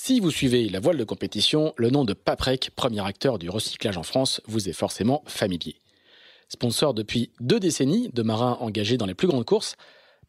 Si vous suivez la voile de compétition, le nom de Paprec, premier acteur du recyclage en France, vous est forcément familier. Sponsor depuis deux décennies de marins engagés dans les plus grandes courses,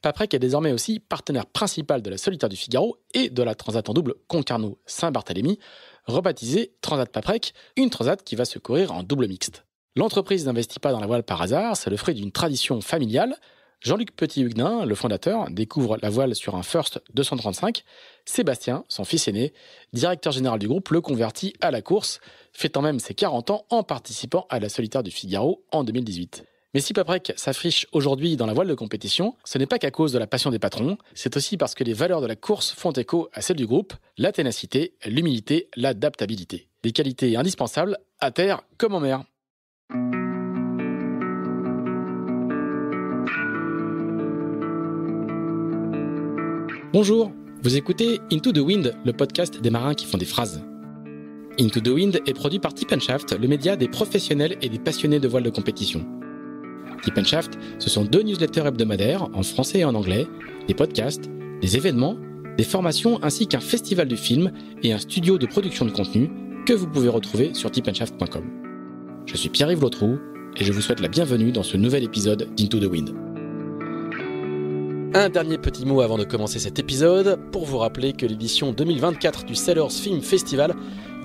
Paprec est désormais aussi partenaire principal de la Solitaire du Figaro et de la Transat en double Concarneau-Saint-Barthélemy, rebaptisée Transat Paprec, une transat qui va se courir en double mixte. L'entreprise n'investit pas dans la voile par hasard, c'est le fruit d'une tradition familiale, Jean-Luc Petit-Huguenin, le fondateur, découvre la voile sur un First 235. Sébastien, son fils aîné, directeur général du groupe, le convertit à la course, fêtant même ses 40 ans en participant à la solitaire du Figaro en 2018. Mais si Paprec s'affiche aujourd'hui dans la voile de compétition, ce n'est pas qu'à cause de la passion des patrons, c'est aussi parce que les valeurs de la course font écho à celles du groupe, la ténacité, l'humilité, l'adaptabilité. Des qualités indispensables à terre comme en mer. Bonjour, vous écoutez Into the Wind, le podcast des marins qui font des phrases. Into the Wind est produit par Tip Shaft, le média des professionnels et des passionnés de voile de compétition. Tip Shaft, ce sont deux newsletters hebdomadaires en français et en anglais, des podcasts, des événements, des formations ainsi qu'un festival de films et un studio de production de contenu que vous pouvez retrouver sur tipandshaft.com. Je suis Pierre-Yves Lotrou et je vous souhaite la bienvenue dans ce nouvel épisode d'Into the Wind. Un dernier petit mot avant de commencer cet épisode, pour vous rappeler que l'édition 2024 du Sailors Film Festival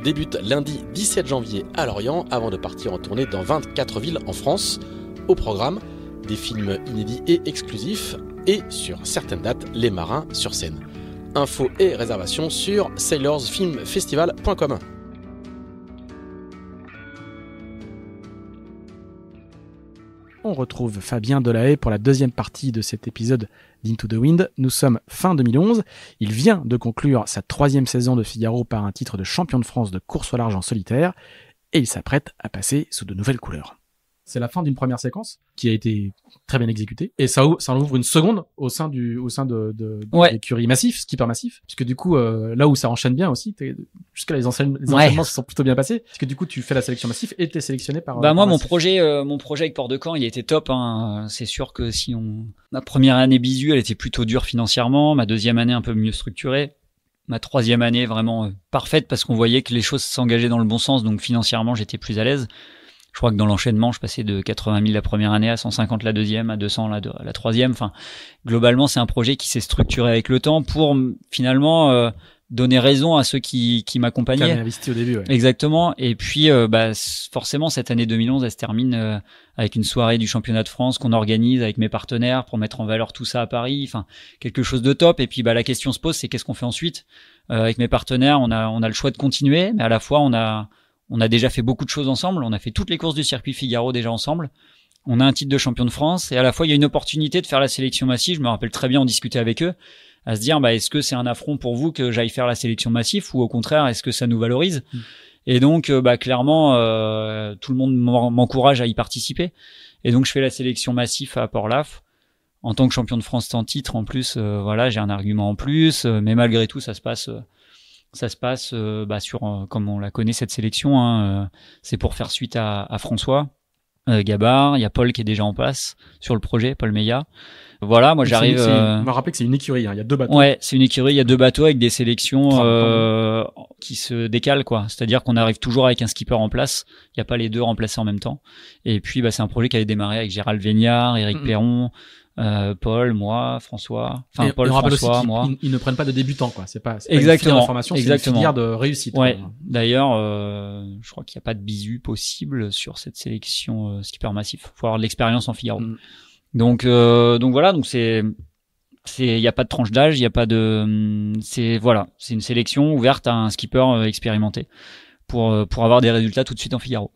débute lundi 17 janvier à Lorient avant de partir en tournée dans 24 villes en France. Au programme, des films inédits et exclusifs, et sur certaines dates, les marins sur scène. Infos et réservations sur sailorsfilmfestival.com. on retrouve Fabien Delahaye pour la deuxième partie de cet épisode d'Into the Wind. Nous sommes fin 2011. Il vient de conclure sa troisième saison de Figaro par un titre de champion de France de course à l'argent solitaire et il s'apprête à passer sous de nouvelles couleurs. C'est la fin d'une première séquence qui a été très bien exécutée et ça, ça ouvre une seconde au sein du au sein de, de, de l'écurie massif, skipper massif, puisque du coup euh, là où ça enchaîne bien aussi, jusqu'à les, enchaînements se sont plutôt bien passés, parce que du coup tu fais la sélection massif et t'es sélectionné par. Bah euh, moi mon projet euh, mon projet avec Port de camp il était top. Hein. C'est sûr que si on ma première année bisu elle était plutôt dure financièrement, ma deuxième année un peu mieux structurée, ma troisième année vraiment parfaite parce qu'on voyait que les choses s'engageaient dans le bon sens, donc financièrement j'étais plus à l'aise je crois que dans l'enchaînement, je passais de 80 000 la première année à 150 la deuxième, à 200 la, troisième. Enfin, globalement, c'est un projet qui s'est structuré avec le temps pour finalement euh, donner raison à ceux qui, qui m'accompagnaient. investi au début, Exactement. Et puis, euh, bah, forcément, cette année 2011, elle se termine euh, avec une soirée du championnat de France qu'on organise avec mes partenaires pour mettre en valeur tout ça à Paris. Enfin, quelque chose de top. Et puis, bah, la question se pose, c'est qu'est-ce qu'on fait ensuite Avec mes partenaires, on a, on a le choix de continuer, mais à la fois, on a on a déjà fait beaucoup de choses ensemble. On a fait toutes les courses du circuit Figaro déjà ensemble. On a un titre de champion de France et à la fois il y a une opportunité de faire la sélection massive. Je me rappelle très bien en discuter avec eux à se dire bah est-ce que c'est un affront pour vous que j'aille faire la sélection massive ou au contraire est-ce que ça nous valorise mm. Et donc euh, bah clairement euh, tout le monde m'encourage à y participer et donc je fais la sélection massive à Port-Laf en tant que champion de France sans titre en plus euh, voilà j'ai un argument en plus mais malgré tout ça se passe ça se passe euh, bah, sur, euh, comme on la connaît, cette sélection. Hein, euh, c'est pour faire suite à, François. Gabard, il y a Paul qui est déjà en place sur le projet, Paul Meillat. Voilà, moi j'arrive. On va rappeler que c'est une écurie, hein. il y a deux bateaux. Ouais, c'est une écurie, il y a deux bateaux avec des sélections qui se décalent, quoi. C'est-à-dire qu'on arrive toujours avec un skipper en place, il n'y a pas les deux remplacés en même temps. Et puis, bah, c'est un projet qui avait démarré avec Gérald Vénard, Eric Perron, euh, Paul, moi, François, enfin Paul, François, moi. Ils, ne prennent pas de débutants, quoi. C'est pas, c'est exactement, pas formation c'est Une de réussite. D'ailleurs, euh, je crois qu'il n'y a pas de bisu possible sur cette sélection euh, skipper massif. Faut avoir l'expérience en Figaro. Mm. Donc, donc voilà, donc c'est, c'est, il n'y a pas de tranche d'âge, il n'y a pas de, hum, c'est voilà, c'est une sélection ouverte à un skipper expérimenté pour pour avoir des résultats tout de suite en Figaro.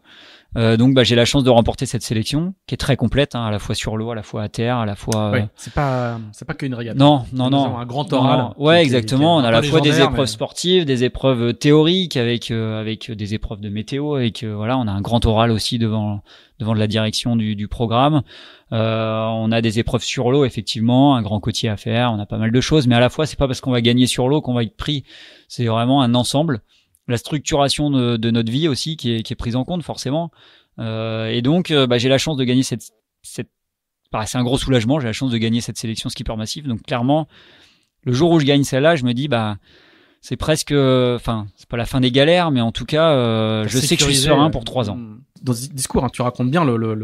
Euh, donc bah, j'ai la chance de remporter cette sélection qui est très complète, hein, à la fois sur l'eau, à la fois à terre, à la fois. Ouais, euh, c'est pas c'est pas qu'une régate. Non non non. Un grand oral. ouais exactement. on a à la fois des épreuves sportives, des épreuves théoriques avec euh, avec des épreuves de météo et que voilà on a un grand oral aussi devant devant de la direction du, du programme. on a des épreuves sur l'eau effectivement, un grand côtier à faire, on a pas mal de choses, mais à la fois c'est pas parce qu'on va gagner sur l'eau qu'on va être pris. C'est vraiment un ensemble la structuration de, notre vie aussi qui est, prise en compte forcément. Euh, et donc, euh, bah, j'ai la chance de gagner cette, cette... Bah, c'est un gros soulagement. J'ai la chance de gagner cette sélection skipper massive Donc clairement, le jour où je gagne celle-là, je me dis bah c'est presque, enfin c'est pas la fin des galères, mais en tout cas, euh, je sais que je suis serein pour trois ans. Dans ce discours, hein, tu racontes bien le, le,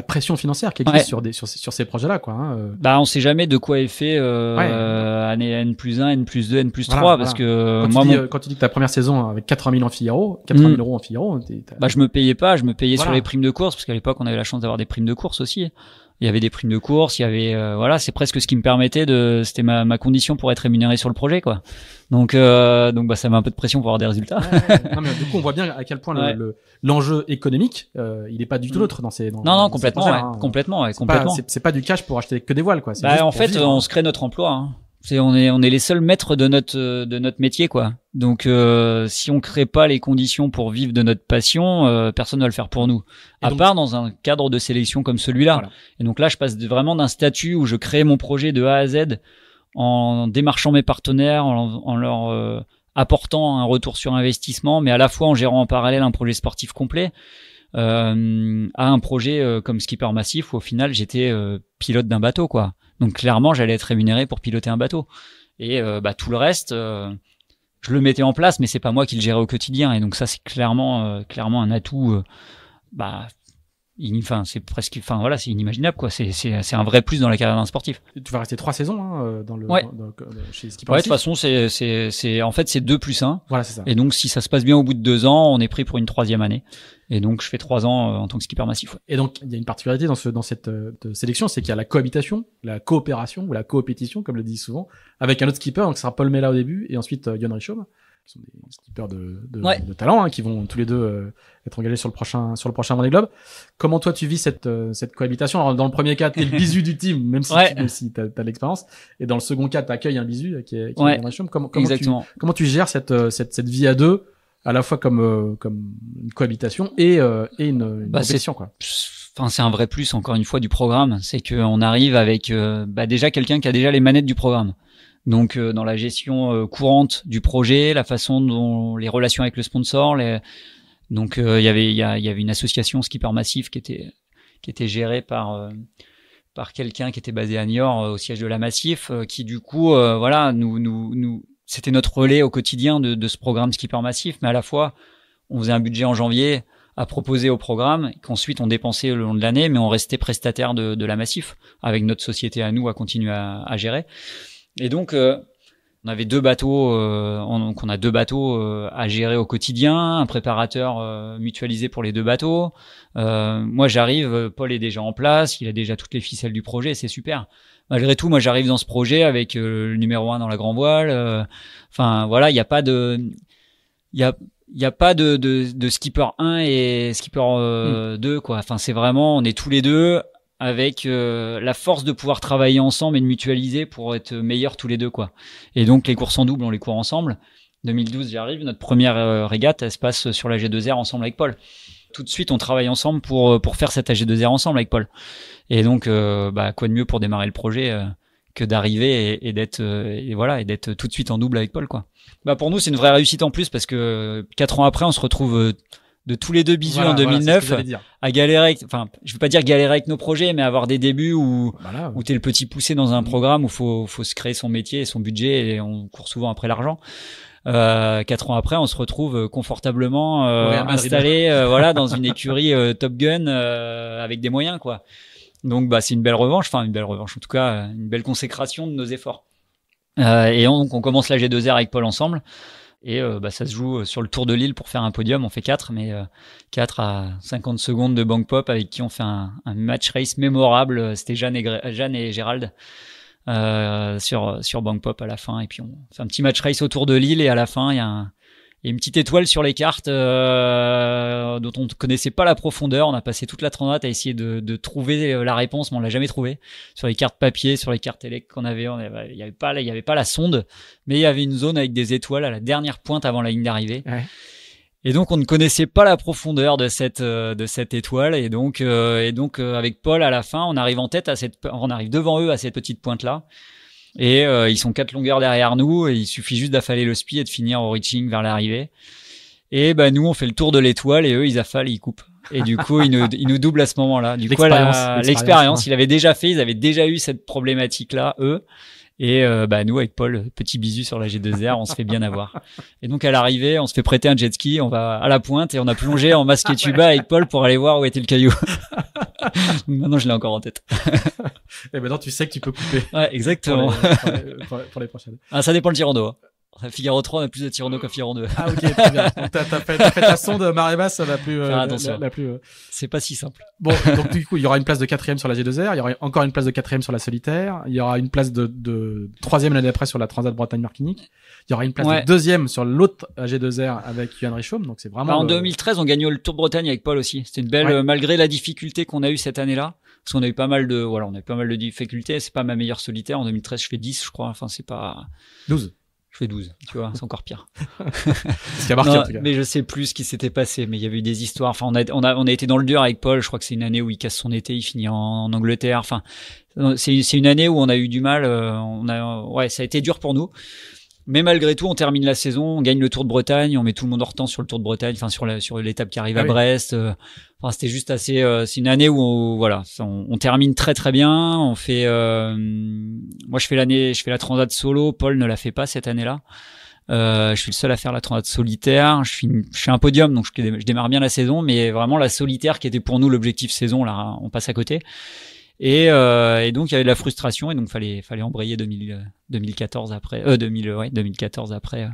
la pression financière qui existe sur, des, sur, ces projets-là. Quoi, hein, euh. Bah, on sait jamais de quoi est fait euh, année N plus 1, N plus 2, N plus 3. parce que euh, quand, tu dis, que ta première saison avec 80 000 en Figaro, euros en Figaro, oh, bah, je me payais pas, je me payais sur les primes de course parce qu'à l'époque on avait la chance d'avoir des primes de course aussi il y avait des primes de course, il y avait euh, voilà, c'est presque ce qui me permettait de c'était ma, ma condition pour être rémunéré sur le projet quoi. Donc euh, donc bah ça met un peu de pression pour avoir des résultats. mais du coup on voit bien à quel point l'enjeu économique euh, il est pas du tout mm. l'autre. dans ces dans, non non complètement hein. complètement complètement. C'est pas, du cash pour acheter que des voiles quoi. Bah, en fait hein. on se crée notre emploi. Hein on est on est les seuls maîtres de notre de notre métier quoi. Donc euh, si on crée pas les conditions pour vivre de notre passion, euh, personne personne va le faire pour nous. à part dans un cadre de sélection comme celui-là. Et donc là, je passe vraiment d'un statut où je crée mon projet de A à Z en démarchant mes partenaires, en, leur euh, apportant un retour sur investissement, mais à la fois en gérant en parallèle un projet sportif complet. à un projet comme Skipper Massif où au final j'étais pilote d'un bateau quoi. Donc clairement, j'allais être rémunéré pour piloter un bateau. Et euh, bah, tout le reste, euh, je le mettais en place, mais c'est pas moi qui le gérais au quotidien. Et donc ça, c'est clairement, euh, clairement un atout. bah, Enfin, c'est presque, enfin voilà, c'est inimaginable quoi. C'est un vrai plus dans la carrière d'un sportif. Tu vas rester trois saisons hein, dans le, dans, chez Ouais, de toute façon, c'est c'est en fait c'est deux plus un. Voilà, c'est ça. Et donc si ça se passe bien au bout de deux ans, on est pris pour une troisième année. Et donc, je fais trois ans euh, en tant que skipper massif. Et donc, il y a une particularité dans, ce, dans cette euh, sélection, c'est qu'il y a la cohabitation, la coopération ou la coopétition, comme le dit souvent, avec un autre skipper. Donc, hein, ce sera Paul Mella au début et ensuite euh, Yann qui sont des skippers de, de, talent, hein, qui vont tous les deux euh, être engagés sur le prochain sur le prochain Vendée Globe. Comment toi, tu vis cette, cette cohabitation Alors, dans le premier cas, t'es le bisu du team, même si tu si t'as, as, de l'expérience. Et dans le second cas, t'accueilles un bisu qui est, qui Yann Comment, comment, Tu, comment tu gères cette, cette vie à deux à la fois comme euh, comme une cohabitation et euh, et une, une bah, quoi. Enfin, c'est un vrai plus encore une fois du programme, c'est qu'on arrive avec euh, bah, déjà quelqu'un qui a déjà les manettes du programme. Donc dans la gestion courante du projet, la façon dont les relations avec le sponsor, les... donc il y avait il y, y, avait une association Skipper Massif qui était qui était gérée par par quelqu'un qui était basé à Niort au siège de la Massif qui du coup voilà nous nous nous c'était notre relais au quotidien de, ce programme Skipper Massif, mais à la fois, on faisait un budget en janvier à proposer au programme, qu'ensuite on dépensait le long de l'année, mais on restait prestataire de, la Massif, avec notre société à nous à continuer à, gérer. Et donc, euh, on avait deux bateaux, euh, on, a deux bateaux euh, à gérer au quotidien, un préparateur mutualisé pour les deux bateaux. moi, j'arrive, Paul est déjà en place, il a déjà toutes les ficelles du projet, c'est super malgré tout, moi, j'arrive dans ce projet avec euh, le numéro un dans la grand voile. Euh, enfin, voilà, il n'y a pas de, il y a il n'y a pas de, de, skipper 1 et skipper euh, mm. deux, 2 quoi. Enfin c'est vraiment on est tous les deux avec la force de pouvoir travailler ensemble et de mutualiser pour être meilleurs tous les deux quoi. Et donc les courses en double on les court ensemble. 2012 j'arrive notre première régate elle se passe sur la G2R ensemble avec Paul tout de suite on travaille ensemble pour euh, pour faire cet AG2R ensemble avec Paul. Et donc euh, bah quoi de mieux pour démarrer le projet euh, que d'arriver et, d'être et voilà et d'être tout de suite en double avec Paul quoi. Bah pour nous c'est une vraie réussite en plus parce que quatre ans après on se retrouve de tous les deux bisous en 2009 à galérer enfin je veux pas dire galérer avec nos projets mais avoir des débuts où tu es où le petit poussé dans un programme où faut faut se créer son métier et son budget et on court souvent après l'argent 4 euh, ans après, on se retrouve euh, confortablement euh, installé, voilà, dans une écurie Top Gun avec des moyens, quoi. Donc, bah, c'est une belle revanche, enfin une belle revanche, en tout cas, une belle consécration de nos efforts. et on, donc, on commence la G2R avec Paul ensemble. Et bah, ça se joue sur le tour de Lille pour faire un podium. On fait 4, mais 4 à 50 secondes de Bank Pop avec qui on fait un, match race mémorable. C'était Jeanne et, Jeanne et Gérald. Euh, sur sur Bank Pop à la fin. Et puis on fait un petit match race autour de l'île et à la fin il y a une petite étoile sur les cartes euh, dont on ne connaissait pas la profondeur. On a passé toute la transat à essayer de, trouver euh, la réponse, mais on l'a jamais trouvée. Sur les cartes papier, sur les cartes télé qu'on avait, on il n'y avait pas, il y avait pas la sonde, mais il y avait une zone avec des étoiles à la dernière pointe avant la ligne d'arrivée. Ouais. Et donc on ne connaissait pas la profondeur de cette euh, de cette étoile et donc euh, et donc euh, avec Paul à la fin on arrive en tête à cette on arrive devant eux à cette petite pointe là et ils sont quatre longueurs derrière nous et il suffit juste d'affaler le spi et de finir au reaching vers l'arrivée et ben nous on fait le tour de l'étoile et eux ils affalent ils coupent et du coup ils nous ils nous doublent à ce moment là du coup l'expérience l'expérience Ils il déjà fait ils avaient déjà eu cette problématique là eux et euh, bah, nous, avec Paul, petit bisu sur la G2R, on se fait bien avoir. Et donc, à l'arrivée, on se fait prêter un jet ski, on va à la pointe et on a plongé en masque et tuba avec Paul pour aller voir où était le caillou. maintenant, je l'ai encore en tête. et eh maintenant, tu sais que tu peux couper. Ouais, exactement. Pour les, prochaines. Ah, ça dépend le tirando, Figaro 3 a plus de que qu'en Figaro 2. Ah, ok, bien. T'as fait, fait, ta sonde basse euh, euh, la plus. Euh, la, plus C'est pas si simple. Bon, donc du coup, il y aura une place de quatrième sur la G2R, il y aura encore une place de quatrième sur la solitaire, il y aura une place de, troisième l'année après sur la Transat bretagne marquinique il y aura une place de deuxième sur l'autre G2R avec Yann Richaume, donc c'est vraiment. Bah, en 2013, on gagnait le Tour Bretagne avec Paul aussi. C'était une belle, malgré la difficulté qu'on a eue cette année-là parce qu'on a eu pas mal de voilà on a eu pas mal de difficultés c'est pas ma meilleure solitaire en 2013 je fais 10 je crois enfin c'est pas 12 je fais 12, tu vois, c'est encore pire. marqué, en tout cas. Mais je sais plus ce qui s'était passé, mais il y avait eu des histoires. Enfin, on a, on a, on a été dans le dur avec Paul. Je crois que c'est une année où il casse son été, il finit en, Angleterre. Enfin, c'est, c'est une année où on a eu du mal. Euh, on a, ouais, ça a été dur pour nous. Mais malgré tout, on termine la saison, on gagne le Tour de Bretagne, on met tout le monde hors temps sur le Tour de Bretagne, enfin sur la, sur l'étape qui arrive à ah Brest. Euh, enfin, c'était juste assez. Euh, c'est une année où on, voilà, on, on, termine très très bien. On fait. Euh, moi, je fais l'année, je fais la transat solo. Paul ne la fait pas cette année-là. Euh, je suis le seul à faire la transat solitaire. Je suis, je suis un podium, donc je, je démarre bien la saison, mais vraiment la solitaire qui était pour nous l'objectif saison, là, on passe à côté. Et, euh, et, donc il y avait de la frustration et donc fallait fallait embrayer 2014 euh, après euh, 2000 ouais, 2014 après euh,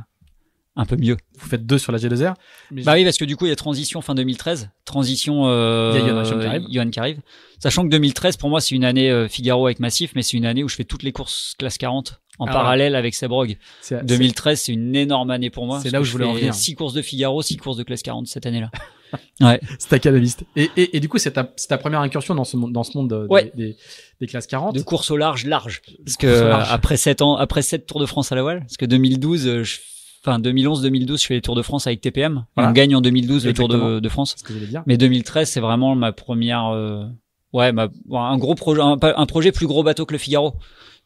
un peu mieux. Vous faites deux sur la G2R Bah oui parce que du coup il y a transition fin 2013, transition euh, il qui, arrive. Sachant que 2013 pour moi c'est une année Figaro avec Massif mais c'est une année où je fais toutes les courses classe 40 en ah. parallèle avec Sebrog. 2013 c'est une énorme année pour moi. C'est là où je voulais en venir. Six courses de Figaro, six courses de classe 40 cette année-là. Ouais. C'est ta Et, et, du coup, c'est ta, première incursion dans ce monde, dans ce monde des, classes 40. De course au large, large. Parce que après 7 ans, après 7 Tours de France à la voile, parce que 2012, euh, enfin 2011-2012, je fais les Tours de France avec TPM. On gagne en 2012 le Tour de, de France. Mais 2013, c'est vraiment ma première, euh, ouais, un gros projet, un, projet plus gros bateau que le Figaro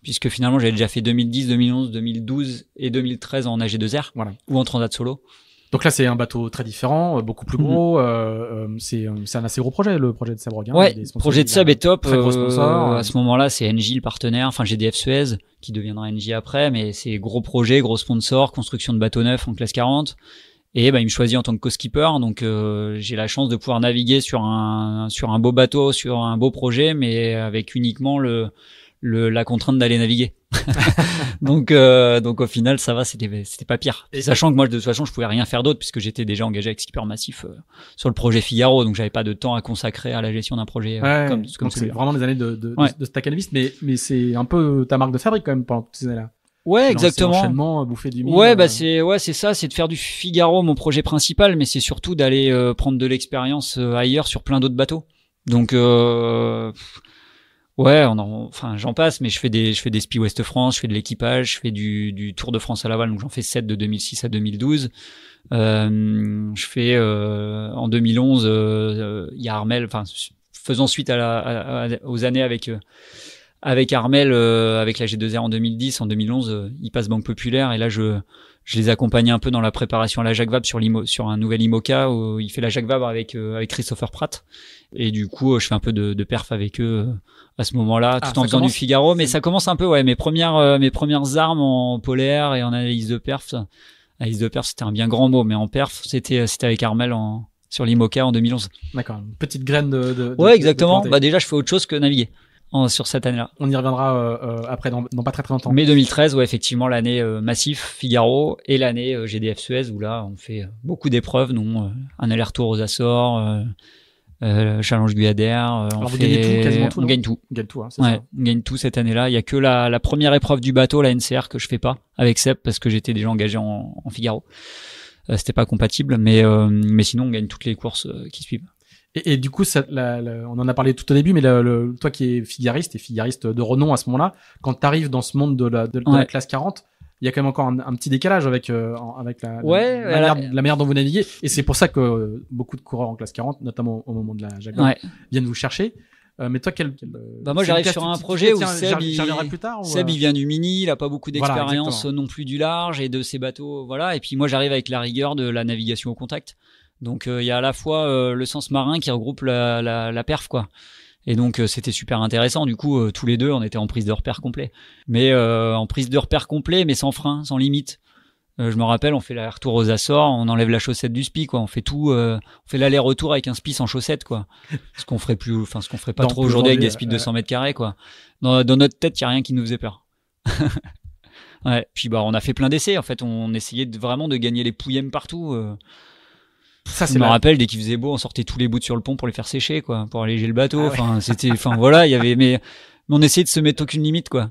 puisque finalement j'avais déjà fait 2010, 2011, 2012 et 2013 en AG2R ou en Transat Solo. Donc là, c'est un bateau très différent, euh, beaucoup plus mhm. gros. Euh, euh, c'est un assez gros projet, le projet de Sabre. Oui, le projet de Sab est top. Très gros sponsor. Hein. à ce moment-là, c'est NJ le partenaire, enfin GDF Suez, qui deviendra NJ après, mais c'est gros projet, gros sponsor, construction de bateau neuf en classe 40. Et bah, il me choisit en tant que co-skipper, hein, donc j'ai la chance de pouvoir naviguer sur un sur un beau bateau, sur un beau projet, mais avec uniquement le le, la contrainte d'aller naviguer. donc, euh, donc au final, ça va, c'était, c'était pas pire. Sachant que moi, de toute façon, je pouvais rien faire d'autre puisque j'étais déjà engagé avec Skipper Massif euh, sur le projet Figaro, donc j'avais pas de temps à consacrer à la gestion d'un projet euh, comme, C'est vraiment des années de, de, ouais. mais, mais c'est un peu ta marque de fabrique quand même pendant toutes ces années-là. Ouais, exactement. bouffer du Ouais, bah c'est ouais, c'est ça, c'est de faire du Figaro mon projet principal, mais c'est surtout d'aller prendre de l'expérience ailleurs sur plein d'autres bateaux. Donc euh... Ouais, on enfin j'en passe, mais je fais des, je fais des Spi West France, je fais de l'équipage, je fais du, du Tour de France à Laval, donc j'en fais 7 de 2006 à 2012. Euh, je fais euh, en 2011, il euh, euh, y a Armel, enfin faisant suite à la, aux années avec avec Armel, avec la G2R en 2010, en 2011, il passe Banque Populaire et là je je les accompagnais un peu dans la préparation à la Jacques Vabre sur, sur un nouvel IMOCA où il fait la Jacques Vabre avec, euh, avec Christopher Pratt. Et du coup, euh, je fais un peu de, de perf avec eux euh, à ce moment-là, ah, tout en faisant du Figaro. Mais ça commence un peu, ouais, mes premières, mes premières armes en polaire et en analyse de perf. Analyse de perf, c'était un bien grand mot, mais en perf, c'était, c'était avec Armel en, sur l'IMOCA en 2011. D'accord, petite graine de. de ouais, exactement. bah déjà, je fais autre chose que naviguer sur cette année-là. On y reviendra euh, euh, après, dans, pas très très longtemps. Mais 2013, ouais, effectivement, l'année euh, Massif, Figaro, et l'année euh, GDF Suez, où là, on fait beaucoup d'épreuves, dont un aller-retour aux Açores, Challenge Guyadère. on, fait... gagne tout, quasiment tout, on gagne tout. On gagne tout, hein, ça. On gagne tout cette année-là. Il y a que la, la, première épreuve du bateau, la NCR, que je fais pas avec Seb, parce que j'étais déjà engagé en, en Figaro. C'était pas compatible, mais, mais sinon, on gagne toutes les courses qui suivent. Et, du coup, ça, la, on en a parlé tout au début, mais le, toi qui es figariste et figariste de renom à ce moment-là, quand tu arrives dans ce monde de la, de, classe 40, il y a quand même encore un, petit décalage avec, euh, avec la, manière, euh, la, manière, dont vous naviguez. Et c'est pour ça que euh, beaucoup de coureurs en classe 40, notamment au, moment de la Jaguar, viennent vous chercher. mais toi, quel, bah moi j'arrive sur un projet où Seb, il, plus tard, vient du mini, il a pas beaucoup d'expérience non plus du large et de ses bateaux, voilà. Et puis moi j'arrive avec la rigueur de la navigation au contact. Donc euh, il y a à la fois euh, le sens marin qui regroupe la, la, perf quoi. Et donc euh, c'était super intéressant. Du coup, tous les deux, on était en prise de repère complet. Mais en prise de repère complet, mais sans frein, sans limite. je me rappelle, on fait l'aller-retour aux assorts, on enlève la chaussette du spi, quoi. On fait tout, on fait l'aller-retour avec un spi sans chaussette, quoi. Ce qu'on ferait plus, enfin ce qu'on ferait pas trop aujourd'hui avec des spis de 200 mètres carrés, quoi. Dans, notre tête, il y a rien qui nous faisait peur. ouais. Puis bah on a fait plein d'essais. En fait, on essayait vraiment de gagner les pouillèmes partout. Ça, je me rappelle dès qu'il faisait beau, on sortait tous les bouts sur le pont pour les faire sécher, quoi, pour alléger le bateau. Ah enfin, c'était, enfin voilà, il y avait, mais, on essayait de se mettre aucune limite, quoi.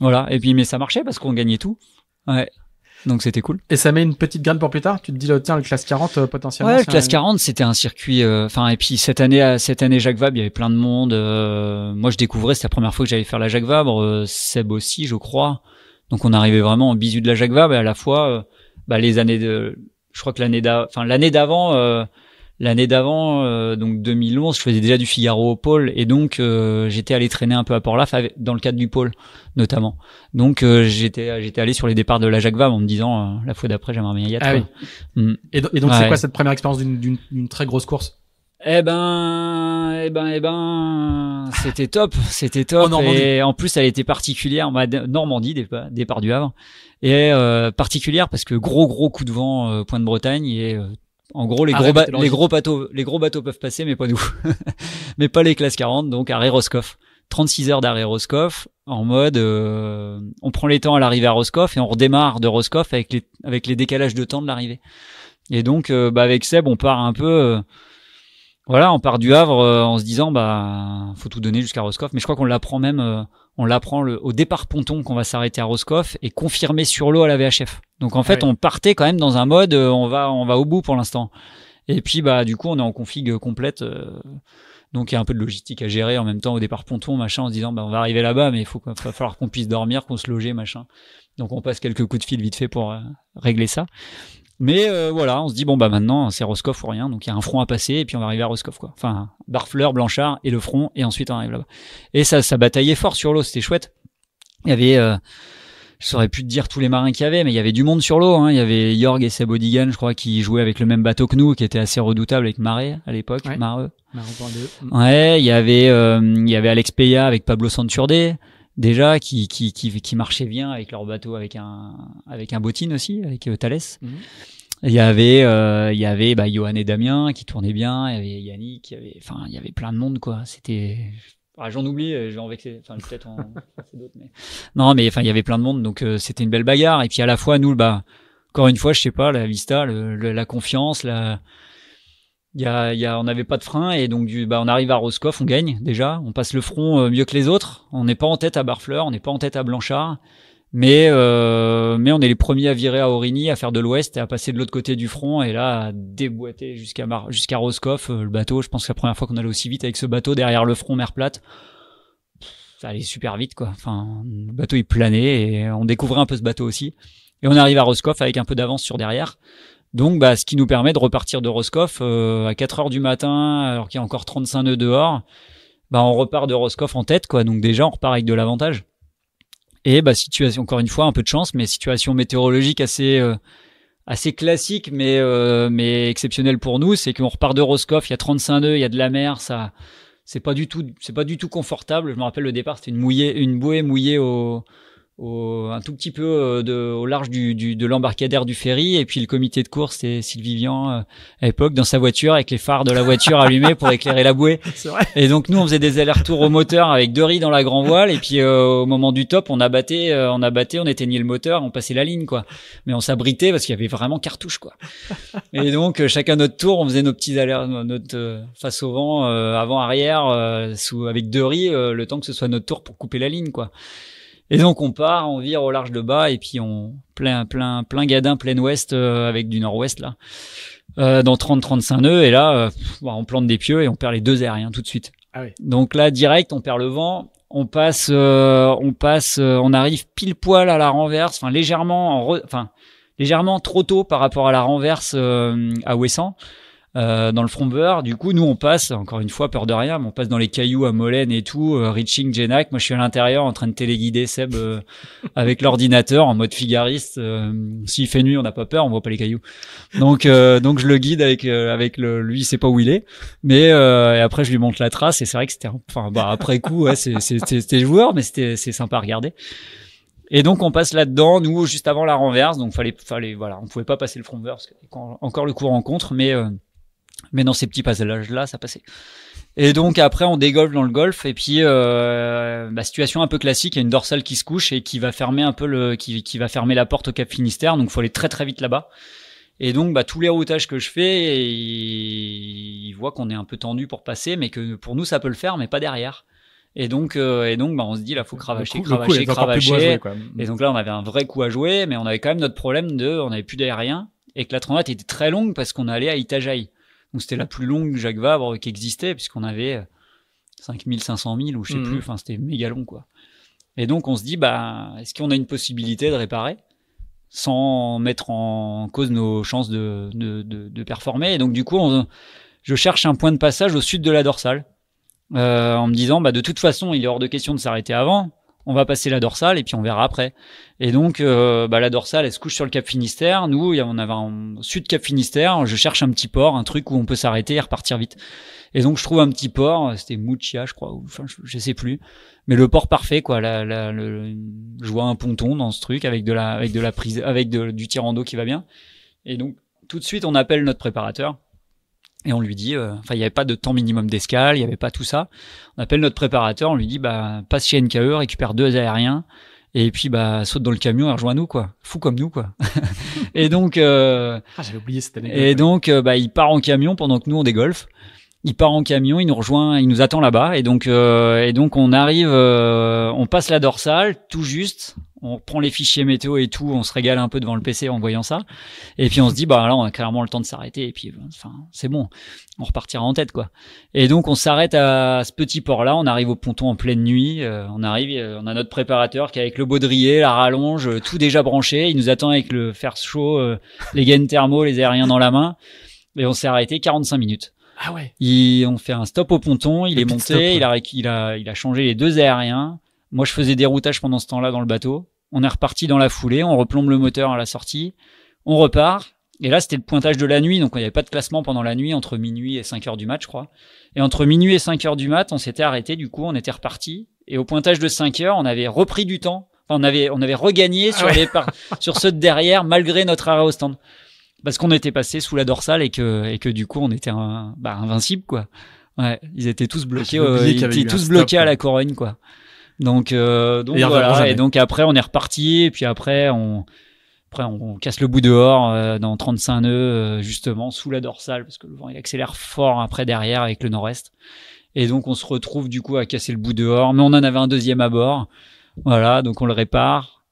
Voilà. Et puis, mais ça marchait parce qu'on gagnait tout. Ouais. Donc c'était cool. Et ça met une petite graine pour plus tard. Tu te dis là, oh, tiens, le classe 40 euh, potentiellement. Ouais, le classe 40, c'était un circuit. Euh, enfin, et puis cette année, cette année Jacques Vabre, il y avait plein de monde. Euh, moi, je découvrais, c'était la première fois que j'allais faire la Jacques Vabre. Seb aussi, je crois. Donc on arrivait vraiment au bisu de la Jacques Vabre et à la fois bah, les années de je crois que l'année l'année d'avant, euh, l'année d'avant, euh, donc 2011, je faisais déjà du Figaro au pôle et donc euh, j'étais allé traîner un peu à Port-Laf dans le cadre du pôle notamment. Donc j'étais j'étais allé sur les départs de la Jacques Vabre en me disant la fois d'après j'aimerais bien y être. Ah mm. Et, donc c'est quoi cette première expérience d'une très grosse course eh ben, eh ben, eh ben, c'était top, c'était top. En et en plus, elle était particulière, En Normandie, départ, départ du Havre, et euh, particulière parce que gros gros coup de vent, euh, point de Bretagne et euh, en gros les gros bateaux, les gros bateaux peuvent passer, mais pas nous, mais pas les classes 40, donc arrêt Roscoff. 36 heures d'arrêt Roscoff en mode on prend les temps à l'arrivée à Roscoff et on redémarre de Roscoff avec les avec les décalages de temps de l'arrivée. Et donc bah avec Seb on part un peu voilà, on part du Havre euh, en se disant bah faut tout donner jusqu'à Roscoff, mais je crois qu'on l'apprend même euh, on l'apprend au départ ponton qu'on va s'arrêter à Roscoff et confirmer sur l'eau à la VHF. Donc en ah fait, on partait quand même dans un mode euh, on va on va au bout pour l'instant. Et puis bah du coup, on est en config complète donc il y a un peu de logistique à gérer en même temps au départ ponton machin en se disant bah on va arriver là-bas mais il faut va falloir qu'on puisse dormir, qu'on se loger machin. Donc on passe quelques coups de fil vite fait pour régler ça. Mais euh, voilà, on se dit, bon, bah maintenant, c'est Roscoff ou rien. Donc il y a un front à passer et puis on va arriver à Roscoff, quoi. Enfin, Barfleur, Blanchard et le front, et ensuite on arrive là-bas. Et ça, ça bataillait fort sur l'eau, c'était chouette. Il y avait. Euh, je saurais plus te dire tous les marins qu'il y avait, mais il y avait du monde sur l'eau. Hein. Il y avait Yorg et Sabodigan, je crois, qui jouaient avec le même bateau que nous, qui était assez redoutable avec Marais à l'époque, Marais Ouais, il y avait, euh, il y avait Alex Peya avec Pablo Santurde déjà qui, qui, qui, qui marchaient bien avec leur bateau, avec un, avec un bottine aussi, avec euh, Thalès. Mhm. Il y avait, euh, il y avait bah, Johan et Damien qui tournaient bien, il y avait Yannick, il y avait, enfin, il y avait plein de monde, quoi. C'était, ah, j'en oublie, euh, je vais Enfin, peut-être en d'autres, mais non, mais enfin, il y avait plein de monde, donc c'était une belle bagarre. Et puis à la fois, nous, bah, encore une fois, je sais pas, la vista, la confiance, la, y y on n'avait pas de frein et donc du, bah, on arrive à Roscoff, on gagne déjà, on passe le front euh, mieux que les autres. On n'est pas en tête à Barfleur, on n'est pas en tête à Blanchard, mais euh, mais on est les premiers à virer à Origny, à faire de l'ouest et à passer de l'autre côté du front et là à déboîter jusqu'à jusqu'à Roscoff euh, le bateau. Je pense que la première fois qu'on allait aussi vite avec ce bateau derrière le front mer plate, ça allait super vite quoi. Enfin, le bateau il planait et on découvrait un peu ce bateau aussi. Et on arrive à Roscoff avec un peu d'avance sur derrière. Donc, bah, ce qui nous permet de repartir de Roscoff euh, à 4 heures du matin, alors qu'il y a encore 35 nœuds dehors. Bah, on repart de Roscoff en tête, quoi. Donc déjà, on repart avec de l'avantage. Et bah, situation, encore une fois, un peu de chance, mais situation météorologique assez, euh, assez classique, mais, euh, mais exceptionnelle pour nous, c'est qu'on repart de Roscoff, il y a 35 nœuds, il y a de la mer, ça, c'est pas du tout, c'est pas du tout confortable. Je me rappelle le départ, c'était une mouillée, une bouée mouillée au, un tout petit peu euh, au large de l'embarcadère du ferry et puis le comité de course c'est Sylvie euh, à l'époque dans sa voiture avec les phares de la voiture allumés pour éclairer la bouée et donc nous on faisait des allers-retours au moteur avec deux riz dans la grand voile et puis euh, au moment du top on abattait on abattait on éteignait le moteur on passait la ligne quoi mais on s'abritait parce qu'il y avait vraiment cartouche quoi et donc chacun notre tour on faisait nos petits allers notre face au vent avant arrière sous avec deux riz le temps que ce soit notre tour pour couper la ligne quoi et donc on part, on vire au large de bas et puis on plein plein plein gadin plein ouest euh, avec du nord-ouest là. Euh, dans 30-35 nœuds et là euh, bah, on plante des pieux et on perd les deux aériens hein, tout de suite. Ah donc là direct on perd le vent, on passe euh, on passe on arrive pile poil à la renverse, enfin légèrement enfin légèrement trop tôt par rapport à la renverse à Ouessant euh, dans le Fromber. Du coup, nous, on passe, encore une fois, peur de rien, mais on passe dans les cailloux à Molène et tout, euh, Reaching, Moi, je suis à l'intérieur en train de téléguider Seb euh, avec l'ordinateur en mode figariste. Euh, s'il fait nuit, on n'a pas peur, on voit pas les cailloux. Donc, euh, donc je le guide avec, avec le, lui, il sait pas où il est. Mais et après, je lui montre la trace et c'est vrai que c'était, enfin, bah, après coup, ouais, c'était joueur, mais c'était sympa à regarder. Et donc on passe là-dedans, nous juste avant la renverse, donc fallait, fallait, voilà, on pouvait pas passer le front parce encore le coup en contre, mais mais dans ces petits passages-là, ça passait. Et donc après, on dégolfe dans le golf et puis euh, bah, situation un peu classique, il y a une dorsale qui se couche et qui va fermer un peu le, qui, qui va fermer la porte au Cap Finistère, donc faut aller très très vite là-bas. Et donc bah, tous les routages que je fais, ils, voient qu'on est un peu tendu pour passer, mais que pour nous ça peut le faire, mais pas derrière. Et donc, euh, et donc bah, on se dit, là, faut cravacher, cravacher, cravacher. et donc là, on avait un vrai coup à jouer, mais on avait quand même notre problème de, on n'avait plus d'aérien et que la tronade était très longue parce qu'on allait à Itajaï. Donc c'était la plus longue Jacques Vabre qui existait, puisqu'on avait 5500 euh, 000 ou je sais mm. plus, enfin c'était méga long quoi. Et donc on se dit, bah, est-ce qu'on a une possibilité de réparer sans mettre en cause nos chances de, de, de, performer Et donc du coup, on, je cherche un point de passage au sud de la dorsale, euh, en me disant, bah, de toute façon, il est hors de question de s'arrêter avant, on va passer la dorsale et puis on verra après. Et donc, euh, bah, la dorsale, elle se couche sur le Cap Finistère. Nous, on avait un sud Cap Finistère. Je cherche un petit port, un truc où on peut s'arrêter et repartir vite. Et donc, je trouve un petit port. C'était Mouchia, je crois. enfin, je, sais plus. Mais le port parfait, quoi. le, je vois un ponton dans ce truc avec de la, avec de la prise, avec du tirant d'eau qui va bien. Et donc, tout de suite, on appelle notre préparateur et on lui dit, euh, enfin, il n'y avait pas de temps minimum d'escale, il n'y avait pas tout ça. On appelle notre préparateur, on lui dit, bah, passe chez NKE, récupère deux aériens, et puis bah, saute dans le camion et rejoins-nous, quoi. Fou comme nous, quoi. et donc, euh, ah, j'avais oublié cette année. Et donc, euh, bah, il part en camion pendant que nous on dégolfe. Il part en camion, il nous rejoint, il nous attend là-bas, et donc, euh, et donc on arrive, on passe la dorsale, tout juste on prend les fichiers météo et tout, on se régale un peu devant le PC en voyant ça, et puis on se dit bah là on a clairement le temps de s'arrêter et puis enfin c'est bon, on repartira en tête quoi. Et donc on s'arrête à ce petit port là, on arrive au ponton en pleine nuit, euh, on arrive, euh, on a notre préparateur qui avec le baudrier, la rallonge, euh, tout déjà branché, il nous attend avec le fer chaud, les gaines thermo, les aériens dans la main, et on s'est arrêté 45 minutes. Ah ouais. Il, on fait un stop au ponton, il est monté, il a, il a il a changé les deux aériens moi, je faisais des routages pendant ce temps-là dans le bateau. On est reparti dans la foulée, on replombe le moteur à la sortie, on repart. Et là, c'était le pointage de la nuit, donc il n'y avait pas de classement pendant la nuit, entre minuit et 5 heures du mat, je crois. Et entre minuit et 5 heures du mat, on s'était arrêté, du coup, on était reparti. Et au pointage de 5 heures, on avait repris du temps. Enfin, on avait, on avait regagné ah sur, les par sur ceux de derrière, malgré notre arrêt au stand. Parce qu'on était passé sous la dorsale et que, et que du coup, on était un, bah, invincible, quoi. Ouais, ils étaient tous bloqués, ah, ils étaient tous bloqués à la couronne quoi. Donc, euh, donc donc après, on est reparti. Et puis après, on, après, on, casse le bout dehors euh, dans 35 nœuds, euh, justement, sous la dorsale, parce que le vent il accélère fort après derrière avec le nord-est. Et donc, on se retrouve du coup à casser le bout dehors. Mais on en avait un deuxième à bord. Voilà, donc on le répare.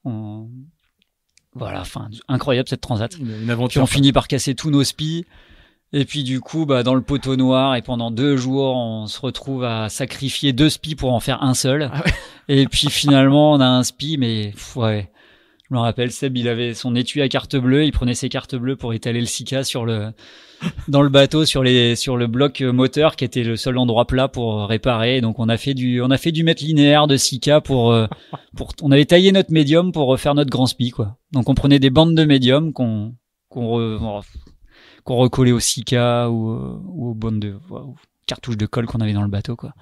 Voilà, enfin, incroyable cette transat. on finit par casser tous nos spies. Et puis du coup, bah, dans le poteau noir, et pendant deux jours, on se retrouve à sacrifier deux spies pour en faire un seul. Ah et puis finalement, on a un spi, mais ouais. Je me rappelle, Seb, il avait son étui à carte bleue, il prenait ses cartes bleues pour étaler le Sika sur le, dans le bateau, sur les, sur le bloc euh, moteur qui était le seul endroit plat pour euh, réparer. Donc, on a fait du, on a fait du mètre linéaire de Sika pour, euh, pour, on avait taillé notre médium pour refaire notre grand spi, quoi. Donc, on prenait des bandes de médium qu'on, qu'on, qu'on recollait au Sika euh, ou, aux cartouches de colle qu'on avait dans le bateau quoi.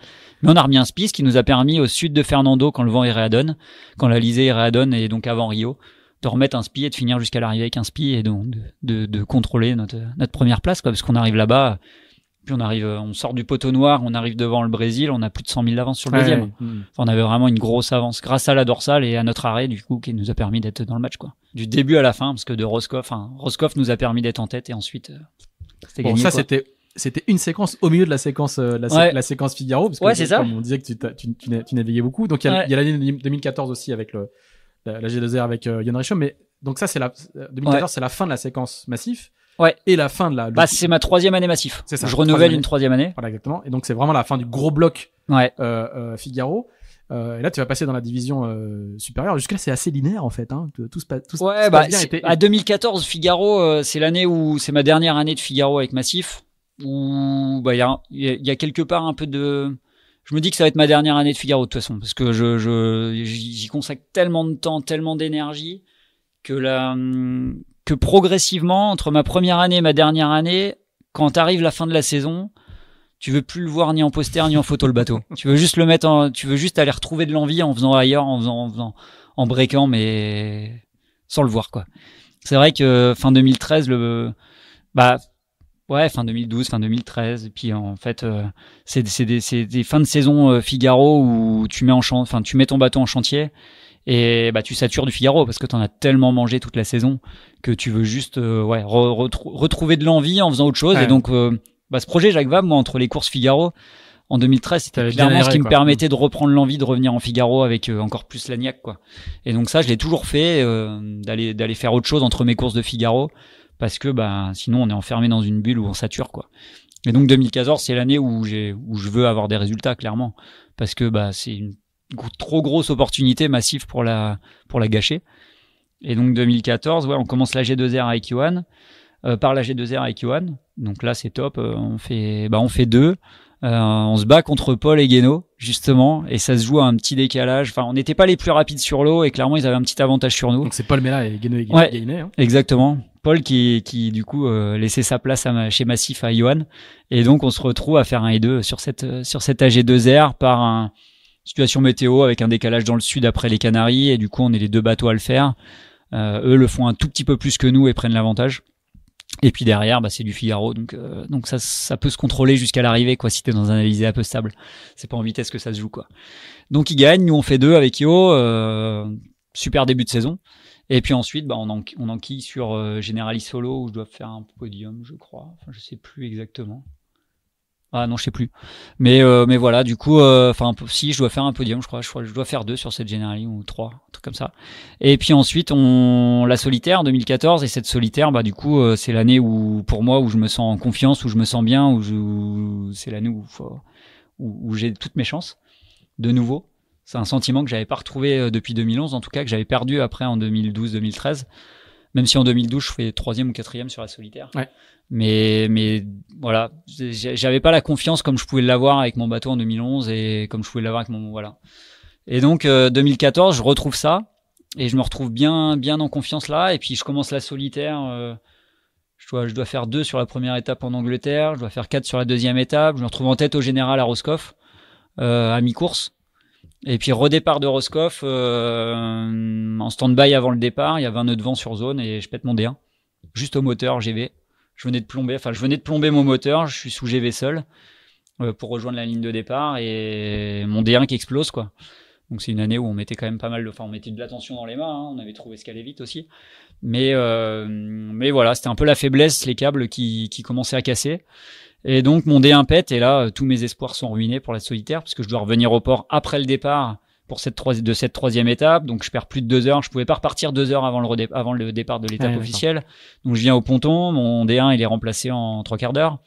Mais on a remis un ce qui nous a permis au sud de Fernando quand le vent à Donne, quand irait à Donne et donc avant Rio, de remettre un spi et de finir jusqu'à l'arrivée avec un spi et donc de, de, contrôler notre, notre première place quoi, parce qu'on arrive là-bas puis on arrive, euh, on sort du poteau noir, on arrive devant le Brésil, on a plus de 100 000 d'avance sur le deuxième. on avait vraiment une grosse avance grâce à la dorsale et à notre arrêt du coup qui nous a permis d'être dans le match quoi. Du début à la fin parce que de Roscoff, Roscoff nous a permis d'être en tête et ensuite euh, c'était ça c'était c'était une séquence au milieu de la séquence euh, la, séquence Figaro parce que comme on disait que tu, tu, tu, naviguais beaucoup. Donc il y a, l'année 2014 aussi avec le la, G2R avec Yann Richaud, mais donc ça c'est la 2014 c'est la fin de la séquence massif Ouais. Et la fin de la. Bah, c'est ma troisième année massif. C'est ça. Je renouvelle une troisième année. Voilà, exactement. Et donc, c'est vraiment la fin du gros bloc ouais. euh, euh Figaro. Euh, et là, tu vas passer dans la division euh, supérieure. Jusqu'à là c'est assez linéaire en fait. Hein. Tout, se passe. ouais, bah, bien à 2014, Figaro, euh, c'est l'année où c'est ma dernière année de Figaro avec Massif, où bah il y a, quelque part un peu de. Je me dis que ça va être ma dernière année de Figaro de toute façon, parce que je j'y consacre tellement de temps, tellement d'énergie que la que progressivement, entre ma première année et ma dernière année, quand arrive la fin de la saison, tu veux plus le voir ni en poster ni en photo le bateau. tu veux juste le mettre en, tu veux juste aller retrouver de l'envie en faisant ailleurs, en faisant, en, en breakant, mais sans le voir, quoi. C'est vrai que fin 2013, le, bah, ouais, fin 2012, fin 2013. Et puis, en fait, euh, c'est, des, des, fins de saison euh, Figaro où tu mets en enfin, tu mets ton bateau en chantier. Et bah, tu satures du Figaro parce que t'en as tellement mangé toute la saison que tu veux juste euh, ouais, retrouver de l'envie en faisant autre chose. Et donc, euh, bah, ce projet, Jacques Vabre, moi, entre les courses Figaro, en 2013, c'était clairement ce qui me permettait de reprendre l'envie de revenir en Figaro avec euh, encore plus l'agnac, quoi. Et donc ça, je l'ai toujours fait, d'aller d'aller faire autre chose entre mes courses de Figaro, parce que bah sinon on est enfermé dans une bulle où on sature, quoi. Et donc 2014, c'est l'année où j'ai où je veux avoir des résultats, clairement, parce que bah c'est une trop grosse opportunité massive pour la, pour la gâcher. Et donc 2014, ouais, on commence la G2R avec Yohan, euh, par la G2R avec Yohan. Donc là, c'est top. Euh, on fait, bah, on fait deux. Euh, on se bat contre Paul et Guénaud, justement, et ça se joue à un petit décalage. Enfin, on n'était pas les plus rapides sur l'eau, et clairement, ils avaient un petit avantage sur nous. Donc c'est Paul Mela et Guénaud et hein. Exactement. Paul qui, qui du coup, laissait sa place à, chez Massif à Yohan. Et donc, on se retrouve à faire un et deux sur cette, sur cette AG2R par un, situation météo avec un décalage dans le sud après les Canaries et du coup on est les deux bateaux à le faire. Euh, eux le font un tout petit peu plus que nous et prennent l'avantage. Et puis derrière, bah, c'est du Figaro, donc euh, donc ça peut se contrôler jusqu'à l'arrivée quoi si t'es dans un analysé un peu stable. C'est pas en vitesse que ça se joue quoi. Donc ils gagnent, nous on fait deux avec Yo, euh, super début de saison. Et puis ensuite, bah, on, en, on enquille sur Generali Solo où je dois faire un podium, je crois. Enfin, je sais plus exactement. Ah non, je sais plus. Mais euh, mais voilà, du coup, euh, enfin si je dois faire un podium, je crois, je dois faire deux sur cette Generali ou trois, un truc comme ça. Et puis ensuite, on la solitaire 2014 et cette solitaire, bah du coup, euh, c'est l'année où pour moi où je me sens en confiance, où je me sens bien, où, c'est l'année où, où j'ai toutes mes chances de nouveau. C'est un sentiment que j'avais pas retrouvé depuis 2011, en tout cas que j'avais perdu après en 2012-2013. Même si en 2012, je fais troisième ou quatrième sur la solitaire. Mais, mais voilà, j'avais pas la confiance comme je pouvais l'avoir avec mon bateau en 2011 et comme je pouvais l'avoir avec mon voilà. Et donc 2014, euh, je retrouve ça et je me retrouve bien, bien en confiance là. Et puis je commence la solitaire. Euh, je dois, je dois faire deux sur la première étape en Angleterre, je dois faire quatre sur la deuxième étape. Je me retrouve en tête au général à Roscoff euh, à mi-course. Et puis redépart de Roscoff euh, en stand-by avant le départ. Il y avait un nœud de vent sur zone et je pète mon D1. Juste au moteur GV. Je venais de plomber, enfin je venais de plomber mon moteur. Je suis sous GV seul euh, pour rejoindre la ligne de départ et mon D1 qui explose quoi. Donc c'est une année où on mettait quand même pas mal de, enfin on mettait de l'attention dans les mains. Hein. on avait trouvé ce qu'allait vite aussi. Mais euh, mais voilà, c'était un peu la faiblesse, les câbles qui qui commençaient à casser. Et donc mon D1 pète et là euh, tous mes espoirs sont ruinés pour la solitaire parce que je dois revenir au port après le départ pour cette de cette troisième étape. Donc je perds plus de deux heures. Je pouvais pas repartir deux heures avant le, avant le départ de l'étape officielle. Donc je viens au ponton. Mon D1 il est remplacé en trois quarts d'heure.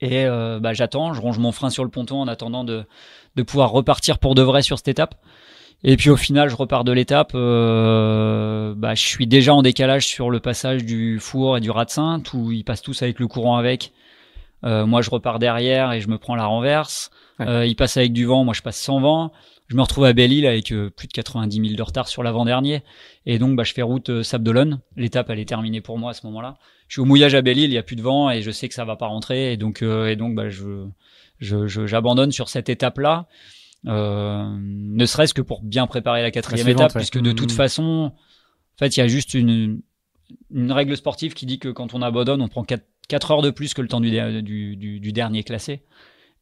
Et euh, bah, j'attends, je ronge mon frein sur le ponton en attendant de, de pouvoir repartir pour de vrai sur cette étape. Et puis au final, je repars de l'étape. Euh, bah, je suis déjà en décalage sur le passage du four et du ratsin. Tout, ils passent tous avec le courant avec. Euh, moi, je repars derrière et je me prends la renverse. Euh, il passe avec du vent, moi je passe sans vent. Je me retrouve à Belle-Île avec euh, plus de 90 000 de retard sur l'avant-dernier. Et donc, bah, je fais route Sables-d'Olonne L'étape, elle est terminée pour moi à ce moment-là. Je suis au mouillage à Belle-Île, il n'y a plus de vent et je sais que ça va pas rentrer. Et donc, et donc bah, je, j'abandonne sur cette étape-là. ne serait-ce que pour bien préparer la quatrième étape, puisque de toute mmh. façon, en fait, il y a juste une, une règle sportive qui dit que quand on abandonne, on prend quatre 4 heures de plus que le temps du, du, du, du dernier classé.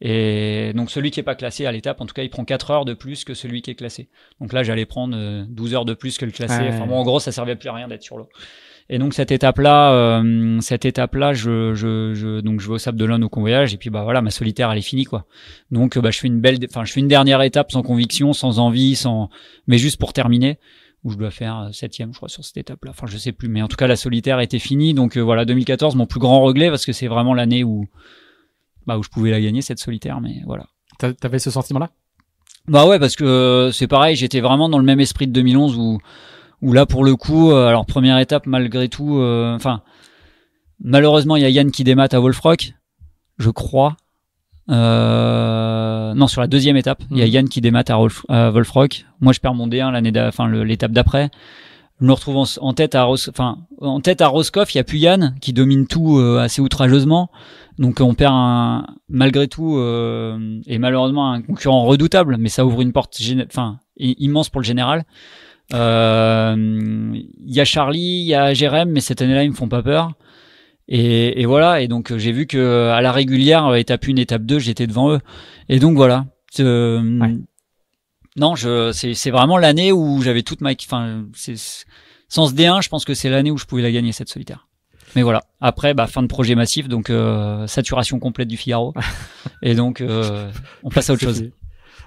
Et donc celui qui est pas classé à l'étape, en tout cas, il prend 4 heures de plus que celui qui est classé. Donc là, j'allais prendre 12 euh, heures de plus que le classé. Enfin bon, en gros, ça servait plus à rien d'être sur l'eau. Et donc cette étape-là, euh, cette étape-là, je, je, je, donc je vais au Sable de d'Olonne au convoyage et puis bah voilà, ma solitaire elle est finie quoi. Donc euh, bah je fais une belle, enfin je fais une dernière étape sans conviction, sans envie, sans, mais juste pour terminer où je dois faire septième, je crois, sur cette étape-là. Enfin, je sais plus, mais en tout cas, la solitaire était finie. Donc euh, voilà, 2014, mon plus grand regret, parce que c'est vraiment l'année où, bah, où je pouvais la gagner, cette solitaire, mais voilà. T'avais ce sentiment-là Bah ouais, parce que euh, c'est pareil, j'étais vraiment dans le même esprit de 2011 où, où là, pour le coup, euh, alors première étape, malgré tout, enfin, malheureusement, il y a Yann qui démate à Wolfrock, je crois. Euh, non, sur la deuxième étape, il y a mhm. Yann qui démate à, Wolfrock. Moi, je perds mon D1 l'année, enfin l'étape d'après. nous retrouvons en, tête à enfin en tête à Roscoff. Il y a plus Yann qui domine tout euh, assez outrageusement. Donc on perd un, malgré tout euh, et malheureusement un concurrent redoutable, mais ça ouvre une porte, enfin immense pour le général. Euh, il y a Charlie, il y a Jérém, mais cette année-là ils me font pas peur. Et, voilà. Et donc euh, j'ai vu que euh, à la régulière, euh, étape 1, étape 2, j'étais devant eux. Et donc voilà. Non, je c'est vraiment l'année où j'avais toute ma. Enfin, sans ce D1, je pense que c'est l'année où je pouvais la gagner cette solitaire. Mais voilà. Après, bah, fin de projet massif, donc saturation complète du Figaro. et donc, on passe à autre chose.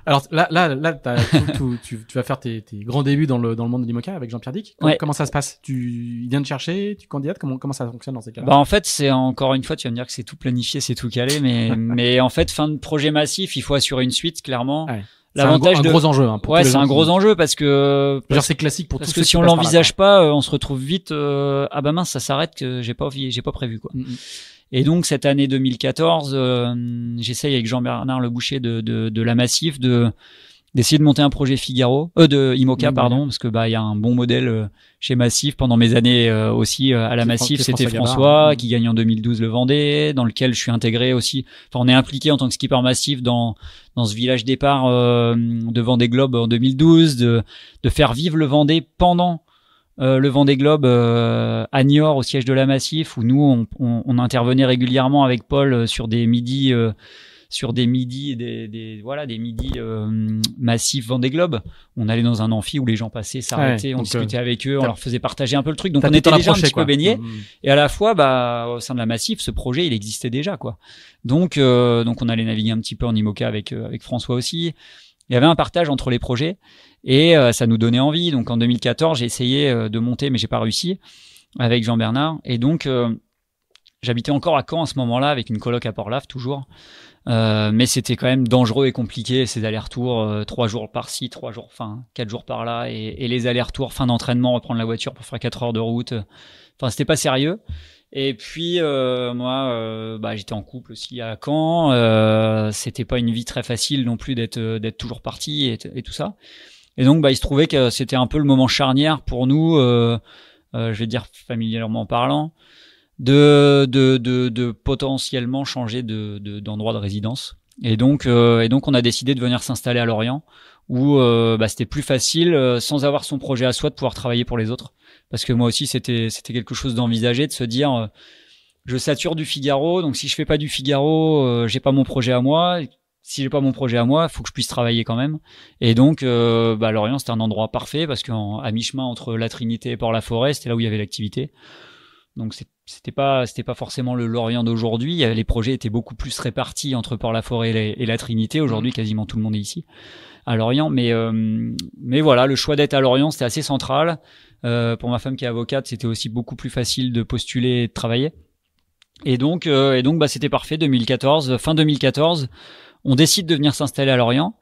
Alors là, là, là, tu, tu, vas faire tes, tes, grands débuts dans le, dans le monde de l'IMOCA avec Jean-Pierre Dick. Comment, ouais. comment, ça se passe Tu il de chercher, tu candidates. Comment, comment ça fonctionne dans ces cas-là bah, en fait, c'est encore une fois, tu vas me dire que c'est tout planifié, c'est tout calé, mais mais en fait, fin de projet massif, il faut assurer une suite clairement. Ouais. L'avantage un, de... un gros enjeu. Hein, ouais, c'est un gros enjeu parce que genre c'est classique pour parce que si on l'envisage pas, euh, on se retrouve vite. Euh... ah bah mince, ça s'arrête que j'ai pas j'ai pas prévu quoi. Mm, mm. Et donc cette année 2014, euh, j'essaye avec Jean-Bernard Le Boucher de, la Massif de d'essayer de monter un projet Figaro, euh, de Imoca pardon, parce que bah il y a un bon modèle euh, chez Massif. Pendant mes années euh, aussi à la Massif, c'était François, mmh. qui gagne en 2012 le Vendée, dans lequel je suis intégré aussi. Enfin, on est impliqué en tant que skipper Massif dans dans ce village départ de Vendée Globe en 2012, de de faire vivre le Vendée pendant euh, le Vendée Globe euh, à Niort, au siège de la Massif, où nous, on, on, on intervenait régulièrement avec Paul euh, sur des midis, euh, sur des midis, des, des voilà, des midis massifs Vendée Globe. On allait dans un amphi où les gens passaient, s'arrêtaient, on discutait avec eux, on leur faisait partager un peu le truc. Donc on était déjà un petit quoi. peu baigné. Mmh, mmh. Et à la fois, bah, au sein de la Massif, ce projet, il existait déjà, quoi. Donc, donc on allait naviguer un petit peu en IMOCA avec avec François aussi il y avait un partage entre les projets et euh, ça nous donnait envie. Donc en 2014, j'ai essayé euh, de monter, mais j'ai pas réussi avec Jean Bernard. Et donc euh, j'habitais encore à Caen à ce moment-là avec une coloc à Port-Laf toujours. mais c'était quand même dangereux et compliqué ces allers-retours, trois jours par-ci, trois jours, fin quatre jours par-là, et, les allers-retours, fin d'entraînement, reprendre la voiture pour faire quatre heures de route. Enfin, c'était pas sérieux. Et puis euh, moi, euh, bah, j'étais en couple aussi à Caen. Euh, c'était pas une vie très facile non plus d'être euh, d'être toujours parti et, tout ça. Et donc bah, il se trouvait que c'était un peu le moment charnière pour nous, je vais dire familièrement parlant, de de, de, de potentiellement changer de d'endroit de, résidence. Et donc et donc on a décidé de venir s'installer à Lorient, où bah, c'était plus facile, sans avoir son projet à soi, de pouvoir travailler pour les autres parce que moi aussi c'était c'était quelque chose d'envisager, de se dire euh, je sature du Figaro, donc si je fais pas du Figaro, je euh, j'ai pas mon projet à moi. Si j'ai pas mon projet à moi, faut que je puisse travailler quand même. Et donc, euh, bah, Lorient c'était un endroit parfait parce à mi-chemin entre la Trinité et Port-la-Forêt, c'était là où il y avait l'activité. Donc c'était pas c'était pas forcément le Lorient d'aujourd'hui. Les projets étaient beaucoup plus répartis entre Port-la-Forêt et, la Trinité. Aujourd'hui, mmh. quasiment tout le monde est ici à Lorient. Mais, euh, mais voilà, le choix d'être à Lorient, c'était assez central. Euh, pour ma femme qui est avocate, c'était aussi beaucoup plus facile de postuler et de travailler. Et donc, euh, et donc, bah, c'était parfait. 2014, fin 2014, on décide de venir s'installer à Lorient.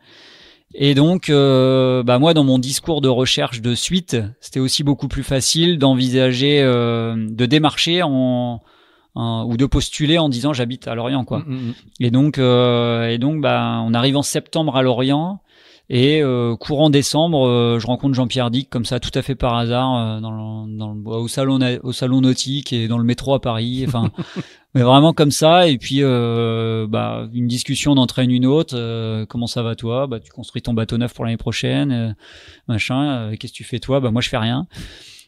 Et donc, bah moi, dans mon discours de recherche de suite, c'était aussi beaucoup plus facile d'envisager, de démarcher en, ou de postuler en disant j'habite à Lorient, quoi. Mmh, mmh, mmh. Et donc, et donc, bah, on arrive en septembre à Lorient. Et euh, courant décembre, euh, je rencontre Jean-Pierre Dick comme ça, tout à fait par hasard, euh, dans dans le, au salon au salon nautique et dans le métro à Paris. Enfin, mais vraiment comme ça. Et puis, bah, une discussion d'entraîne une autre. comment ça va toi Bah, tu construis ton bateau neuf pour l'année prochaine, machin. Qu'est-ce que tu fais toi Bah, moi je fais rien.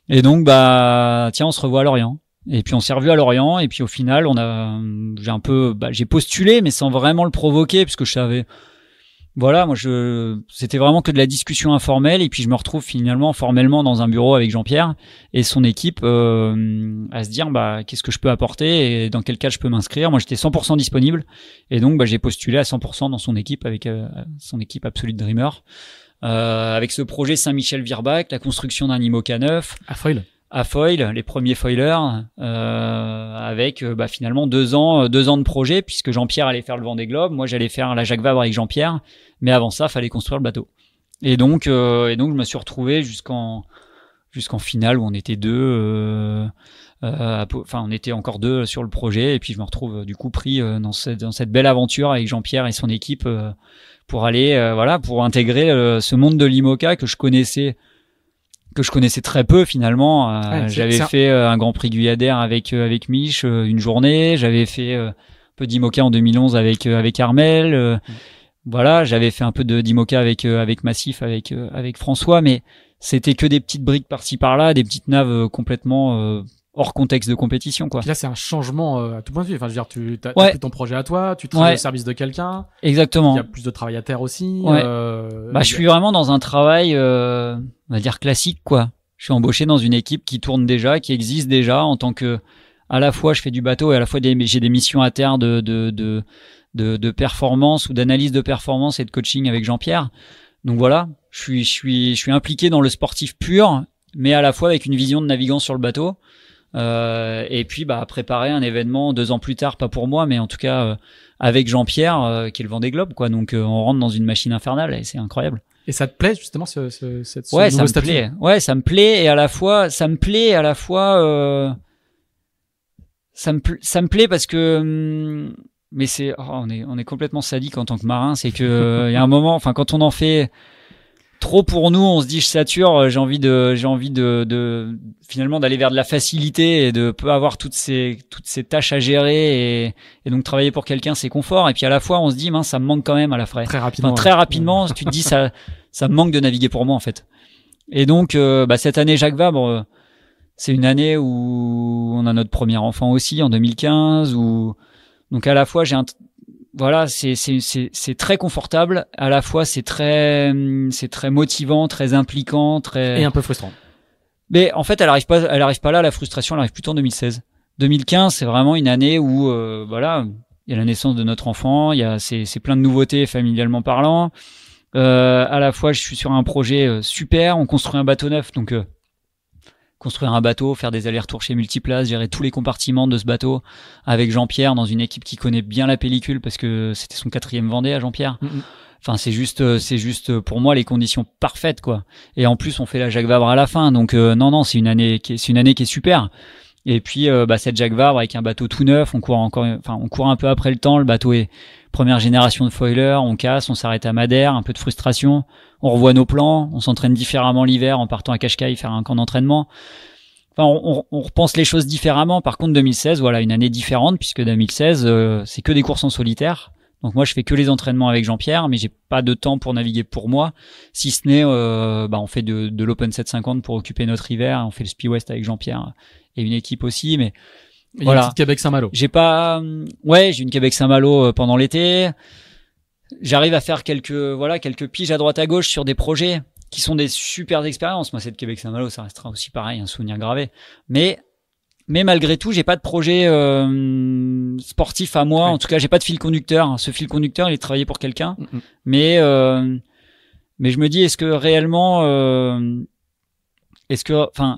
Et donc, bah, tiens, on se revoit à Lorient. Et puis on s'est revu à Lorient et puis au final on a j'ai un peu bah, j'ai postulé mais sans vraiment le provoquer puisque je savais voilà, moi je c'était vraiment que de la discussion informelle et puis je me retrouve finalement formellement dans un bureau avec Jean-Pierre et son équipe euh, à se dire bah qu'est-ce que je peux apporter et dans quel cas je peux m'inscrire. Moi j'étais 100% disponible et donc bah, j'ai postulé à 100% dans son équipe avec euh, son équipe Absolute Dreamer euh, avec ce projet Saint-Michel Virbac, la construction d'un IMOCA 9 à Foyle à foil, les premiers foilers, euh, avec euh, bah, finalement deux ans, euh, deux ans de projet, puisque Jean-Pierre allait faire le vent des globes moi j'allais faire la Jacques Vabre avec Jean-Pierre, mais avant ça, fallait construire le bateau. Et donc, et donc je me suis retrouvé jusqu'en jusqu'en finale où on était deux, enfin on était encore deux sur le projet, et puis je me retrouve du coup pris dans cette, dans cette belle aventure avec Jean-Pierre et son équipe pour aller voilà pour intégrer ce monde de l'IMOCA que je connaissais que je connaissais très peu finalement. Euh, j'avais fait euh, un Grand Prix Guyadère avec euh, avec Mich une journée. J'avais fait un peu d'Imoca en 2011 avec avec Armel. Mm. Voilà, j'avais fait un peu de d'Imoca avec avec Massif avec avec François, mais c'était que des petites briques par-ci par-là, des petites naves complètement hors contexte de compétition quoi. là c'est un changement euh, à tout point de vue. Enfin je veux dire tu as, ouais. ton projet à toi, tu travailles au service de quelqu'un. Exactement. Il y a plus de travail à terre aussi. Ouais. Euh, bah je suis vraiment dans un travail euh, on va dire classique quoi. Je suis embauché dans une équipe qui tourne déjà, qui existe déjà en tant que à la fois je fais du bateau et à la fois j'ai des missions à terre de de de, de, performance ou d'analyse de performance et de coaching avec Jean-Pierre. Donc voilà, je suis je suis je suis impliqué dans le sportif pur mais à la fois avec une vision de navigant sur le bateau. Euh, et puis bah préparer un événement deux ans plus tard, pas pour moi, mais en tout cas euh, avec Jean-Pierre euh, qui est le Vendée Globe, quoi. Donc on rentre dans une machine infernale et c'est incroyable. Et ça te plaît justement ce, ce, ouais ça me plaît ouais ça me plaît et à la fois ça me plaît à la fois ça me ça me plaît parce que hum, mais c'est oh, on est on est complètement sadique en tant que marin c'est que il y a un moment enfin quand on en fait trop pour nous. On se dit, je sature. Euh, j'ai envie de, j'ai envie de, finalement d'aller vers de la facilité et de pas avoir toutes ces, toutes ces tâches à gérer et, donc travailler pour quelqu'un, c'est confort. Et puis à la fois, on se dit, ça me manque quand même à la frais. Très rapidement. très rapidement, tu te dis, ça, ça me manque de naviguer pour moi en fait. Et donc, euh, bah, cette année, Jacques Vabre, euh, c'est une année où on a notre premier enfant aussi en 2015. Où donc à la fois, j'ai un voilà, c'est très confortable. À la fois, c'est très, hum, c'est très motivant, très impliquant, très et un peu frustrant. Mais en fait, elle arrive pas, elle arrive pas là. La frustration, elle arrive plutôt en 2016. 2015, c'est vraiment une année où, euh, voilà, il y a la naissance de notre enfant, il y a c'est plein de nouveautés familialement parlant. Euh, à la fois, je suis sur un projet euh, super. On construit un bateau neuf, donc construire un bateau, faire des allers-retours chez Multiplace, gérer tous les compartiments de ce bateau avec Jean-Pierre dans une équipe qui connaît bien la pellicule parce que c'était son quatrième Vendée à Jean-Pierre. Enfin, c'est juste, euh, c'est juste euh, pour moi les conditions parfaites quoi. Et en plus, on fait la Jacques Vabre à la fin, donc euh, non, non, c'est une année, qui c'est une année qui est super. Et puis, bah, cette Jacques Vabre avec un bateau tout neuf, on court encore, enfin, on court un peu après le temps. Le bateau est, première génération de foilers, on casse, on s'arrête à Madère, un peu de frustration, on revoit nos plans, on s'entraîne différemment l'hiver en partant à Cascais faire un camp d'entraînement. Enfin, on, on, repense les choses différemment. Par contre, 2016, voilà, une année différente puisque 2016, euh, c'est que des courses en solitaire. Donc moi, je fais que les entraînements avec Jean-Pierre, mais j'ai pas de temps pour naviguer pour moi, si ce n'est, euh, bah, on fait de, de l'Open 750 pour occuper notre hiver, on fait le Speed West avec Jean-Pierre et une équipe aussi, mais voilà. Québec Saint-Malo. J'ai pas, ouais, j'ai une Québec Saint-Malo euh, pendant l'été. J'arrive à faire quelques, voilà, quelques piges à droite à gauche sur des projets qui sont des super expériences. Moi, cette Québec Saint-Malo, ça restera aussi pareil, un souvenir gravé. Mais mais malgré tout, j'ai pas de projet euh, sportif à moi. En tout cas, j'ai pas de fil conducteur. Ce fil conducteur, il est travaillé pour quelqu'un. Mm, mm. Mais euh, mais je me dis, est-ce que réellement, est-ce que, enfin,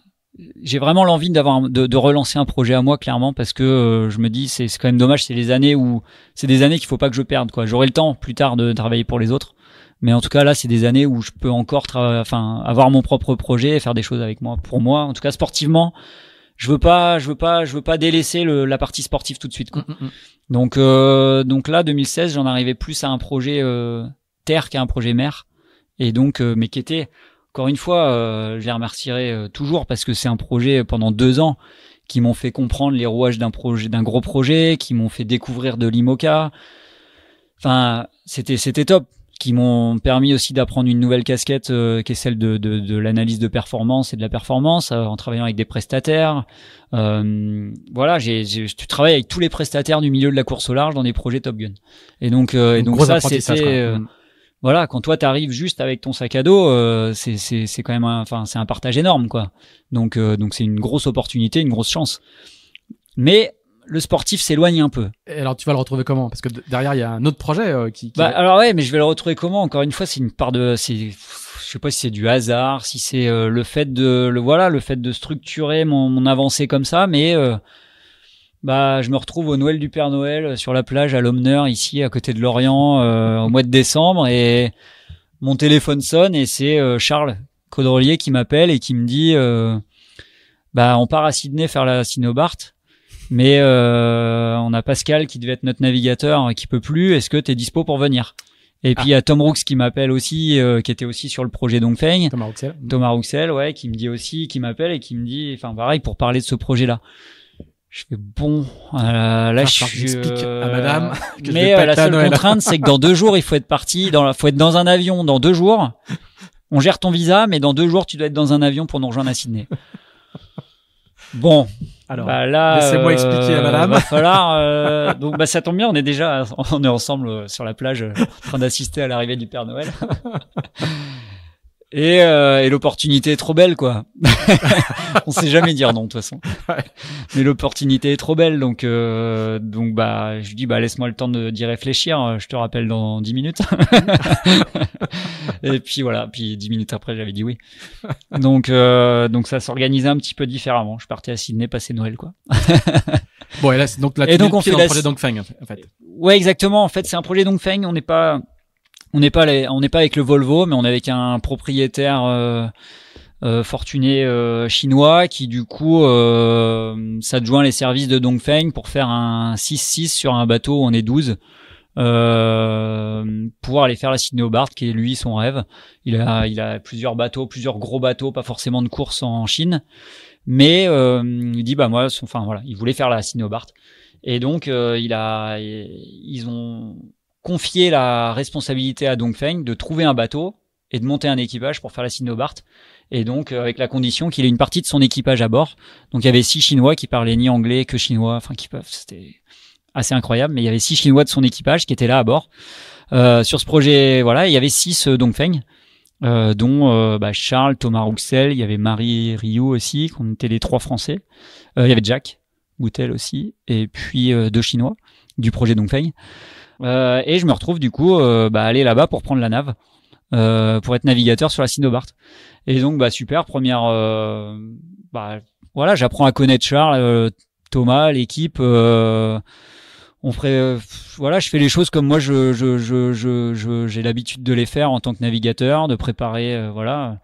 j'ai vraiment l'envie d'avoir de, de, relancer un projet à moi clairement parce que euh, je me dis c'est quand même dommage c'est les années où c'est des années qu'il faut pas que je perde quoi j'aurai le temps plus tard de travailler pour les autres mais en tout cas là c'est des années où je peux encore enfin avoir mon propre projet et faire des choses avec moi pour moi en tout cas sportivement je veux pas je veux pas je veux pas délaisser le, la partie sportive tout de suite quoi. Mm, mm, mm. donc euh, donc là 2016 j'en arrivais plus à un projet euh, terre qu'à un projet mer et donc mais qui était encore une fois, euh, je les remercierai euh, toujours parce que c'est un projet pendant deux ans qui m'ont fait comprendre les rouages d'un projet, d'un gros projet, qui m'ont fait découvrir de l'IMOCA. Enfin, c'était c'était top. Qui m'ont permis aussi d'apprendre une nouvelle casquette euh, qui est celle de, de, l'analyse de performance et de la performance en travaillant avec des prestataires. voilà, j'ai, tu travailles avec tous les prestataires du milieu de la course au large dans des projets Top Gun. Et donc, et donc ça, c'était voilà, quand toi t'arrives juste avec ton sac à dos, euh, c'est c'est c'est quand même enfin c'est un partage énorme quoi. Donc euh, donc c'est une grosse opportunité, une grosse chance. Mais le sportif s'éloigne un peu. alors tu vas le retrouver comment Parce que derrière il y a un autre projet euh, qui. Bah, alors ouais, mais je vais le retrouver comment Encore une fois, c'est une part de, c'est, je sais pas si c'est du hasard, si c'est le fait de, le voilà, le fait de structurer mon, avancée comme ça, mais bah, je me retrouve au Noël du Père Noël euh, sur la plage à l'Omneur ici à côté de Lorient euh, au mois de décembre et mon téléphone sonne et c'est euh, Charles Caudrelier qui m'appelle et qui me dit bah on part à Sydney faire la Sinobart, mais on a Pascal qui devait être notre navigateur hein, qui peut plus est-ce que tu es dispo pour venir et puis il y a ah. Tom Rooks qui m'appelle aussi, qui était aussi sur le projet Dongfeng. Thomas Rouxel. Thomas Rouxel, ouais, qui me dit aussi, qui m'appelle et qui me dit, enfin pareil, pour parler de ce projet-là. Je fais bon, euh, là je suis. à euh, madame. Que mais euh, la seule contrainte, c'est que dans deux jours, il faut être parti, dans, la... faut être dans un avion dans deux jours. On gère ton visa, mais dans deux jours, tu dois être dans un avion pour nous rejoindre à Sydney. Bon. Alors, bah, là, laissez-moi expliquer à madame. donc, bah, ça tombe bien, on est déjà, on est ensemble sur la plage, en train d'assister à l'arrivée du Père Noël. Et, euh, et l'opportunité est trop belle, quoi. on sait jamais dire non, de toute façon. Mais l'opportunité est trop belle, donc euh, donc bah je dis bah laisse-moi le temps d'y réfléchir. Je te rappelle dans 10 minutes. et puis voilà, puis dix minutes après j'avais dit oui. Donc euh, donc ça s'organisait un petit peu différemment. Je partais à Sydney passer Noël, quoi. bon et là donc là et donc on fait un projet en fait. Ouais exactement. En fait c'est un projet Feng. On n'est pas on n'est pas on n'est pas avec le Volvo, mais on est avec un propriétaire euh, euh, fortuné euh, chinois qui du coup s'adjoint les services de Dongfeng pour faire un 6-6 sur un bateau où on est 12. pour aller faire la Sydney qui est lui son rêve. Il a, il a plusieurs bateaux, plusieurs gros bateaux, pas forcément de course en Chine, mais il dit bah moi, enfin voilà, il voulait faire la Sydney et donc il a, ils ont confier la responsabilité à Dongfeng de trouver un bateau et de monter un équipage pour faire la Sinobart. Et donc, euh, avec la condition qu'il ait une partie de son équipage à bord. Donc, il y avait six Chinois qui parlaient ni anglais que chinois. Enfin, qui peuvent. C'était assez incroyable. Mais il y avait six Chinois de son équipage qui étaient là à bord. Euh, sur ce projet, voilà, il y avait six Dong euh, Dongfeng. dont bah, Charles, Thomas Rouxel, il y avait Marie Rio aussi, qu'on était les trois Français. il y avait Jack Boutel aussi, et puis deux Chinois du projet Dongfeng. Euh, et je me retrouve du coup euh, bah, aller là-bas pour prendre la nave. Euh, pour être navigateur sur la Sinobart. Et donc bah super première euh, bah voilà, j'apprends à connaître Charles, Thomas, l'équipe on ferait voilà, je fais les choses comme moi je je je je j'ai l'habitude de les faire en tant que navigateur, de préparer voilà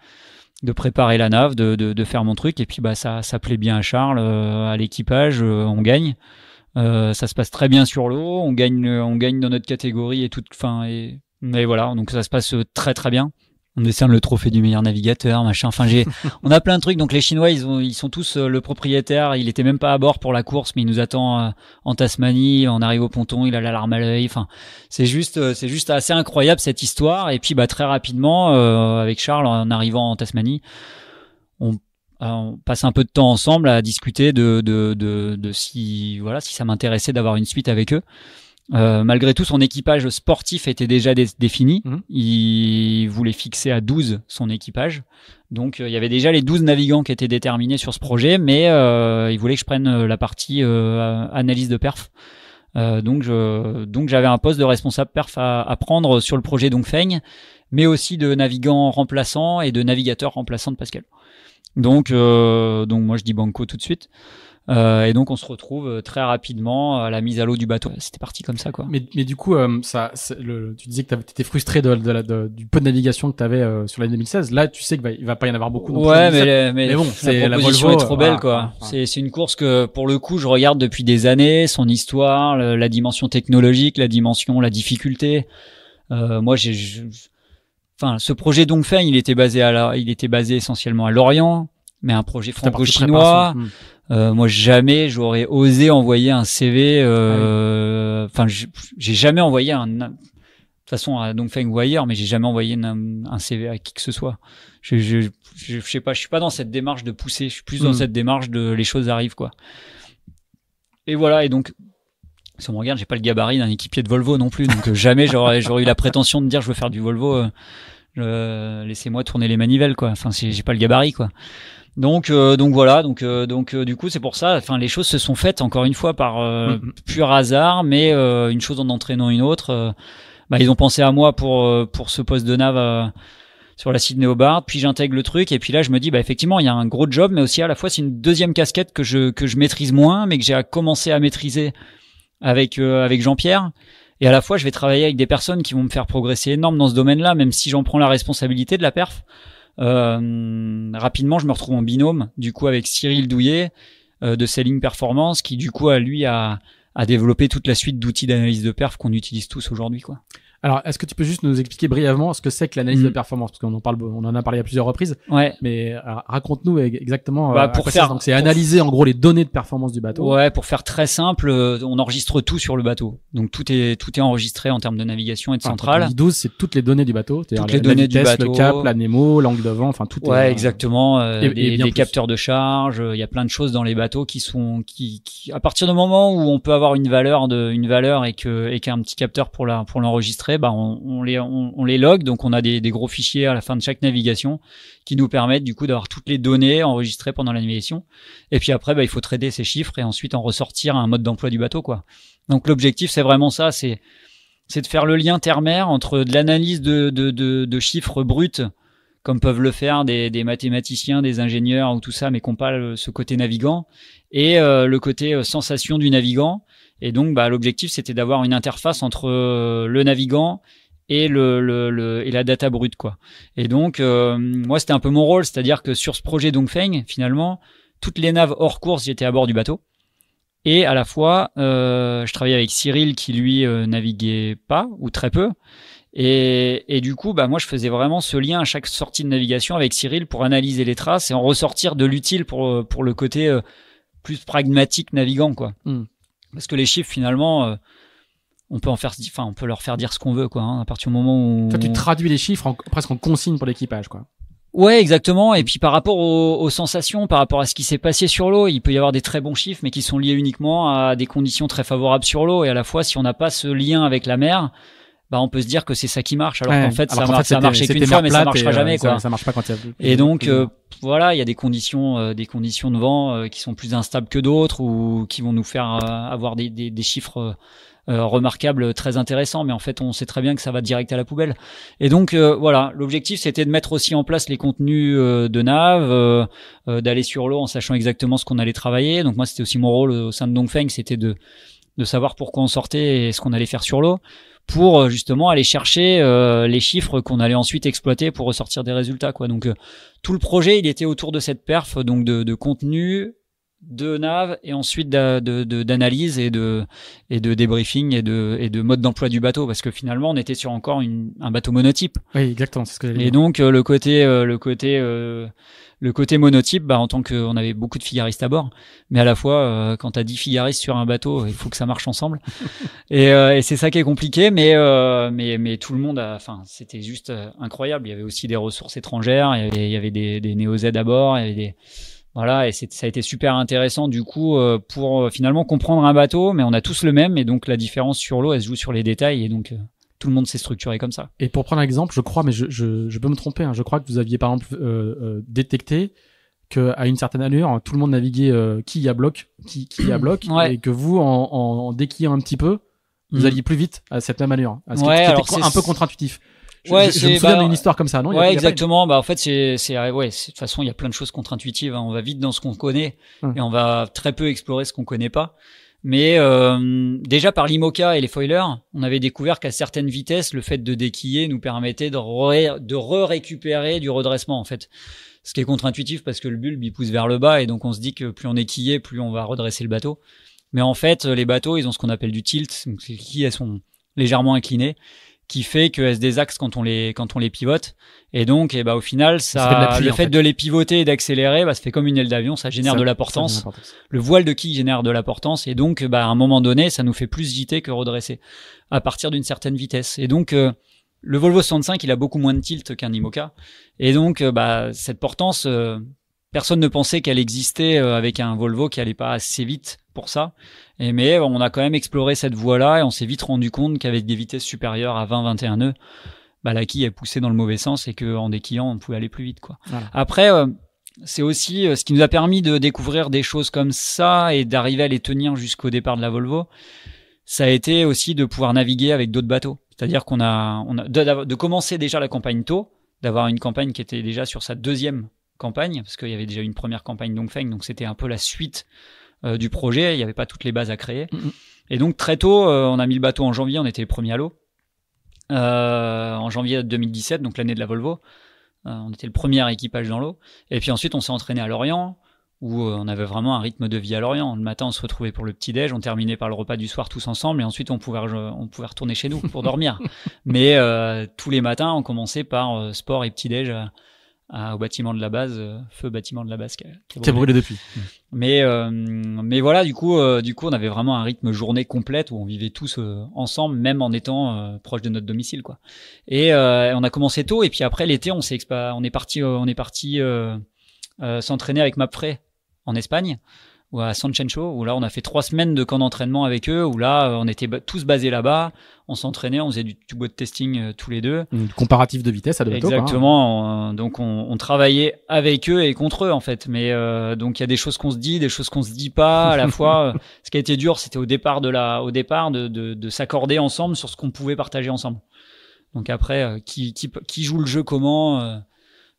de préparer la nave, de, de, de, faire mon truc et puis bah ça ça plaît bien à Charles, à l'équipage, on gagne. Euh, ça se passe très bien sur l'eau. On gagne, on gagne dans notre catégorie et toute, Enfin, et, mais voilà. Donc ça se passe euh, très très bien on décerne le trophée du meilleur navigateur, machin. Enfin, j'ai, on a plein de trucs. Donc les Chinois, ils, sont tous euh, le propriétaire. Il était même pas à bord pour la course, mais il nous attend en Tasmanie. On arrive au ponton, il a la larme à l'œil. Enfin, c'est juste, c'est juste assez incroyable cette histoire. Et puis, bah très rapidement, avec Charles, en arrivant en Tasmanie, on euh, on passe un peu de temps ensemble à discuter de, de, de, si voilà si ça m'intéressait d'avoir une suite avec eux. Euh, malgré tout, son équipage sportif était déjà défini. Mhm. Il voulait fixer à 12 son équipage. Donc, euh, il y avait déjà les 12 navigants qui étaient déterminés sur ce projet, mais il voulait que je prenne la partie analyse de perf. donc, je, donc j'avais un poste de responsable perf à, à prendre sur le projet Dongfeng, mais aussi de navigant remplaçant et de navigateur remplaçant de Pascal. Donc, euh, donc moi je dis banco tout de suite. Euh, et donc on se retrouve euh, très rapidement à la mise à l'eau du bateau. C'était parti comme ça quoi. Mais, mais du coup, ça, tu disais que tu étais frustré de, du peu de navigation que tu avais sur l'année 2016. Là, tu sais que il va pas y en avoir beaucoup. ouais, mais, mais, bon, c'est la proposition est trop belle quoi. C'est une course que pour le coup je regarde depuis des années, son histoire, la dimension technologique, la dimension, la difficulté. moi j'ai Enfin, ce projet Dongfeng, il était basé à la, il était basé essentiellement à Lorient, mais un projet franco-chinois. Hein. Euh, moi, jamais j'aurais osé envoyer un CV. Euh, ah enfin, j'ai jamais envoyé un. De toute façon, à Dongfeng ou ailleurs, mais j'ai jamais envoyé un, CV à qui que ce soit. Je, je, je, sais pas, je suis pas dans cette démarche de pousser. Je suis plus dans hmm. cette démarche de les choses arrivent, quoi. Et voilà. Et donc, si on me regarde, j'ai pas le gabarit d'un équipier de Volvo non plus, donc euh, jamais j'aurais eu la prétention de dire je veux faire du Volvo. Euh, euh, laissez-moi tourner les manivelles quoi. Enfin, j'ai pas le gabarit quoi. Donc, donc voilà, donc, donc du coup, c'est pour ça. Enfin, les choses se sont faites encore une fois par mm-hmm. pur hasard, mais une chose en entraînant une autre. bah, ils ont pensé à moi pour pour ce poste de nav sur la Sydney Hobart. Puis j'intègre le truc et puis là, je me dis, bah effectivement, il y a un gros job, mais aussi à la fois c'est une deuxième casquette que je que je maîtrise moins, mais que j'ai commencé à maîtriser avec euh, avec Jean-Pierre et à la fois je vais travailler avec des personnes qui vont me faire progresser énorme dans ce domaine-là, même si j'en prends la responsabilité de la perf. Euh, rapidement, je me retrouve en binôme du coup avec Cyril Douillet euh, de Selling Performance, qui du coup à lui a, a développé toute la suite d'outils d'analyse de perf qu'on utilise tous aujourd'hui, quoi. Alors, est-ce que tu peux juste nous expliquer brièvement ce que c'est que l'analyse de mm. performance Parce qu'on en parle, on en a parlé à plusieurs reprises. Ouais. Mais raconte-nous exactement. Bah, euh, pour faire, donc c'est analyser en gros les données de performance du bateau. Ouais, pour faire très simple, euh, on enregistre tout sur le bateau. Donc tout est tout est enregistré en termes de navigation et de centrale. 12, c'est toutes les données du bateau. Toutes les, données vitesse, du bateau. Le cap, l'anémo, l'angle de enfin tout. Ouais, euh, exactement. les, capteurs de charge. Il y a plein de choses dans les bateaux qui sont qui, qui à partir du moment où on peut avoir une valeur de une valeur et que et qu'un petit capteur pour la pour l'enregistrer bah, on, les, on, les log. Donc, on a des, gros fichiers à la fin de chaque navigation qui nous permettent du coup d'avoir toutes les données enregistrées pendant la navigation. Et puis après, bah, il faut trader ces chiffres et ensuite en ressortir un mode d'emploi du bateau. quoi. Donc, l'objectif, c'est vraiment ça. C'est c'est de faire le lien terre-mer entre de l'analyse de, chiffres bruts, comme peuvent le faire des, mathématiciens, des ingénieurs ou tout ça, mais qu'on pas ce côté navigant, et euh, le côté euh, sensation du navigant, et donc, bah, l'objectif, c'était d'avoir une interface entre euh, le navigant et le, le, et la data brute quoi. Et donc euh, moi c'était un peu mon rôle, c'est-à-dire que sur ce projet Dongfeng finalement toutes les naves hors course j'étais à bord du bateau et à la fois euh, je travaillais avec Cyril qui lui euh, naviguait pas ou très peu et, et du coup bah moi je faisais vraiment ce lien à chaque sortie de navigation avec Cyril pour analyser les traces et en ressortir de l'utile pour pour le côté plus pragmatique navigant quoi. Hmm. Parce que les chiffres, finalement, euh, on peut en faire, enfin, on peut leur faire dire ce qu'on veut, quoi. Hein, à partir du moment où. tu traduis les chiffres presque en consigne pour l'équipage, quoi. Ouais, exactement. Et puis par rapport aux sensations, par rapport à ce qui s'est passé sur l'eau, il peut y avoir des très bons chiffres, mais qui sont liés uniquement à des conditions très favorables sur l'eau. Et à la fois, si on n'a pas ce lien avec la mer, bah on peut se dire que c'est ça qui marche alors qu'en fait, ça, marche fois mais ça marchera euh, jamais quoi. Ça, marche pas Et donc euh, voilà, il y a des conditions euh, des conditions de vent qui sont plus instables que d'autres ou qui vont nous faire avoir des, des, des chiffres remarquables, très intéressants, mais en fait on sait très bien que ça va direct à la poubelle. Et donc voilà, l'objectif c'était de mettre aussi en place les contenus de Nav, d'aller sur l'eau en sachant exactement ce qu'on allait travailler. Donc moi c'était aussi mon rôle au sein de Dongfeng, c'était de de savoir pourquoi on sortait et ce qu'on allait faire sur l'eau pour euh, justement aller chercher euh, les chiffres qu'on allait ensuite exploiter pour ressortir des résultats quoi. Donc euh, tout le projet, il était autour de cette perf donc de, de contenu, de nav et ensuite d'analyse de, et de et de débriefing et de et de mode d'emploi du bateau parce que finalement on était sur encore une, un bateau monotype. Oui, exactement, c'est ce que Et donc le côté le côté le côté monotype, bah, en tant qu'on avait beaucoup de figaristes à bord, mais à la fois, euh, quand as 10 figaristes sur un bateau, il faut que ça marche ensemble. et, euh, et c'est ça qui est compliqué, mais, euh, mais, mais tout le monde, enfin, c'était juste euh, incroyable. Il y avait aussi des ressources étrangères, il y avait, des, des néo-Z à bord, il y avait des... Voilà, et ça a été super intéressant du coup pour finalement comprendre un bateau, mais on a tous le même, et donc la différence sur l'eau, elle se joue sur les détails, et donc tout le monde s'est structuré comme ça. Et pour prendre un exemple, je crois, mais je, je, je peux me tromper, hein, je crois que vous aviez par exemple euh, euh détecté qu'à une certaine allure, tout le monde naviguait euh, qui y a bloc, qui, qui y a bloc, et que vous, en, en, déquillant un petit peu, vous mm. alliez plus vite à cette même allure. Hein, ce qui, était un peu contre-intuitif. Je, ouais, je me souviens bah, d'une histoire comme ça, non Ouais, exactement. Bah en fait, c'est c'est ouais, de toute façon, il y a plein de choses contre-intuitives. Hein. On va vite dans ce qu'on connaît et on va très peu explorer ce qu'on connaît pas. Mais euh, déjà par l'IMOCA et les foilers, on avait découvert qu'à certaines vitesses, le fait de déquiller nous permettait de, re de re récupérer du redressement en fait. Ce qui est contre-intuitif parce que le bulbe il pousse vers le bas et donc on se dit que plus on est quillé, plus on va redresser le bateau. Mais en fait, les bateaux, ils ont ce qu'on appelle du tilt, donc les quilles elles sont légèrement inclinées qui fait qu'elles des axes quand on les quand on les pivote et donc et eh bah ben, au final ça, le fait, de les pivoter et d'accélérer bah ça fait comme une aile d'avion ça génère de la portance le voile de qui génère de la portance et donc bah à un moment donné ça nous fait plus jeter que redresser à partir d'une certaine vitesse et donc euh, le Volvo 65 il a beaucoup moins de tilt qu'un Imoca et donc euh, bah cette portance euh, personne ne pensait qu'elle existait avec un Volvo qui allait pas assez vite pour ça. Et, mais on a quand même exploré cette voie-là et on s'est vite rendu compte qu'avec des vitesses supérieures à 20-21 nœuds, bah, la quille est poussée dans le mauvais sens et qu'en déquillant, on pouvait aller plus vite. Quoi. Après, euh, c'est aussi euh, ce qui nous a permis de découvrir des choses comme ça et d'arriver à les tenir jusqu'au départ de la Volvo. Ça a été aussi de pouvoir naviguer avec d'autres bateaux. C'est-à-dire qu'on a, de, de, commencer déjà la campagne tôt, d'avoir une campagne qui était déjà sur sa deuxième campagne, parce qu'il y avait déjà une première campagne Dongfeng, donc c'était un peu la suite euh, du projet. Il n'y avait pas toutes les bases à créer. Mm, mm. Et donc très tôt, euh, on a mis le bateau en janvier. On était les premiers à l'eau. Euh, en janvier 2017, donc l'année de la Volvo. on était le premier équipage dans l'eau. Et puis ensuite, on s'est entraîné à Lorient où on avait vraiment un rythme de vie à Lorient. Le matin, on se retrouvait pour le petit-déj, on terminait par le repas du soir tous ensemble, et ensuite on pouvait, on pouvait retourner chez nous pour dormir. Mais tous les matins, on commençait par sport et petit-déj au bâtiment de la base, feu bâtiment de la base. Qui a, brûlé depuis. Mais euh, mais voilà, du coup, euh, du coup, on avait vraiment un rythme journée complète où on vivait tous euh, ensemble, même en étant proche de notre domicile, quoi. Et on a commencé tôt, et puis après l'été, on s'est on est parti, on est parti s'entraîner avec Mapfrey en Espagne ou à Sanchencho, où là on a fait trois semaines de camp d'entraînement avec eux, où là euh, on était tous basés là-bas, on s'entraînait, on faisait du tubo de testing euh, tous les deux. Comparatif de vitesse à deux hein. Exactement, donc on, travaillait avec eux et contre eux en fait, mais euh, donc il y a des choses qu'on se dit, des choses qu'on se dit pas à la fois. ce qui a été dur, c'était au départ de la, au départ de, de, s'accorder ensemble sur ce qu'on pouvait partager ensemble. Donc après, qui, qui, qui, joue le jeu comment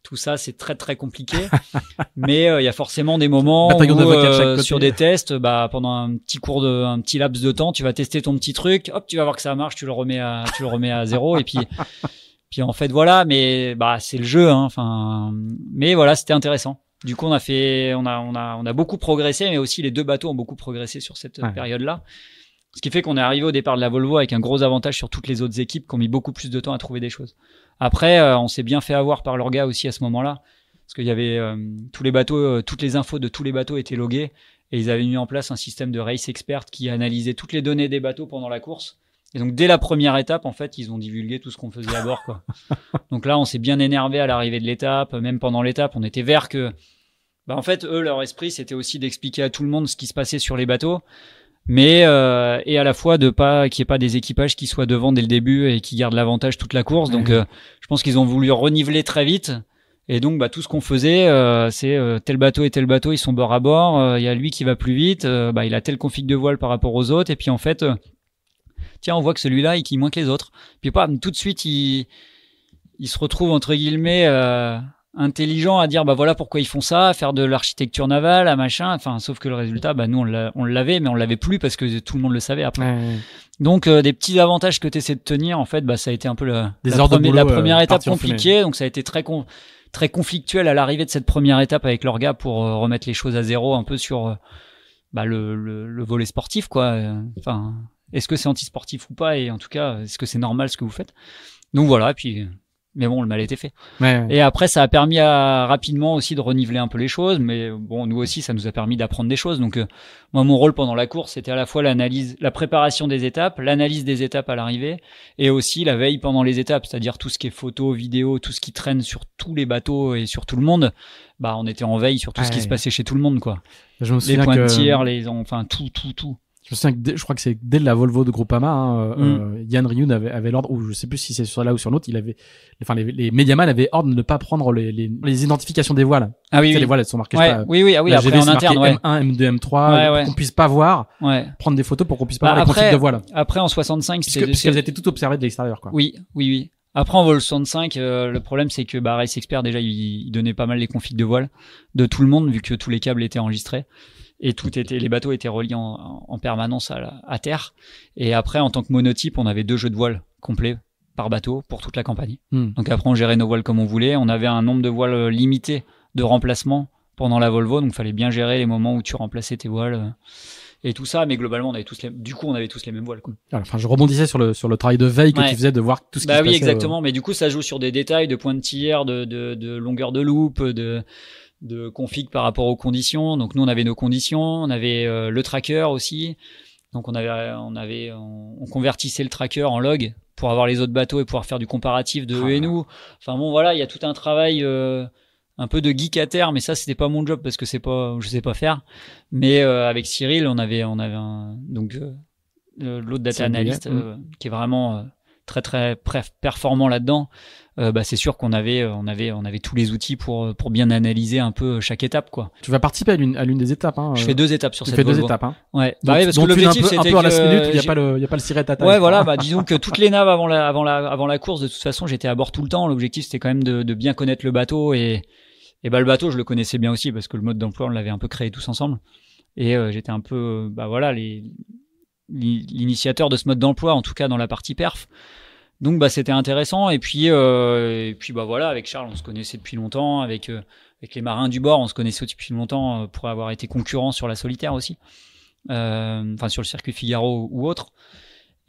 tout ça, c'est très très compliqué. mais euh, il y a forcément des moments où, euh, sur des tests, bah, pendant un petit cours de, un petit laps de temps, tu vas tester ton petit truc, hop, tu vas voir que ça marche, tu le remets à, tu le remets à zéro, et puis, puis en fait voilà, mais bah c'est le jeu, hein. Enfin, mais voilà, c'était intéressant. Du coup, on a fait, on a, on a, on a beaucoup progressé, mais aussi les deux bateaux ont beaucoup progressé sur cette euh, période-là. Ce qui fait qu'on est arrivé au départ de la Volvo avec un gros avantage sur toutes les autres équipes qui ont mis beaucoup plus de temps à trouver des choses. Après, euh, on s'est bien fait avoir par gars aussi à ce moment-là, parce qu'il y avait euh, tous les bateaux, euh, toutes les infos de tous les bateaux étaient loguées, et ils avaient mis en place un système de race expert qui analysait toutes les données des bateaux pendant la course. Et donc dès la première étape, en fait, ils ont divulgué tout ce qu'on faisait à bord, quoi. donc là, on s'est bien énervé à l'arrivée de l'étape, même pendant l'étape, on était vert que, bah, en fait, eux, leur esprit, c'était aussi d'expliquer à tout le monde ce qui se passait sur les bateaux mais euh, et à la fois de pas qu'il n'y ait pas des équipages qui soient devant dès le début et qui gardent l'avantage toute la course. Donc, euh, je pense qu'ils ont voulu reniveler très vite. Et donc, bah, tout ce qu'on faisait, euh, c'est euh, tel bateau et tel bateau, ils sont bord à bord. Euh, il y a lui qui va plus vite. bah, il a tel config de voile par rapport aux autres. Et puis, en fait, tiens, on voit que celui-là, il qui moins que les autres. Puis, pas tout de suite, il, il se retrouve entre guillemets intelligent à dire bah voilà pourquoi ils font ça, à faire de l'architecture navale, à machin. Enfin, sauf que le résultat, bah nous on l'avait, mais on l'avait plus parce que tout le monde le savait après. Donc euh, des petits avantages que tu essaies de tenir, en fait, bah ça a été un peu la, la, la première euh, étape compliquée. Donc ça a été très très conflictuel à l'arrivée de cette première étape avec leur gars pour euh, remettre les choses à zéro un peu sur bah, le, le, volet sportif quoi. Enfin, est-ce que c'est anti-sportif ou pas Et en tout cas, est-ce que c'est normal ce que vous faites Donc voilà, et puis mais bon, le mal était fait. Et après, ça a permis à, rapidement aussi de reniveler un peu les choses, mais bon, nous aussi, ça nous a permis d'apprendre des choses. Donc, euh, moi, mon rôle pendant la course, c'était à la fois l'analyse, la préparation des étapes, l'analyse des étapes à l'arrivée, et aussi la veille pendant les étapes, c'est-à-dire tout ce qui est photo, vidéo, tout ce qui traîne sur tous les bateaux et sur tout le monde. Bah, on était en veille sur tout ce qui se passait chez tout le monde, quoi. les points de tir, les, enfin, tout, tout, tout je que je crois que c'est dès la Volvo de Groupama, hein, Yann euh, mm. Ryun avait, l'ordre, ou je sais plus si c'est sur là ou sur l'autre, il avait, enfin les, les avaient ordre de ne pas prendre les, identifications des voiles. Ah oui, oui. les voiles elles sont marquées. oui oui ah oui. après, en interne, M1, M2, M3, qu'on puisse pas voir, prendre des photos pour qu'on puisse pas bah, voir après, de voiles. Après en 65, c'était parce qu'elles étaient toutes observées de l'extérieur quoi. Oui oui oui. Après en vol 65, euh, le problème c'est que bah, Expert déjà il, il, donnait pas mal les configs de voile de tout le monde vu que tous les câbles étaient enregistrés et tout était, les bateaux étaient reliés en, permanence à, terre. Et après, en tant que monotype, on avait deux jeux de voiles complets par bateau pour toute la campagne. Hmm. Donc après, on gérait nos voiles comme on voulait. On avait un nombre de voiles euh, limité de remplacement pendant la Volvo, donc fallait bien gérer les moments où tu remplaçais tes voiles euh, et tout ça. Mais globalement, on avait tous les, du coup, on avait tous les mêmes voiles. enfin, je rebondissais sur le sur le travail de veille que tu faisais de voir tout ce qui bah oui, se passait. oui, euh. exactement. Mais du coup, ça joue sur des détails de points de, de, de longueur de loupe, de de config par rapport aux conditions. Donc nous, on avait nos conditions, on avait euh, le tracker aussi. Donc on avait, on avait, on, convertissait le tracker en log pour avoir les autres bateaux et pouvoir faire du comparatif de ah. eux et nous. Enfin bon, voilà, il y a tout un travail euh, un peu de geek à terre, mais ça c'était pas mon job parce que c'est pas, je sais pas faire. Mais euh, avec Cyril, on avait, on avait un, donc l'autre data analyst mm. qui est vraiment très très performant là-dedans. Euh, bah, c'est sûr qu'on avait, euh, on avait, on avait tous les outils pour, euh, pour bien analyser un peu chaque étape, quoi. Tu vas participer à l'une, à l'une des étapes, hein. Je fais deux étapes sur tu fais deux étapes, hein. Ouais. Bah, parce que l'objectif, c'était. Un peu, à la minute, il n'y a pas le, il y a pas le siret à taille, Ouais, voilà, bah, disons que toutes les naves avant la, avant la, avant la course, de toute façon, j'étais à bord tout le temps. L'objectif, c'était quand même de, de bien connaître le bateau et, et bah, le bateau, je le connaissais bien aussi parce que le mode d'emploi, on l'avait un peu créé tous ensemble. Et j'étais un peu, bah voilà, les, l'initiateur de ce mode d'emploi, en tout cas dans la partie perf. Donc bah c'était intéressant et puis euh, et puis bah voilà avec Charles on se connaissait depuis longtemps avec euh, avec les marins du bord on se connaissait depuis longtemps euh, pour avoir été concurrents sur la solitaire aussi enfin sur le circuit Figaro ou autre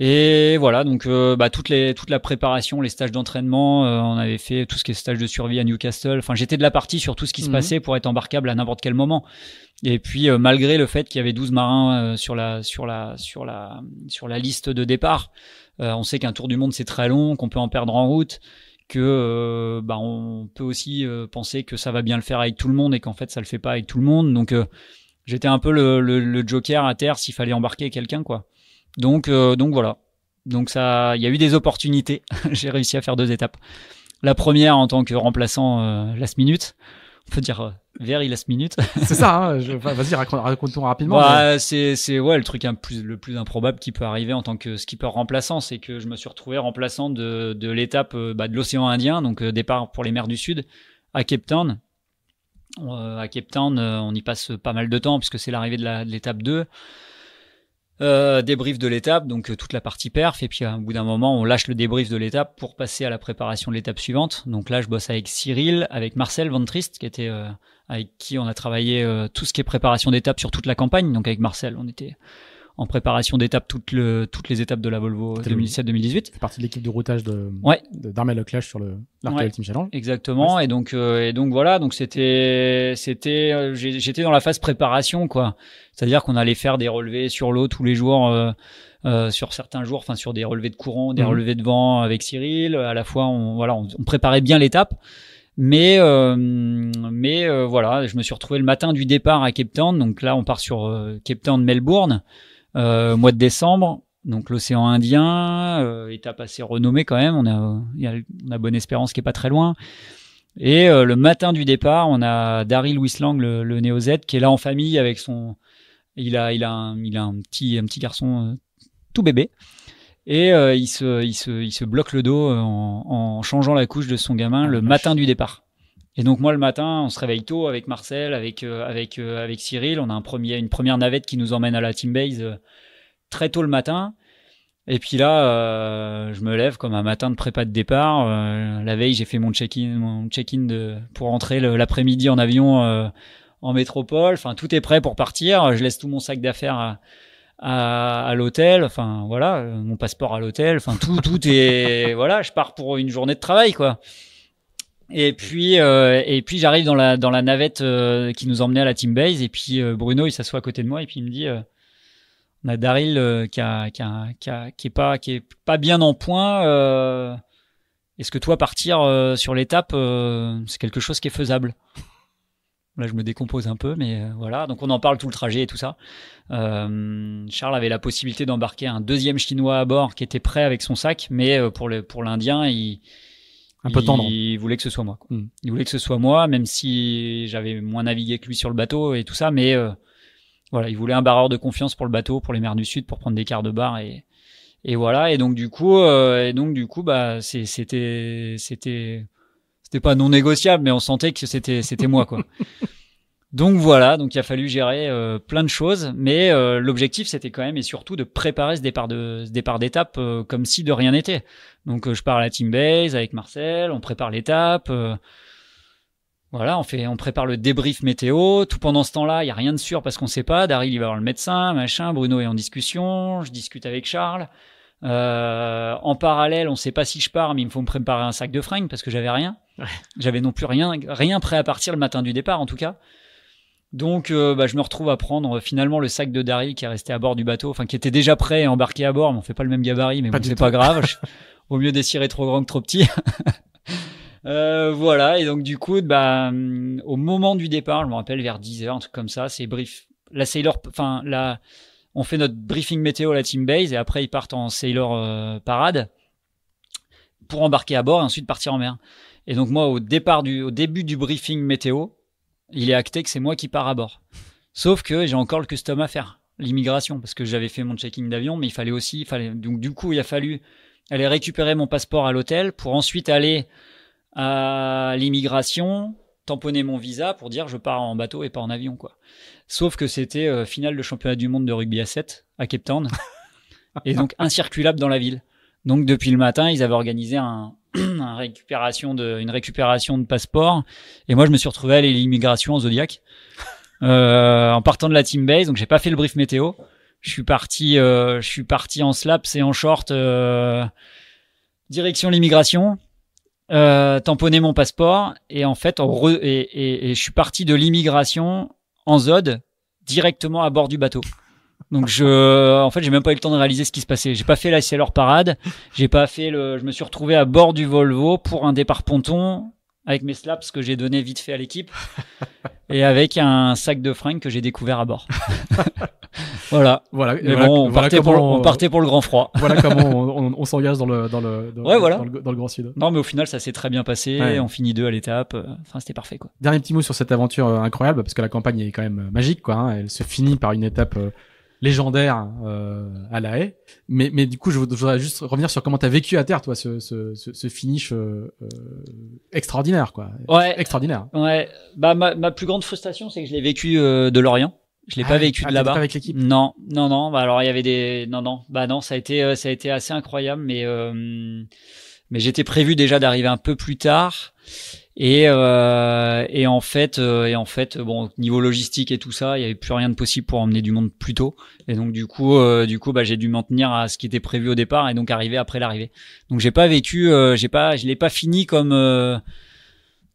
et voilà, donc euh, bah, toutes les, toute la préparation, les stages d'entraînement, euh, on avait fait tout ce qui est stage de survie à Newcastle. Enfin, j'étais de la partie sur tout ce qui se mhm. passait pour être embarquable à n'importe quel moment. Et puis, euh, malgré le fait qu'il y avait 12 marins sur, la, sur, la, sur, la, sur la liste de départ, on sait qu'un tour du monde c'est très long, qu'on peut en perdre en route que bah, on peut aussi penser que ça va bien le faire avec tout le monde et qu'en fait ça le fait pas avec tout le monde. Donc j'étais un peu le, le, joker à terre s'il fallait embarquer quelqu'un quoi. Donc, euh, donc voilà. Donc ça, il y a eu des opportunités. J'ai réussi à faire deux étapes. La première en tant que remplaçant euh, last minute. On peut dire euh, very last minute. c'est ça. Hein, vas-y, raconte, rapidement. Bah, C'est ouais le truc plus, le plus improbable qui peut arriver en tant que skipper remplaçant, c'est que je me suis retrouvé remplaçant de, de l'étape euh, bah, de l'océan Indien, donc euh, départ pour les mers du Sud à Cape Town. à Cape Town, on y passe pas mal de temps puisque c'est l'arrivée de l'étape 2. Euh, débrief de l'étape, donc euh, toute la partie perf, et puis à, euh, au bout d'un moment, on lâche le débrief de l'étape pour passer à la préparation de l'étape suivante. Donc là, je bosse avec Cyril, avec Marcel Ventrist, qui était euh, avec qui on a travaillé tout ce qui est préparation d'étape sur toute la campagne. Donc avec Marcel, on était en préparation d'étapes toutes, le, toutes les étapes de la Volvo 2017-2018. C'est parti de l'équipe de routage de ouais. d'Armel Leclerc sur le Team Challenge. Exactement. Et donc euh, et donc voilà donc c'était c'était euh, j'étais dans la phase préparation quoi. C'est-à-dire qu'on allait faire des relevés sur l'eau tous les jours. Euh, euh sur certains jours, enfin sur des relevés de courant, des mhm. relevés de vent avec Cyril. À la fois, on, voilà, on, préparait bien l'étape, mais euh, mais voilà, je me suis retrouvé le matin du départ à Cape Town. Donc là, on part sur Cape Town Melbourne. Euh, mois de décembre, donc l'océan Indien, est euh, étape assez renommée quand même. On a, y a, on a Bonne Espérance qui est pas très loin. Et euh, le matin du départ, on a Daryl Wislang, le, le néo Z, qui est là en famille avec son. Il a, il a, un, il a un petit, un petit garçon tout bébé. Et il se, il, se, il, se, bloque le dos en, changeant la couche de son gamin ah, le matin du départ. Et donc moi le matin, on se réveille tôt avec Marcel, avec euh, avec euh, avec Cyril, on a un premier une première navette qui nous emmène à la team base euh, très tôt le matin. Et puis là, je me lève comme un matin de prépa de départ. la veille, j'ai fait mon check-in mon check-in de pour rentrer l'après-midi en avion en métropole. Enfin, tout est prêt pour partir. Je laisse tout mon sac d'affaires à, à, à l'hôtel. Enfin voilà, mon passeport à l'hôtel. Enfin tout tout est voilà, je pars pour une journée de travail quoi. Et puis, euh, et puis j'arrive dans la, dans la navette euh, qui nous emmenait à la team base. Et puis euh, Bruno, il s'assoit à côté de moi et puis il me dit euh, On a Daryl qui, a, qui, a, qui, est pas, qui est pas bien en point. Est-ce que toi, partir sur l'étape, c'est quelque chose qui est faisable Là, je me décompose un peu, mais voilà. Donc, on en parle tout le trajet et tout ça. Charles avait la possibilité d'embarquer un deuxième Chinois à bord qui était prêt avec son sac, mais pour le pour l'Indien il il voulait que ce soit moi. Hmm. Il voulait que ce soit moi, même si j'avais moins navigué que lui sur le bateau et tout ça, mais euh, voilà, il voulait un barreur de confiance pour le bateau, pour les mers du Sud, pour prendre des quarts de barre et, et voilà. Et donc du coup, euh, et donc du coup, bah c'était c'était c'était pas non négociable, mais on sentait que c'était c'était moi quoi. Donc voilà, donc il a fallu gérer euh, plein de choses, mais euh, l'objectif c'était quand même et surtout de préparer ce départ de ce départ d'étape euh, comme si de rien n'était. Donc je parle à team base avec Marcel, on prépare l'étape, voilà, on fait, on prépare le débrief météo. Tout pendant ce temps-là, il y a rien de sûr parce qu'on ne sait pas. Daryl il va voir le médecin, machin. Bruno est en discussion, je discute avec Charles. en parallèle, on ne sait pas si je pars, mais il me faut me préparer un sac de fringues parce que j'avais rien. J'avais non plus rien, rien prêt à partir le matin du départ en tout cas. Donc, euh, bah, je me retrouve à prendre euh, finalement le sac de Dari qui est resté à bord du bateau, enfin qui était déjà prêt et embarqué à bord, mais on fait pas le même gabarit, mais bon, c'est pas grave. Au mieux des trop grand que trop petit euh, voilà, et donc du coup, bah, au moment du départ, je me rappelle vers 10h, un truc comme ça, c'est brief. La Sailor, enfin, là on fait notre briefing météo à la Team Base et après ils partent en Sailor parade pour embarquer à bord et ensuite partir en mer. Et donc moi, au départ du, au début du briefing météo, il est acté que c'est moi qui pars à bord. Sauf que j'ai encore le custom à faire, l'immigration, parce que j'avais fait mon checking d'avion, mais il fallait aussi, il donc du coup, il a fallu aller récupérer mon passeport à l'hôtel pour ensuite aller à l'immigration, tamponner mon visa pour dire je pars en bateau et pas en avion, quoi. Sauf que c'était euh, finale de championnat du monde de rugby à 7 à Cape Town, et donc incirculable dans la ville. Donc depuis le matin, ils avaient organisé un, une récupération de, une récupération de passeport. Et moi, je me suis retrouvé à l'immigration en Zodiac. Euh, en partant de la team base, donc j'ai pas fait le brief météo. Je suis parti, euh, je suis parti en slaps et en short, euh, direction l'immigration, tamponner mon passeport et en fait, et, je suis parti de l'immigration en zod directement à bord du bateau. Donc je, en fait, j'ai même pas eu le temps de réaliser ce qui se passait. J'ai pas fait la leur Parade. J'ai pas fait le. Je me suis retrouvé à bord du Volvo pour un départ ponton avec mes slaps que j'ai donné vite fait à l'équipe et avec un sac de fringues que j'ai découvert à bord. voilà. Voilà. Mais on, partait pour, le grand froid. voilà comment on, s'engage dans le dans le dans, le, grand sud. Non, mais au final, ça s'est très bien passé. On finit deux à l'étape. Enfin, c'était parfait quoi. Dernier petit mot sur cette aventure euh, incroyable parce que la campagne est quand même euh, magique quoi. Hein. Elle se finit par une étape euh, légendaire euh, à La Haye. Mais, mais du coup, je voudrais juste revenir sur comment tu as vécu à terre, toi, ce, ce, ce finish euh, euh, extraordinaire, quoi. Ouais. Extraordinaire. Ouais. Bah, ma, ma plus grande frustration, c'est que je l'ai vécu de Lorient. Je l'ai ah pas vécu de ah, là-bas. avec l'équipe. Non, non, non. Bah, alors il y avait des, non, non. Bah non, ça a été, ça a été assez incroyable, mais mais j'étais prévu déjà d'arriver un peu plus tard. Et, euh, et en fait, euh, et en fait, bon, niveau logistique et tout ça, il n'y avait plus rien de possible pour emmener du monde plus tôt. Et donc du coup, euh, du coup, bah, j'ai dû m'en tenir à ce qui était prévu au départ et donc arriver après l'arrivée. Donc j'ai pas vécu, euh, j'ai pas, je l'ai pas fini comme.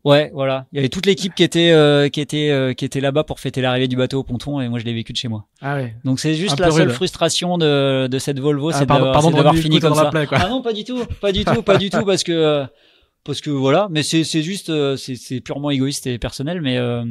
ouais, voilà. Il y avait toute l'équipe qui était, qui était, qui était là-bas pour fêter l'arrivée du bateau au ponton et moi je l'ai vécu de chez moi. Ah ouais. Donc c'est juste la seule frustration de, de cette Volvo, ah, c'est d'avoir fini comme ça. ah non, pas du tout, pas du tout, pas du tout, parce que parce que voilà, mais c'est juste, euh, c'est purement égoïste et personnel, mais euh,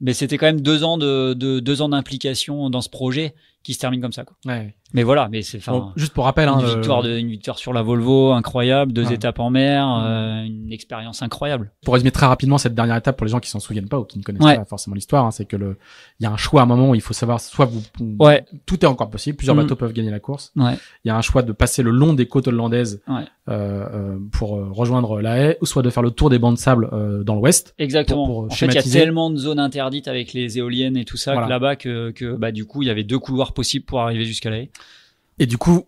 mais c'était quand même deux ans de, de deux ans d'implication dans ce projet qui se termine comme ça. Quoi. Ouais, mais voilà, mais c'est enfin, juste pour rappel, hein, une, euh, victoire de, une victoire sur la Volvo incroyable, deux ah. étapes en mer, ah. euh, une expérience incroyable. Pour résumer très rapidement cette dernière étape pour les gens qui s'en souviennent pas ou qui ne connaissent pas forcément l'histoire, hein, c'est que le il y a un choix à un moment où il faut savoir soit vous, ouais. tout est encore possible, plusieurs mm. bateaux peuvent gagner la course. Il y a un choix de passer le long des côtes hollandaises euh, pour rejoindre la haie, ou soit de faire le tour des bancs de sable dans l'ouest. Exactement. il y a tellement de zones interdites avec les éoliennes et tout ça là-bas que, que bah du coup il y avait deux couloirs possibles pour arriver jusqu'à la haie. Et du coup,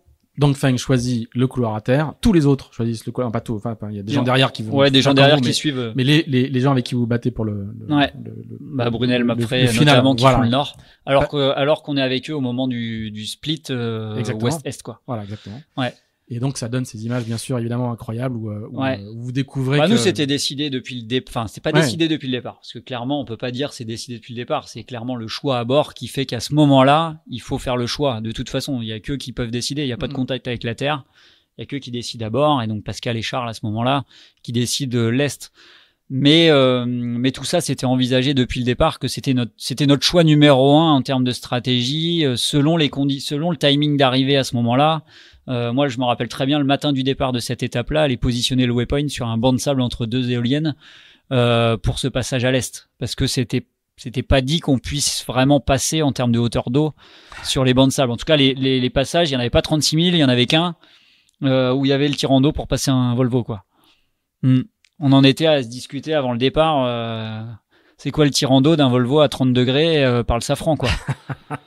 Feng choisit le couloir à terre. Tous les autres choisissent le couloir, enfin, Enfin, il y a des gens derrière qui vous. Ouais, des gens derrière qui suivent. Mais les, les, les, gens avec qui vous battez pour le. le ouais. Le, bah, Brunel, notamment, qui font le nord. Alors bah que, alors qu'on est avec eux au moment du, du split euh, ouest-est, quoi. Voilà, exactement. Ouais. Et donc, ça donne ces images, bien sûr, évidemment incroyables où, euh, vous découvrez. Bah, Nous, c'était décidé depuis le départ. Enfin, c'est pas décidé depuis le départ, parce que clairement, on peut pas dire c'est décidé depuis le départ. C'est clairement le choix à bord qui fait qu'à ce moment-là, il faut faire le choix. De toute façon, il y a que qui peuvent décider. Il n'y a pas de mm. contact avec la Terre. Il y a que qui décident à bord. Et donc, Pascal et Charles, à ce moment-là, qui décident l'est. Mais euh, mais tout ça, c'était envisagé depuis le départ que c'était notre c'était notre choix numéro un en termes de stratégie euh, selon les conditions, selon le timing d'arrivée à ce moment-là. Euh, moi, je me rappelle très bien le matin du départ de cette étape-là, aller positionner le waypoint sur un banc de sable entre deux éoliennes euh, pour ce passage à l'est, parce que c'était c'était pas dit qu'on puisse vraiment passer en termes de hauteur d'eau sur les bancs de sable. En tout cas, les, les, passages, il y en avait pas 36 000, il y en avait qu'un euh, où il y avait le tirant d'eau pour passer un Volvo, quoi. Hmm. On en était à se discuter avant le départ. Euh, c'est quoi le tirant d'eau d'un Volvo à 30 degrés euh, par le safran, quoi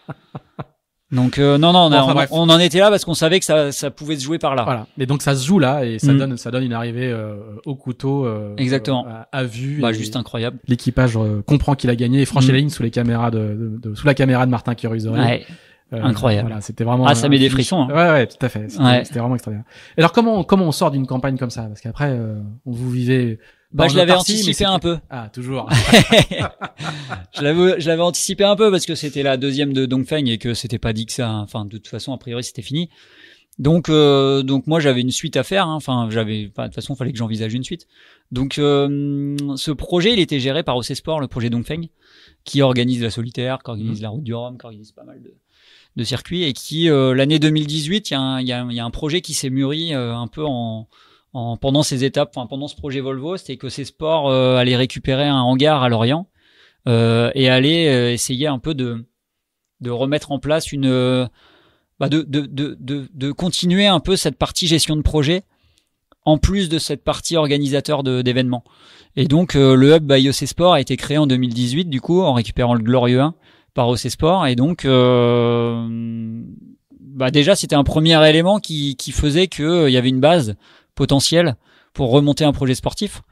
Donc euh, non, non, on, on, en était là parce qu'on savait que ça, ça, pouvait se jouer par là. Voilà. Mais donc ça se joue là et ça mm. donne, ça donne une arrivée euh, au couteau. Euh, Exactement. À, vue. Bah, juste incroyable. L'équipage comprend qu'il a gagné et franchit mm. la ligne sous les caméras de, sous la caméra de Martin Curuzori. Ouais. Incroyable. c'était vraiment. Ah, ça met des frissons. Hein. Ouais, ouais, tout à fait. C'était vraiment extraordinaire. Alors comment, comment on sort d'une campagne comme ça Parce qu'après, on vous vivez bah, je l'avais anticipé un peu. Ah, toujours. je l'avais, anticipé un peu parce que c'était la deuxième de Dongfeng et que c'était pas dit que ça. Hein. Enfin, de toute façon, a priori, c'était fini. Donc, euh, donc moi, j'avais une suite à faire. Hein. Enfin, j'avais, de toute façon, il fallait que j'envisage une suite. Donc, euh, ce projet, il était géré par OC Sport, le projet Dongfeng, qui organise la solitaire, qui organise mmh. la route du Rhum, qui organise pas mal de, circuits et qui, euh, l'année 2018, il y, y, y a un projet qui s'est mûri un peu en en, pendant ces étapes, enfin, pendant ce projet Volvo, c'était que ces sports euh, allaient récupérer un hangar à Lorient euh, et allaient euh, essayer un peu de, de remettre en place une... Euh, bah de, de, de, de, continuer un peu cette partie gestion de projet en plus de cette partie organisateur d'événements. Et donc euh, le hub by OC e Sport a été créé en 2018 du coup en récupérant le Glorieux 1 par OC e Sport et donc euh, bah déjà c'était un premier élément qui, qui faisait que il y avait une base potentiel pour remonter un projet sportif.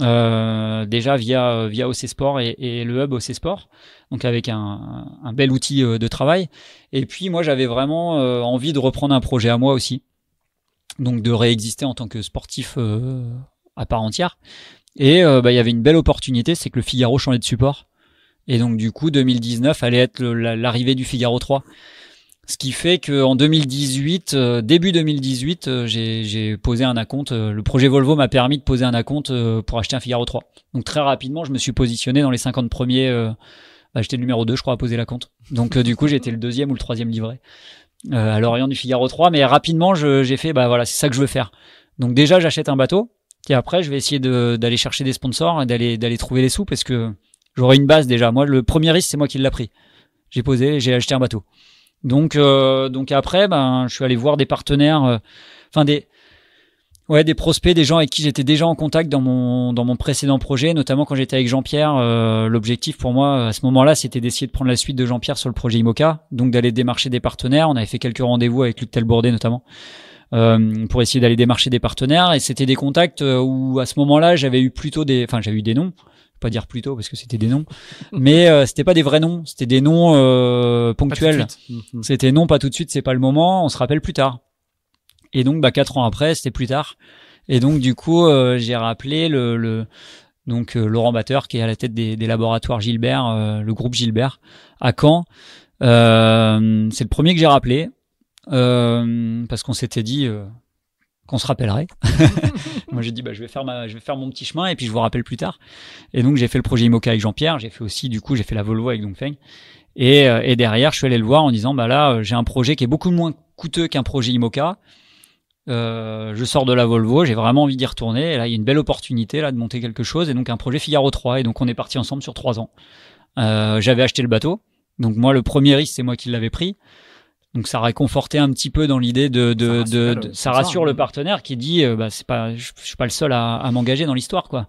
Euh, déjà via via OC Sport et, le hub OC Sport, donc avec un, bel outil euh, de travail. Et puis moi j'avais vraiment euh, envie de reprendre un projet à moi aussi, donc de réexister en tant que sportif à part entière. Et bah, il y avait une belle opportunité, c'est que le Figaro changeait de support. Et donc du coup 2019 allait être l'arrivée du Figaro 3. Ce qui fait qu'en 2018, euh, début 2018, euh, j'ai posé un acompte. Euh, le projet Volvo m'a permis de poser un acompte pour acheter un Figaro 3. Donc très rapidement, je me suis positionné dans les 50 premiers. Bah, j'étais le numéro 2, je crois, à poser l'acompte. Donc du coup, j'étais le deuxième ou le troisième livré à l'Orient du Figaro 3. Mais rapidement, j'ai fait, bah voilà, c'est ça que je veux faire. Donc déjà, j'achète un bateau. Et après, je vais essayer d'aller chercher des sponsors et d'aller trouver les sous parce que j'aurai une base déjà. Moi, le premier risque, c'est moi qui l'ai pris. J'ai posé, j'ai acheté un bateau. Donc, euh, donc après, ben, je suis allé voir des partenaires, euh, enfin des, ouais, des prospects, des gens avec qui j'étais déjà en contact dans mon dans mon précédent projet, notamment quand j'étais avec Jean-Pierre. Euh, l'objectif pour moi à ce moment-là, c'était d'essayer de prendre la suite de Jean-Pierre sur le projet Imoca, donc d'aller démarcher des partenaires. On avait fait quelques rendez-vous avec Luc Telbourdet notamment. Euh, pour essayer d'aller démarcher des partenaires et c'était des contacts où à ce moment-là j'avais eu plutôt des enfin j'avais eu des noms pas dire plus tôt parce que c'était des noms, mais euh, c'était pas des vrais noms, c'était des noms euh, ponctuels. Mm-hmm. C'était non, pas tout de suite, c'est pas le moment, on se rappelle plus tard. Et donc, bah, quatre ans après, c'était plus tard. Et donc, du coup, euh, j'ai rappelé le, donc euh, Laurent Batteur qui est à la tête des, des laboratoires Gilbert, le groupe Gilbert à Caen. c'est le premier que j'ai rappelé parce qu'on s'était dit qu'on se rappellerait. Moi, j'ai dit, bah, je vais faire ma, je vais faire mon petit chemin et puis je vous rappelle plus tard. Et donc, j'ai fait le projet IMOCA avec Jean-Pierre. J'ai fait aussi, du coup, j'ai fait la Volvo avec Dongfeng. Et, euh, et derrière, je suis allé le voir en disant, bah là, euh, j'ai un projet qui est beaucoup moins coûteux qu'un projet IMOCA. Euh, je sors de la Volvo, j'ai vraiment envie d'y retourner. Et là, il y a une belle opportunité là de monter quelque chose. Et donc, un projet Figaro 3. Et donc, on est parti ensemble sur trois ans. J'avais acheté le bateau. Donc, moi, le premier risque, c'est moi qui l'avais pris. Donc ça réconfortait un petit peu dans l'idée de, de, ça rassure, le, hein. partenaire qui dit euh, bah c'est pas je, suis pas le seul à, à m'engager dans l'histoire quoi.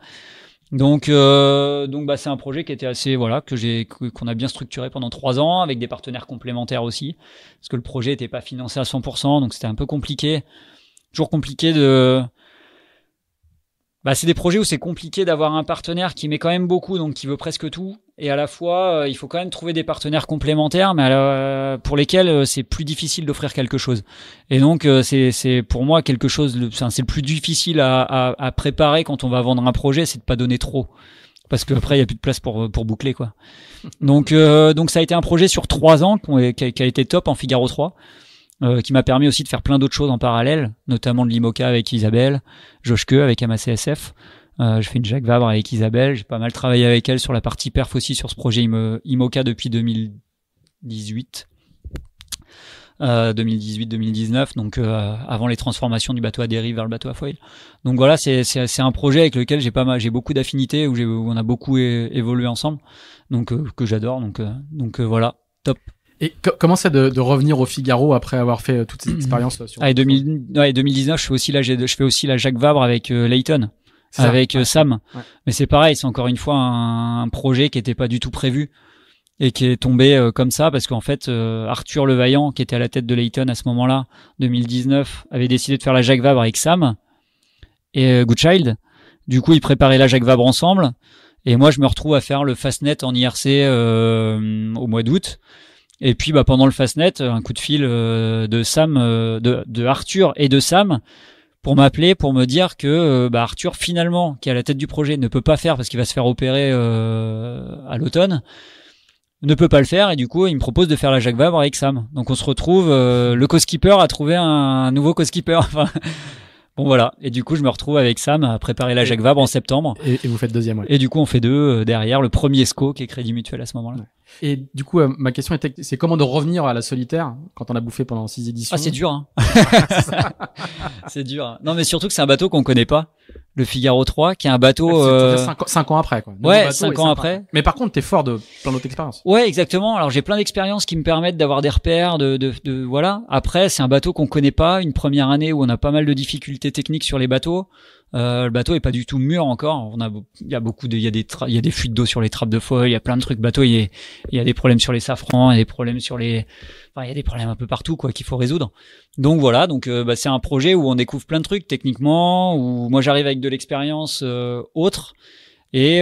Donc euh, donc bah c'est un projet qui était assez voilà que j'ai qu'on a bien structuré pendant trois ans avec des partenaires complémentaires aussi parce que le projet n'était pas financé à 100% donc c'était un peu compliqué toujours compliqué de bah, c'est des projets où c'est compliqué d'avoir un partenaire qui met quand même beaucoup, donc qui veut presque tout, et à la fois, euh, il faut quand même trouver des partenaires complémentaires, mais euh, pour lesquels euh, c'est plus difficile d'offrir quelque chose. Et donc, c'est, c'est pour moi quelque chose, c'est le plus difficile à, à, préparer quand on va vendre un projet, c'est de pas donner trop parce qu'après il y a plus de place pour pour boucler quoi. Donc donc ça a été un projet sur trois ans qui a, été top en Figaro 3. qui m'a permis aussi de faire plein d'autres choses en parallèle, notamment de l'IMOCA avec Isabelle, Joshke avec MACSF. Euh, je fais une Jacques Vabre avec Isabelle. J'ai pas mal travaillé avec elle sur la partie perf aussi sur ce projet IMOCA depuis 2018. Euh, 2018-2019, donc euh, avant les transformations du bateau à dérive vers le bateau à foil. Donc voilà, c'est un projet avec lequel j'ai pas mal, j'ai beaucoup d'affinités où, on a beaucoup évolué ensemble, donc euh, que j'adore. Donc euh, donc voilà, top. Et comment c'est de, de, revenir au Figaro après avoir fait toutes ces expériences sur ah, et 2019, je fais aussi la je fais aussi la Jacques Vabre avec Leighton avec euh, Sam. Mais c'est pareil, c'est encore une fois un, projet qui n'était pas du tout prévu et qui est tombé euh, comme ça parce qu'en fait euh, Arthur Levaillant qui était à la tête de Layton à ce moment-là 2019 avait décidé de faire la Jacques Vabre avec Sam et Goodchild du coup ils préparaient la Jacques Vabre ensemble et moi je me retrouve à faire le Fastnet en IRC au mois d'août et puis bah pendant le Fastnet un coup de fil de Sam de Arthur et de Sam pour m'appeler pour me dire que euh, bah, Arthur finalement qui est à la tête du projet ne peut pas faire parce qu'il va se faire opérer euh, à l'automne ne peut pas le faire et du coup il me propose de faire la Jacques Vabre avec Sam donc on se retrouve euh, le co-skipper a trouvé un, nouveau co-skipper enfin Bon voilà, et du coup je me retrouve avec Sam à préparer la Jacques Vabre en septembre. Et, vous faites deuxième, Et du coup on fait deux derrière, le premier SCO qui est Crédit Mutuel à ce moment-là. Et du coup, euh, ma question était, c'est comment de revenir à la solitaire quand on a bouffé pendant six éditions Ah, c'est dur. Hein. c'est dur. Non, mais surtout que c'est un bateau qu'on connaît pas. Le Figaro 3, qui est un bateau. Euh... Cinq, ans après, quoi. ouais, cinq ans après. Mais par contre, t'es fort de plein d'autres expériences. Ouais, exactement. Alors j'ai plein d'expériences qui me permettent d'avoir des repères, de, de, de voilà. Après, c'est un bateau qu'on connaît pas. Une première année où on a pas mal de difficultés techniques sur les bateaux. Euh, le bateau est pas du tout mûr encore. On a, il y a beaucoup de, il y a des, il y a des fuites d'eau sur les trappes de foil, il y a plein de trucs. Le bateau, il y, a, des problèmes sur les safrans, il y a des problèmes sur les, enfin, il y a des problèmes un peu partout, quoi, qu'il faut résoudre. Donc voilà, donc euh, bah, c'est un projet où on découvre plein de trucs techniquement, où moi j'arrive avec de l'expérience euh, autre. Et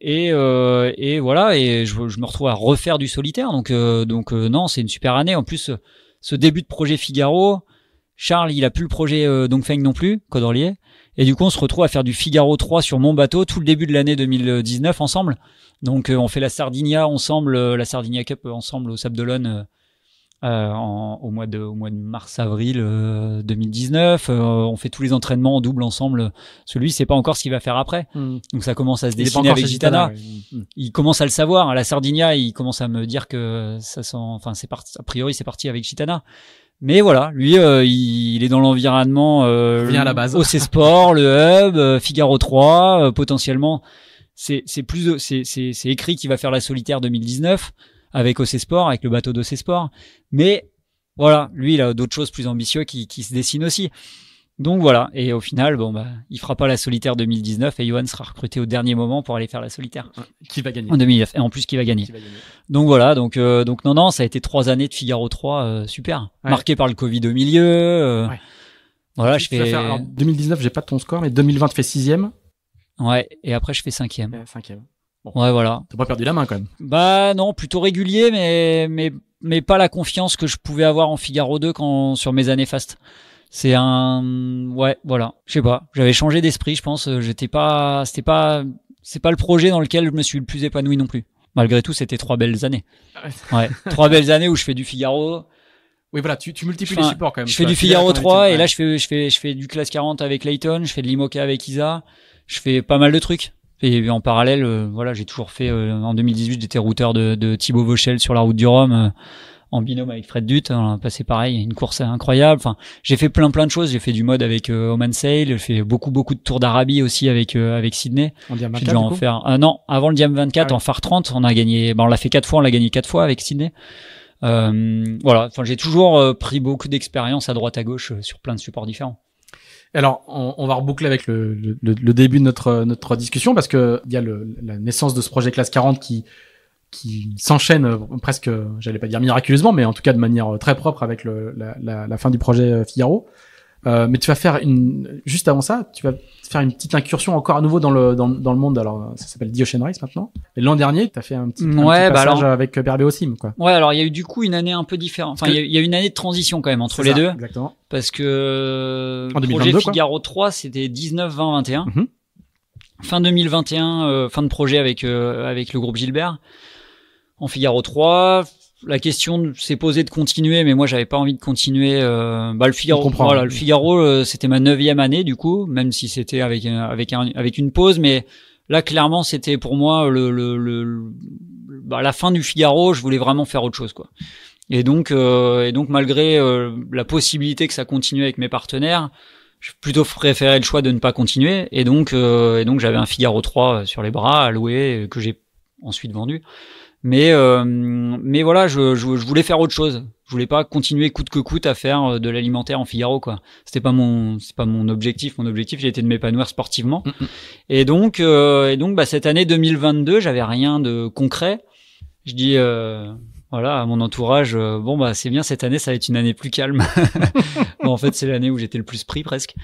et et voilà et je, je, me retrouve à refaire du solitaire donc donc non c'est une super année en plus ce début de projet Figaro Charles, il a plus le projet euh, Dongfeng non plus, Codorlier. Et du coup, on se retrouve à faire du Figaro 3 sur mon bateau tout le début de l'année 2019 ensemble. Donc, euh, on fait la Sardinia ensemble, euh, la Sardinia Cup ensemble au Sable d'Olonne euh, au mois de, de mars-avril 2019. on fait tous les entraînements en double ensemble. Celui, c'est pas encore ce qu'il va faire après. Hmm. Donc, ça commence à se il dessiner avec Gitana. Hmm. Il commence à le savoir. la Sardinia, il commence à me dire que ça sent, enfin, c'est parti, a priori, c'est parti avec Gitana. Mais voilà, lui, euh, il, est dans l'environnement OC euh, Sport, le Hub, euh, Figaro 3, potentiellement. C'est plus c'est écrit qu'il va faire la solitaire 2019 avec OC Sport, avec le bateau d'OC Sport. Mais voilà, lui, il a d'autres choses plus ambitieuses qui, qui se dessinent aussi. Donc voilà, et au final, bon bah, il fera pas la solitaire 2019 et Johan sera recruté au dernier moment pour aller faire la solitaire. Qui va gagner En 2019 et en plus qui va gagner. Donc voilà, donc euh, donc non non, ça a été trois années de Figaro 3 euh, super, marqué par le Covid au milieu. Euh, voilà, je fais. 2019, j'ai pas ton score, mais 2020, tu fais sixième. Ouais, et après je fais cinquième. cinquième. Ouais, voilà. T'as pas perdu la main quand même. Bah non, plutôt régulier, mais mais mais pas la confiance que je pouvais avoir en Figaro 2 quand sur mes années fast. C'est un ouais, voilà. Je sais pas. J'avais changé d'esprit, je pense. Euh, j'étais pas, c'était pas, c'est pas le projet dans lequel je me suis le plus épanoui non plus. Malgré tout, c'était trois belles années. Ouais, trois belles années où je fais du Figaro. Oui, voilà, tu, tu multiplies les supports quand même. Je fais du Figaro 3 et là je fais, je fais, je fais du classe 40 avec Layton, je fais de l'Imoca avec Isa, je fais pas mal de trucs. Et en parallèle, euh, voilà, j'ai toujours fait. Euh, en 2018, j'étais routeur de, de Thibaut Vauchel sur la route du Rhum en binôme avec Fred Dutt. On a passé pareil, une course incroyable. Enfin, j'ai fait plein plein de choses. J'ai fait du mode avec euh, Oman Sail. J'ai fait beaucoup beaucoup de tours d'Arabie aussi avec euh, avec Sydney. En diam 24 en faire... ah, Non, avant le diam 24, en phare 30, on a gagné. Ben, on l'a fait quatre fois. On l'a gagné quatre fois avec Sydney. Euh, voilà. Enfin, j'ai toujours pris beaucoup d'expérience à droite à gauche sur plein de supports différents. Alors, on, va reboucler avec le, début de notre, notre discussion parce que il y a la naissance de ce projet Classe 40 qui qui s'enchaîne euh, presque, j'allais pas dire miraculeusement, mais en tout cas de manière euh, très propre avec le, la, la, fin du projet euh, Figaro. Euh, mais tu vas faire une juste avant ça, tu vas faire une petite incursion encore à nouveau dans le dans, dans le monde. Alors ça s'appelle diochen rice maintenant. Et l'an dernier, tu as fait un petit, bah passage avec Berbéo aussi, quoi. Ouais, alors il y a eu du coup une année un peu différente. Enfin, il y, a eu une année de transition quand même entre les deux. Exactement. Parce que le projet Figaro 3, c'était 19 20 21. Fin 2021, fin de projet avec avec le groupe Gilbert en Figaro 3. La question s'est posée de continuer, mais moi j'avais pas envie de continuer. Euh, bah le Figaro, voilà, le Figaro, euh, c'était ma neuvième année du coup, même si c'était avec avec avec une pause, mais là clairement c'était pour moi le, le, bah, la fin du Figaro. Je voulais vraiment faire autre chose quoi. Et donc euh, et donc malgré la possibilité que ça continue avec mes partenaires, je plutôt préférais le choix de ne pas continuer. Et donc et donc j'avais un Figaro 3 sur les bras à louer que j'ai ensuite vendu. Mais, euh, mais voilà, je, je, voulais faire autre chose. Je voulais pas continuer coûte que coûte à faire euh, de l'alimentaire en Figaro, quoi. C'était pas mon, c'est pas mon objectif. Mon objectif, était de m'épanouir sportivement. Mm, mm. Et donc, euh, et donc, bah, cette année 2022, j'avais rien de concret. Je dis, voilà, à mon entourage, euh, bon bah c'est bien cette année, ça va être une année plus calme. bon, en fait, c'est l'année où j'étais le plus pris presque,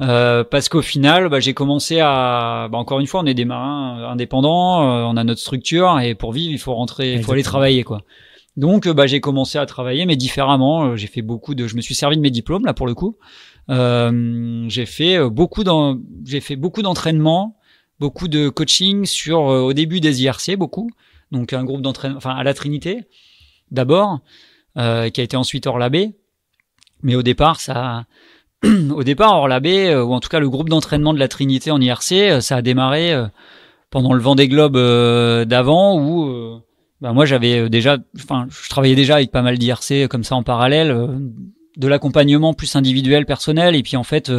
euh, parce qu'au final, bah, j'ai commencé à, bah, encore une fois, on est des marins euh, indépendants, on a notre structure et pour vivre, il faut rentrer, il faut aller travailler quoi. Donc, bah, j'ai commencé à travailler, mais différemment. J'ai fait beaucoup de, je me suis servi de mes diplômes là pour le coup. j'ai fait beaucoup dans, j'ai fait beaucoup d'entraînement, beaucoup de coaching sur au début des IRC beaucoup. Donc un groupe d'entraînement, enfin à la Trinité, d'abord, euh, qui a été ensuite hors Orlabé. Mais au départ, ça, au départ, hors Orlabé, euh, ou en tout cas le groupe d'entraînement de la Trinité en IRC, euh, ça a démarré pendant le vent des globes d'avant, où ben moi j'avais déjà, enfin, je travaillais déjà avec pas mal d'IRC comme ça en parallèle, de l'accompagnement plus individuel, personnel, et puis en fait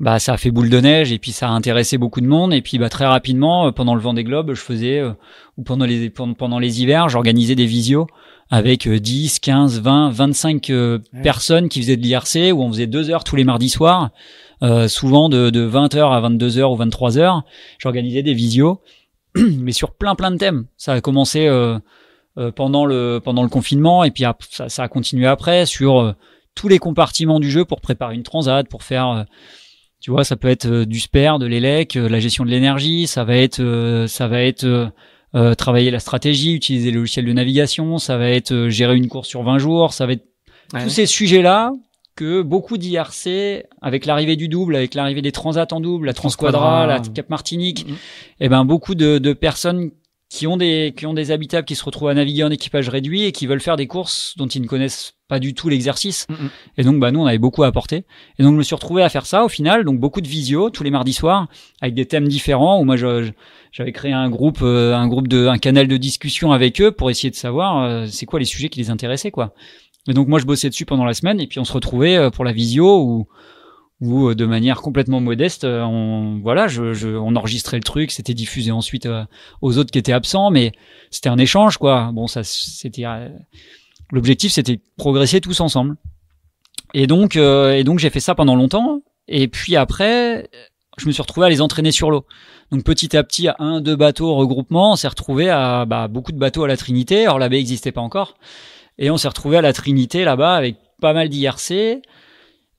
bah ça a fait boule de neige et puis ça a intéressé beaucoup de monde et puis bah très rapidement euh, pendant le vent des globes je faisais euh, ou pendant les pendant les hivers j'organisais des visios avec 10, 15, 20, 25 personnes qui faisaient de l'IRC où on faisait deux heures tous les mardis soirs euh, souvent de, de 20h à 22 heures ou 23 heures. j'organisais des visios mais sur plein plein de thèmes ça a commencé pendant le pendant le confinement et puis ça, ça a continué après sur tous les compartiments du jeu pour préparer une transat pour faire tu vois, ça peut être euh, du SPER, de l'ELEC, euh, la gestion de l'énergie, ça va être, euh, ça va être travailler la stratégie, utiliser le logiciel de navigation, ça va être gérer une course sur 20 jours, ça va être tous ces sujets-là que beaucoup d'IRC, avec l'arrivée du double, avec l'arrivée des transats en double, la Transquadra, la Cap Martinique, mm. et eh ben beaucoup de, de personnes qui ont des qui ont des habitables qui se retrouvent à naviguer en équipage réduit et qui veulent faire des courses dont ils ne connaissent pas du tout l'exercice. Mm, mm. Et donc bah nous on avait beaucoup à apporter. Et donc je me suis retrouvé à faire ça au final, donc beaucoup de visio tous les mardis soirs avec des thèmes différents où moi j'avais créé un groupe euh, un groupe de un canal de discussion avec eux pour essayer de savoir euh, c'est quoi les sujets qui les intéressaient quoi. Et donc moi je bossais dessus pendant la semaine et puis on se retrouvait euh, pour la visio où où euh, de manière complètement modeste, euh, on voilà, je, je on enregistrait le truc, c'était diffusé ensuite euh, aux autres qui étaient absents, mais c'était un échange quoi. Bon, ça c'était l'objectif, c'était progresser tous ensemble. Et donc et donc j'ai fait ça pendant longtemps, et puis après je me suis retrouvé à les entraîner sur l'eau. Donc petit à petit, un, deux bateaux regroupement, on s'est retrouvé à bah, beaucoup de bateaux à la Trinité. Alors la baie n'existait pas encore, et on s'est retrouvé à la Trinité là-bas avec pas mal d'IRC.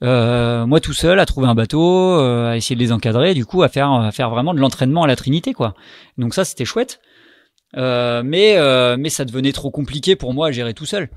Euh, moi tout seul à trouver un bateau, euh, à essayer de les encadrer, du coup à faire, faire vraiment de l'entraînement à la Trinité quoi. Donc ça c'était chouette, euh, mais mais ça devenait trop compliqué pour moi à gérer tout seul.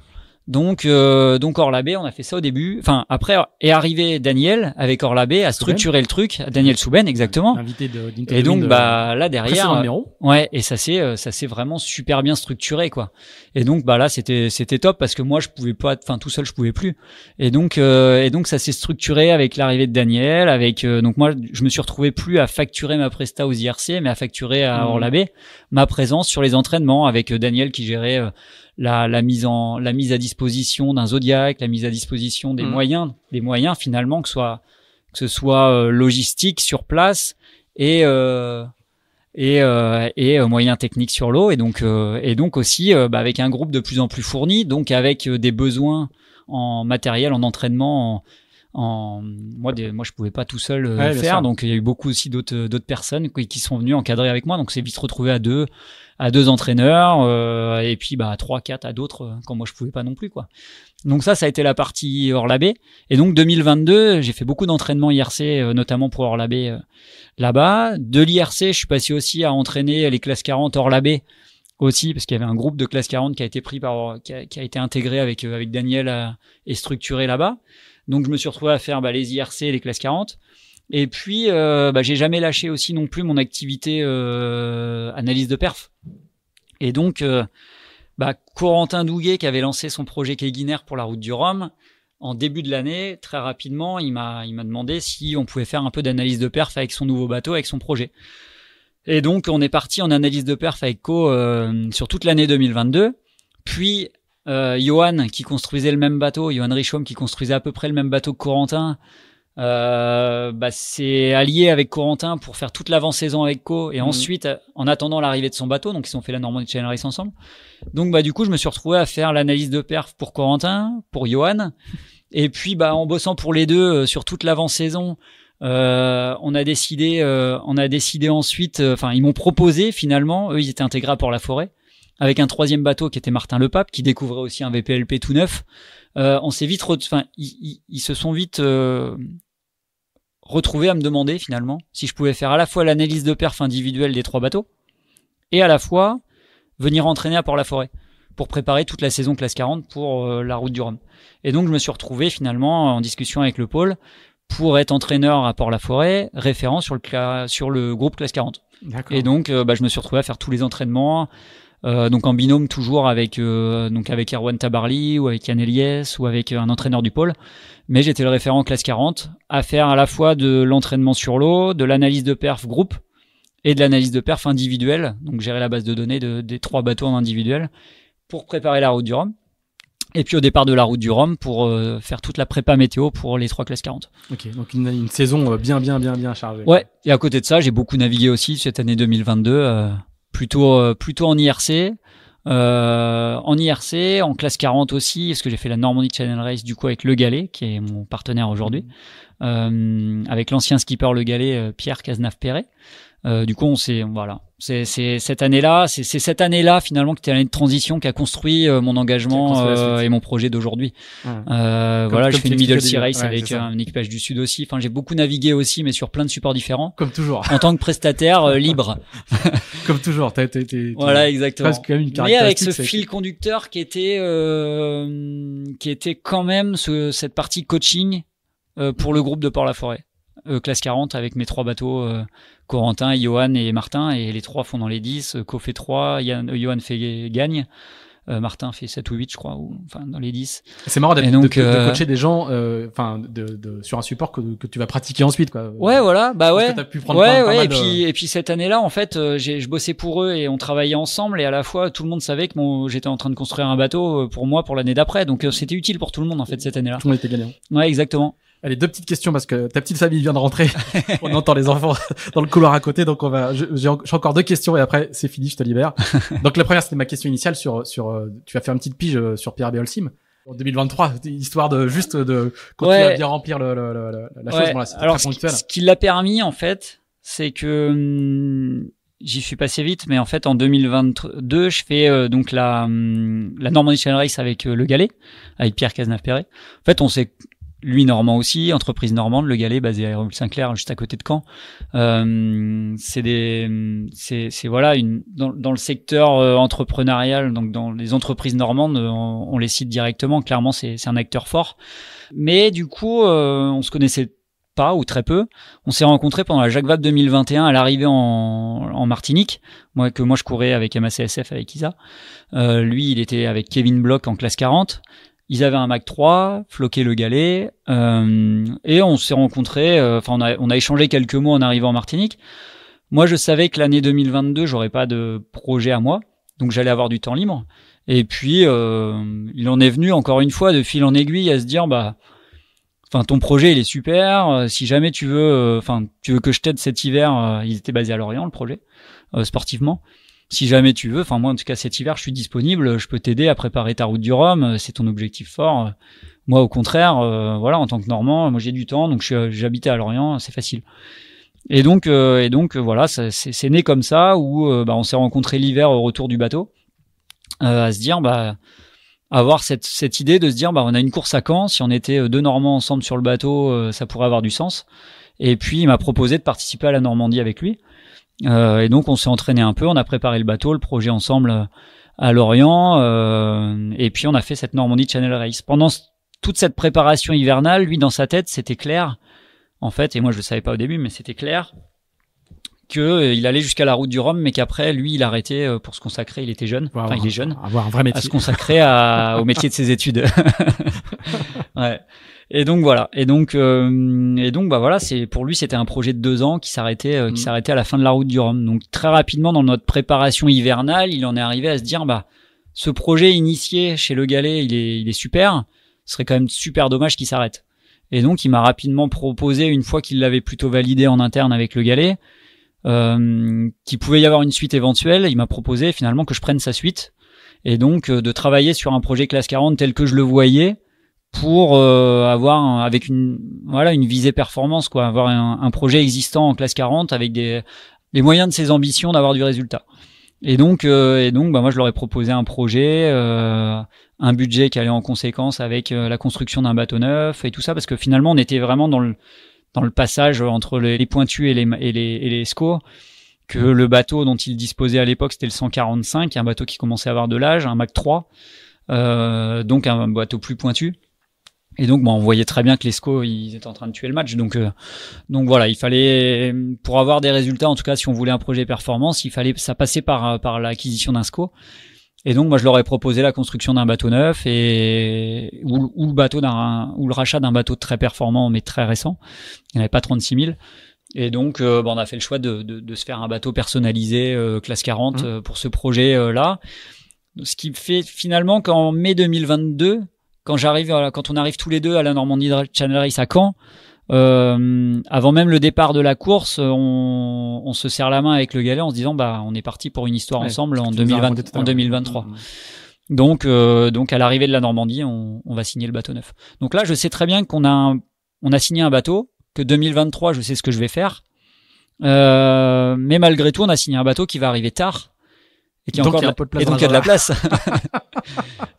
Donc, euh, donc Orlabé, on a fait ça au début. Enfin, après est arrivé Daniel avec Orlabé à structurer le truc. Daniel Souben, exactement. Invité et donc, bah là derrière, ouais, et ça c'est euh, ça c'est vraiment super bien structuré, quoi. Et donc, bah là, c'était, c'était top parce que moi, je pouvais pas, enfin, tout seul, je pouvais plus. Et donc, euh, et donc, ça s'est structuré avec l'arrivée de Daniel, avec euh, donc moi, je me suis retrouvé plus à facturer ma presta aux IRC, mais à facturer à mmh. Orlabé ma présence sur les entraînements avec Daniel qui gérait la, mise en la mise à disposition d'un zodiaque, la mise à disposition des mm. moyens, des moyens finalement que soit que ce soit euh, logistique sur place et euh, et euh, et euh, moyens techniques sur l'eau et donc euh, et donc aussi bah, avec un groupe de plus en plus fourni, donc avec des besoins en matériel, en entraînement. En, moi, des, moi, je pouvais pas tout seul faire, donc il y a eu beaucoup aussi d'autres d'autres personnes qui, qui sont venues encadrer avec moi. Donc c'est vite retrouvé à deux, à deux entraîneurs euh, et puis bah à trois quatre à d'autres euh, quand moi je pouvais pas non plus quoi. Donc ça ça a été la partie hors-labé. et donc 2022 j'ai fait beaucoup d'entraînements IRC euh, notamment pour hors euh, là-bas. De l'IRC je suis passé aussi à entraîner les classes 40 hors-labé aussi parce qu'il y avait un groupe de classes 40 qui a été pris par qui a, été intégré avec avec Daniel et structuré là-bas. Donc je me suis retrouvé à faire bah, les IRC les classes 40. Et puis, euh, bah, j'ai jamais lâché aussi non plus mon activité euh, analyse de perf. Et donc, euh, bah, Corentin Douguet, qui avait lancé son projet Keguiner pour la route du Rhum, en début de l'année, très rapidement, il m'a, il m'a demandé si on pouvait faire un peu d'analyse de perf avec son nouveau bateau, avec son projet. Et donc, on est parti en analyse de perf avec Co sur toute l'année 2022. Puis, euh, Johan, qui construisait le même bateau, Johan Richaume, qui construisait à peu près le même bateau que Corentin, euh, bah, c'est allié avec Corentin pour faire toute l'avant-saison avec Co et mhm. ensuite en attendant l'arrivée de son bateau donc ils ont fait la Normandie Channel Race ensemble donc bah du coup je me suis retrouvé à faire l'analyse de perf pour Corentin pour Johan et puis bah en bossant pour les deux euh, sur toute l'avant-saison euh, on a décidé euh, on a décidé ensuite enfin ils m'ont proposé finalement eux ils étaient intégrés pour la forêt avec un troisième bateau qui était Martin Le Pape, qui découvrait aussi un VPLP tout neuf. Euh, on s'est vite, enfin, ils, se sont vite, retrouvé à me demander finalement si je pouvais faire à la fois l'analyse de perf individuelle des trois bateaux et à la fois venir entraîner à Port-la-Forêt pour préparer toute la saison classe 40 pour euh, la route du Rhum. Et donc je me suis retrouvé finalement en discussion avec le pôle pour être entraîneur à Port-la-Forêt, référent sur le, sur le groupe classe 40. Et donc euh, bah, je me suis retrouvé à faire tous les entraînements, euh, donc en binôme toujours avec euh, donc avec Erwan Tabarly ou avec Yann Eliès ou avec euh, un entraîneur du pôle. Mais j'étais le référent classe 40 à faire à la fois de l'entraînement sur l'eau, de l'analyse de perf groupe et de l'analyse de perf individuelle. Donc gérer la base de données de, des trois bateaux en individuel pour préparer la route du Rhum. Et puis au départ de la route du Rhum pour euh, faire toute la prépa météo pour les trois classes 40. Ok, donc une, une saison bien, bien, bien, bien chargée. Ouais, et à côté de ça, j'ai beaucoup navigué aussi cette année 2022 plutôt euh, plutôt en IRC. Euh, en IRC, en classe 40 aussi, parce que j'ai fait la Normandie Channel Race du coup avec Le Galet, qui est mon partenaire aujourd'hui, euh, avec l'ancien skipper Le Galet, Pierre Cazenave-Perret. du coup, on s'est voilà, c'est cette année-là, c'est cette année-là finalement que tu l'année de transition qui a construit euh, mon engagement euh, et mon projet d'aujourd'hui. Ah. Euh, voilà, je fais une middle sea race avec un équipage du Sud aussi. Enfin, j'ai beaucoup navigué aussi, mais sur plein de supports différents. Comme toujours. En tant que prestataire libre. comme toujours. Tu as, voilà, exactement. mais avec ce fil conducteur qui était qui était quand même ce, cette partie coaching pour le groupe de Port-la-Forêt. Euh, classe 40 avec mes trois bateaux, euh, Corentin, Johan et Martin, et les trois font dans les 10, Co euh, fait 3, Johan fait gagne. Martin fait 7 ou 8, je crois, ou, enfin dans les 10. C'est marrant d'être de, coacher des gens enfin de, sur un support que, tu vas pratiquer ensuite. Quoi. Ouais, voilà, bah ouais. et, puis, cette année-là, en fait, j'ai, je bossais pour eux et on travaillait ensemble, et à la fois, tout le monde savait que j'étais en train de construire un bateau pour moi pour l'année d'après, donc c'était utile pour tout le monde, en fait, cette année-là. Tout le monde était gagnant. Ouais, exactement. Allez, deux petites questions parce que ta petite famille vient de rentrer. on entend les enfants dans le couloir à côté, donc on va. J'ai encore deux questions et après c'est fini, je te libère. donc la première, c'était ma question initiale sur sur. Euh, tu vas faire une petite pige euh, sur Pierre Sim en 2023, histoire de juste de continuer à bien remplir le, la chose. Alors ce qui, l'a permis en fait, c'est que hmm, j'y suis passé vite, mais en fait en 2022, je fais euh, donc la hmm, la Normandie Channel Race avec le Galet, avec Pierre Cazenave-Perret. En fait, on s'est lui normand aussi, entreprise normande, le Galet basé à Saint-Clair juste à côté de Caen. Euh, c'est des, c'est, voilà une dans, le secteur euh, entrepreneurial, donc dans les entreprises normandes, on, les cite directement. Clairement, c'est, un acteur fort. Mais du coup, euh, on se connaissait pas ou très peu. On s'est rencontrés pendant la Jacques Vab 2021 à l'arrivée en, Martinique, moi que moi je courais avec MACSF avec Isa. Euh, lui, il était avec Kevin Bloch en classe 40 ils avaient un Mac 3, floqué le galet, euh, et on s'est rencontrés, euh, enfin on, a, échangé quelques mots en arrivant en Martinique. Moi je savais que l'année 2022 j'aurais pas de projet à moi, donc j'allais avoir du temps libre. Et puis euh, il en est venu encore une fois de fil en aiguille à se dire bah Enfin, ton projet il est super. Si jamais tu veux, enfin, tu veux que je t'aide cet hiver, ils étaient basés à Lorient le projet sportivement si jamais tu veux, enfin moi en tout cas cet hiver je suis disponible, je peux t'aider à préparer ta route du Rhum, euh, c'est ton objectif fort. Euh, moi au contraire, euh, voilà en tant que Normand, moi j'ai du temps, donc j'habitais à Lorient, c'est facile. Et donc et donc voilà, c'est né comme ça où bah, on s'est rencontré l'hiver au retour du bateau, à se dire bah avoir cette, cette idée de se dire bah on a une course à Caen, si on était deux Normands ensemble sur le bateau, ça pourrait avoir du sens. Et puis il m'a proposé de participer à la Normandie avec lui. Euh, et donc on s'est entraîné un peu, on a préparé le bateau, le projet ensemble euh, à Lorient, euh, et puis on a fait cette Normandie Channel Race. Pendant toute cette préparation hivernale, lui dans sa tête, c'était clair, en fait, et moi je le savais pas au début, mais c'était clair qu'il euh, allait jusqu'à la route du Rhum, mais qu'après, lui, il arrêtait euh, pour se consacrer. Il était jeune. Enfin, il est jeune. À se consacrer au métier de ses études. Et donc voilà. Et donc euh, et donc bah voilà, c'est pour lui c'était un projet de deux ans qui s'arrêtait qui mm. s'arrêtait à la fin de la route du Rhum. Donc très rapidement dans notre préparation hivernale, il en est arrivé à se dire bah ce projet initié chez le Galet, il est il est super. Ce serait quand même super dommage qu'il s'arrête. Et donc il m'a rapidement proposé une fois qu'il l'avait plutôt validé en interne avec le Galet, euh, qu'il pouvait y avoir une suite éventuelle. Il m'a proposé finalement que je prenne sa suite et donc euh, de travailler sur un projet classe 40 tel que je le voyais pour euh, avoir avec une voilà une visée performance quoi, avoir un, projet existant en classe 40 avec des les moyens de ses ambitions d'avoir du résultat. Et donc euh, et donc bah, moi je leur ai proposé un projet un budget qui allait en conséquence avec la construction d'un bateau neuf et tout ça parce que finalement on était vraiment dans le dans le passage entre les, pointus et les, et les, scores que le bateau dont ils disposaient à l'époque, c'était le 145, un bateau qui commençait à avoir de l'âge, un Mac 3, euh, donc un bateau plus pointu. Et donc, on voyait très bien que les SCO, ils étaient en train de tuer le match. Donc, euh, donc voilà, il fallait, pour avoir des résultats, en tout cas, si on voulait un projet performance, il fallait, ça passait par, par l'acquisition d'un SCO. Et donc, moi, je leur ai proposé la construction d'un bateau neuf et ou, le bateau d'un ou le rachat d'un bateau très performant mais très récent. Il n'y en avait pas 36 000. Et donc, euh, bah, on a fait le choix de, de, de se faire un bateau personnalisé euh, classe 40 mmh. euh, pour ce projet-là. ce qui fait finalement qu'en mai 2022, quand j'arrive, quand on arrive tous les deux à la Normandie Channel Race à Caen, euh, avant même le départ de la course, euh, on, on, se serre la main avec le galet en se disant bah on est parti pour une histoire ensemble en, en 2023. Mmh, mmh. Donc euh, donc à l'arrivée de la Normandie, on, on, va signer le bateau neuf. Donc là, je sais très bien qu'on a on a signé un bateau que 2023, je sais ce que je vais faire. Euh, mais malgré tout, on a signé un bateau qui va arriver tard et qui donc encore a de... et donc il y a de la place.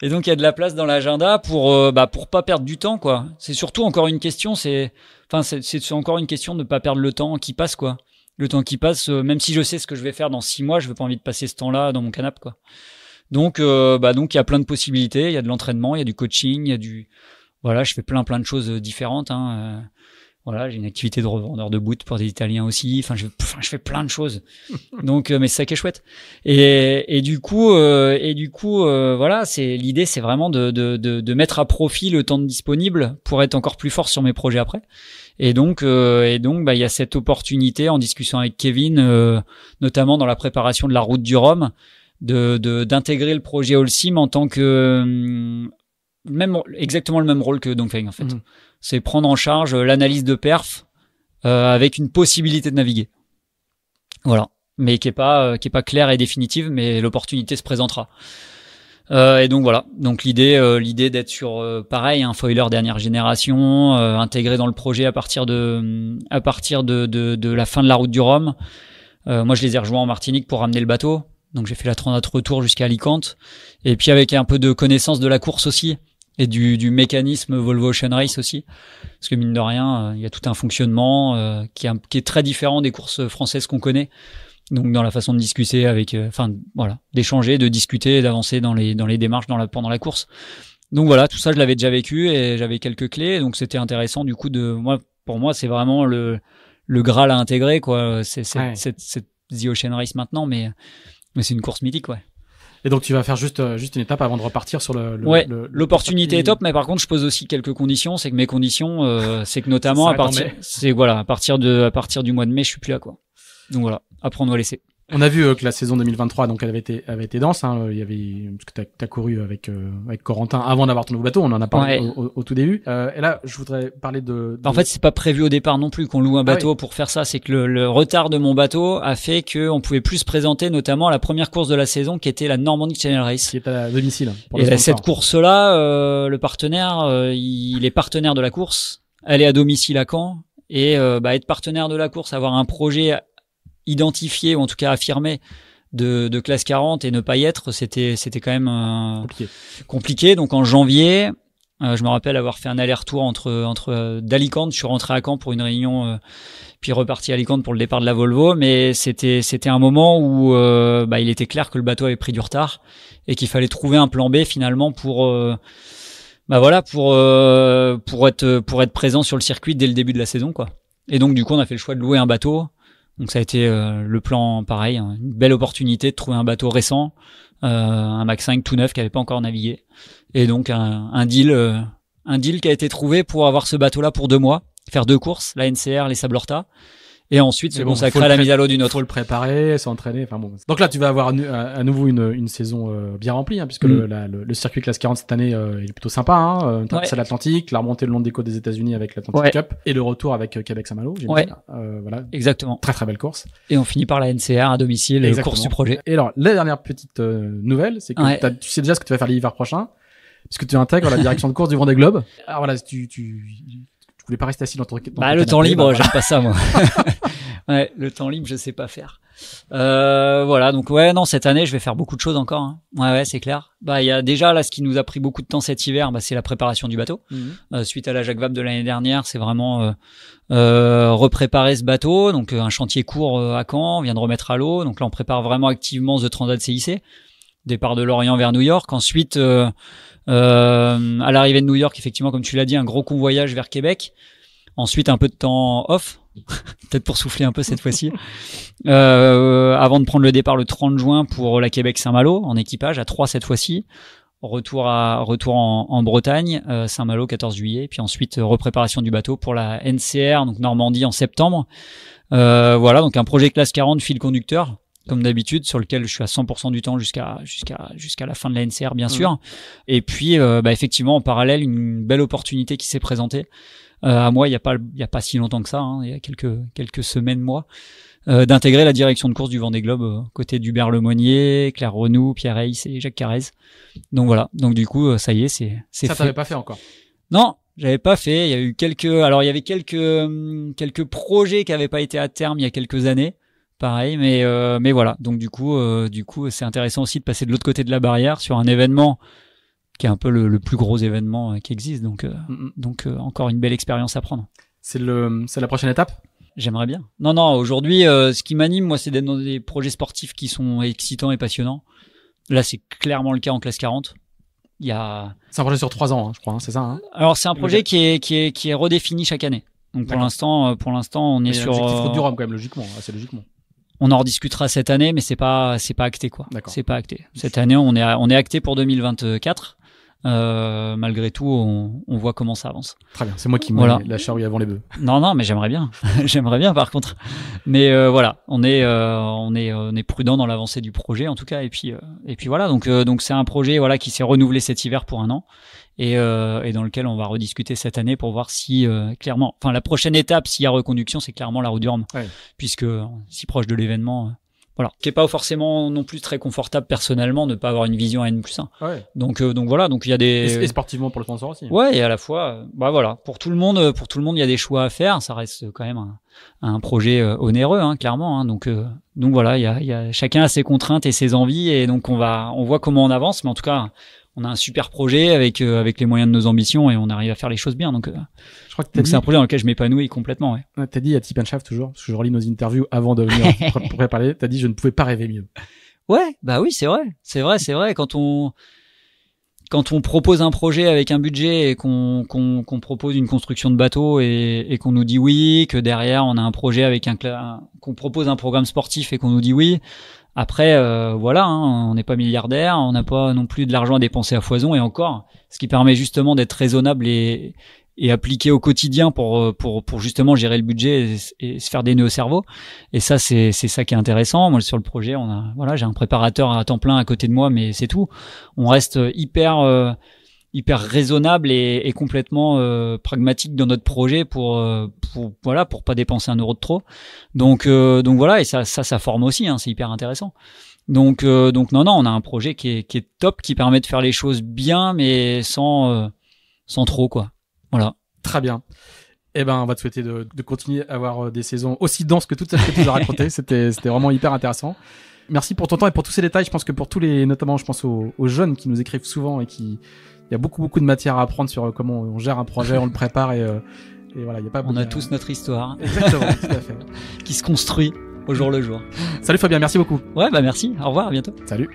et donc il y a de la place dans l'agenda pour euh, bah pour pas perdre du temps quoi. C'est surtout encore une question, c'est Enfin, c'est encore une question de ne pas perdre le temps qui passe, quoi. Le temps qui passe, euh, même si je sais ce que je vais faire dans six mois, je veux pas envie de passer ce temps-là dans mon canapé, quoi. Donc, euh, bah, donc il y a plein de possibilités. Il y a de l'entraînement, il y a du coaching, il y a du, voilà, je fais plein plein de choses euh, différentes. Hein. Voilà, j'ai une activité de revendeur de boots pour des Italiens aussi. Enfin, je, enfin, je fais plein de choses. Donc, euh, mais c'est ça qui est chouette. Et, et du coup, euh, et du coup, euh, voilà, c'est l'idée, c'est vraiment de, de, de, de, mettre à profit le temps disponible pour être encore plus fort sur mes projets après. Et donc, euh, et donc, bah, il y a cette opportunité en discussion avec Kevin, euh, notamment dans la préparation de la route du Rhum, de d'intégrer le projet sim en tant que hum, même exactement le même rôle que Dongfeng en fait. Mmh c'est prendre en charge euh, l'analyse de perf euh, avec une possibilité de naviguer. Voilà, mais qui est pas euh, qui est pas claire et définitive, mais l'opportunité se présentera. et donc voilà, donc l'idée l'idée d'être sur pareil un foiler dernière génération intégré dans le projet à partir de à partir de, de, la fin de la route du Rhum. moi je les ai rejoints en Martinique pour ramener le bateau, donc j'ai fait la transat retour jusqu'à Alicante et puis avec un peu de connaissance de la course aussi et du, du, mécanisme Volvo Ocean Race aussi. Parce que mine de rien, euh, il y a tout un fonctionnement euh, qui est, un, qui est très différent des courses françaises qu'on connaît donc dans la façon de discuter avec euh, enfin voilà d'échanger de discuter d'avancer dans les dans les démarches dans la pendant la course donc voilà tout ça je l'avais déjà vécu et j'avais quelques clés donc c'était intéressant du coup de moi pour moi c'est vraiment le le graal à intégrer quoi c'est c'est The Ocean Race maintenant mais mais c'est une course mythique ouais et donc tu vas faire juste euh, juste une étape avant de repartir sur le. le L'opportunité est top, mais par contre je pose aussi quelques conditions. C'est que mes conditions, euh, c'est que notamment à partir, c'est voilà, à partir de à partir du mois de mai, je suis plus là quoi. Donc voilà, on à laisser. On a vu euh, que la saison 2023, donc elle avait été, avait été dense. Hein. Il y avait parce que t'as as couru avec euh, avec Corentin avant d'avoir ton nouveau bateau. On en a parlé au, tout début. Euh, et là, je voudrais parler de. En fait, c'est pas prévu au départ non plus qu'on loue un ah bateau pour faire ça. C'est que le, retard de mon bateau a fait que on pouvait plus se présenter, notamment la première course de la saison, qui était la Normandie Channel Race. Qui est à domicile. et cette course-là, le partenaire, il est partenaire de la course. Elle est à domicile à Caen. Et bah, être partenaire de la course, avoir un projet identifié ou en tout cas affirmé de, de classe 40 et ne pas y être, c'était c'était quand même euh, compliqué. Donc en janvier, euh, je me rappelle avoir fait un aller-retour entre entre euh, d'Alicante, je suis rentré à Caen pour une réunion, puis reparti à Alicante pour le départ de la Volvo. Mais c'était c'était un moment où bah, il était clair que le bateau avait pris du retard et qu'il fallait trouver un plan B finalement pour bah voilà pour pour être pour être présent sur le circuit dès le début de la saison quoi. Et donc du coup on a fait le choix de louer un bateau donc ça a été euh, le plan pareil, hein. une belle opportunité de trouver un bateau récent, euh, un Max 5 tout neuf qui n'avait pas encore navigué, et donc un, deal, euh, un deal qui a été trouvé pour avoir ce bateau-là pour deux mois, faire deux courses, la NCR, les Sablortas et ensuite se bon, consacrer à la mise à l'eau d'une autre. Faut le préparer, s'entraîner. Enfin bon. Donc là, tu vas avoir euh, à, nouveau une, une saison euh, bien remplie, hein, puisque mm. le, le, circuit classe 40 cette année euh, il est plutôt sympa. Hein, ouais. l'Atlantique, la remontée le long des côtes des États-Unis avec l'Atlantic Cup et le retour avec Québec-Saint-Malo. Ouais. voilà. Exactement. Très très belle course. Et on finit par la NCR à domicile, la course du projet. Et alors la dernière petite nouvelle, c'est que tu sais déjà ce que tu vas faire l'hiver prochain, puisque tu intègres la direction de course du Vendée Globe. Alors ah, voilà, tu, tu, tu voulais pas rester assis dans ton, dans bah, le temps bah, libre, j'aime pas ça, moi. Ouais, le temps libre, je sais pas faire. Euh, voilà, donc ouais, non, cette année, je vais faire beaucoup de choses encore. Hein. Ouais, ouais, c'est clair. Bah, il y a déjà là, ce qui nous a pris beaucoup de temps cet hiver, bah, c'est la préparation du bateau. Mhm. Euh, suite à la Jacques Vabre de l'année dernière, c'est vraiment euh, repréparer ce bateau. Donc un chantier court à Caen, on vient de remettre à l'eau. Donc là, on prépare vraiment activement The Transat CIC, départ de Lorient vers New York. Ensuite, à l'arrivée de New York, effectivement, comme tu l'as dit, un gros convoyage vers Québec. Ensuite, un peu de temps off, peut-être pour souffler un peu cette fois-ci, euh, avant de prendre le départ le 30 juin pour la Québec-Saint-Malo en équipage à 3 cette fois-ci. Retour à retour en, Bretagne, euh, Saint-Malo 14 juillet, puis ensuite euh, repréparation du bateau pour la NCR donc Normandie en septembre. voilà donc un projet classe 40 fil conducteur comme d'habitude, sur lequel je suis à 100% du temps jusqu'à jusqu'à jusqu'à la fin de la NCR, bien mmh. sûr. Et puis, bah, effectivement, en parallèle, une belle opportunité qui s'est présentée euh, à moi il n'y a pas il y a pas si longtemps que ça, hein, il y a quelques quelques semaines mois, euh, d'intégrer la direction de course du Vendée Globe euh, côté d'Hubert Lemonnier, Claire Renou, Pierre Hayes et Jacques Carrez. Donc voilà, donc du coup ça y est, c'est c'est ça t'avais pas fait encore. Non, j'avais pas fait. Il y a eu quelques, alors il y avait quelques hum, quelques projets qui n'avaient pas été à terme il y a quelques années, pareil. Mais mais voilà. Donc du coup, du coup, c'est intéressant aussi de passer de l'autre côté de la barrière sur un événement qui est un peu le, plus gros événement euh, qui existe. Donc, euh, mm, mm. donc euh, encore une belle expérience à prendre. C'est le, la prochaine étape. J'aimerais bien. Non, non. Aujourd'hui, ce qui m'anime, moi, c'est d'être dans des projets sportifs qui sont excitants et passionnants. Là, c'est clairement le cas en classe 40. Il y a. C'est un projet sur trois ans, hein, je crois, hein, c'est ça. Hein Alors, c'est un projet qui est, qui est, qui est redéfini chaque année. Donc pour l'instant, pour l'instant, on est sur. C'est du quand même logiquement, logiquement. On en rediscutera cette année, mais c'est pas c'est pas acté quoi. C'est pas acté. Cette année, on est on est acté pour 2024. Euh, malgré tout, on, on, voit comment ça avance. Très bien, c'est moi qui mets la charrue avant les bœufs. Non, non, mais j'aimerais bien, j'aimerais bien par contre. Mais euh, voilà, on est, euh, on est, on est prudent dans l'avancée du projet en tout cas. Et puis, et puis voilà, donc donc c'est un projet voilà qui s'est renouvelé cet hiver pour un an et, et dans lequel on va rediscuter cette année pour voir si clairement, enfin la prochaine étape s'il y a reconduction, c'est clairement la route d'Urme, puisque si proche de l'événement voilà. Qui est pas forcément non plus très confortable personnellement de ne pas avoir une vision à N plus 1. Donc, euh, donc voilà, donc il y a des. Et, sportivement pour le sponsor aussi. Ouais, et à la fois, euh, bah voilà, pour tout le monde, euh, pour tout le monde, il y a des choix à faire. Ça reste quand même un, projet onéreux, hein, clairement. Hein. donc, donc voilà, il y a, y a, chacun a ses contraintes et ses envies, et donc on va, on voit comment on avance. Mais en tout cas, on a un super projet avec euh, avec les moyens de nos ambitions et on arrive à faire les choses bien. Donc, euh, je crois que c'est un projet dans lequel je m'épanouis complètement. Ouais. as t'as dit à Tip Shaft toujours, parce que je relis nos interviews avant de venir pour préparer. T'as dit je ne pouvais pas rêver mieux. Ouais, bah oui, c'est vrai, c'est vrai, c'est vrai. Quand on quand on propose un projet avec un budget et qu'on qu'on propose une construction de bateau et, et qu'on nous dit oui, que derrière on a un projet avec un qu'on propose un programme sportif et qu'on nous dit oui, après, euh, voilà, hein, on n'est pas milliardaire, on n'a pas non plus de l'argent à dépenser à foison et encore, ce qui permet justement d'être raisonnable et, et appliqué au quotidien pour, euh, pour, pour justement gérer le budget et, se faire des nœuds au cerveau. Et ça, c'est, c'est ça qui est intéressant. Moi, sur le projet, on a, voilà, j'ai un préparateur à temps plein à côté de moi, mais c'est tout. On reste hyper, euh, hyper raisonnable et, et complètement euh, pragmatique dans notre projet pour, euh, pour voilà pour pas dépenser un euro de trop. Donc euh, donc voilà et ça ça ça forme aussi hein, c'est hyper intéressant. Donc donc non non on a un projet qui est qui est top qui permet de faire les choses bien mais sans sans trop quoi. Voilà. Très bien. Eh ben, on va te souhaiter de, de continuer à avoir des saisons aussi denses que toutes celles que tu as racontées. C'était vraiment hyper intéressant merci pour ton temps et pour tous ces détails. Je pense que pour tous les, notamment, je pense aux, aux jeunes qui nous écrivent souvent et qui il y a beaucoup beaucoup de matière à apprendre sur euh, comment on gère un projet, on le prépare et, euh, voilà, il y a pas. On a tous notre histoire. Exactement, tout à fait. Qui se construit au jour le jour. Salut Fabien, merci beaucoup. Ouais, bah merci. Au revoir, à bientôt. Salut.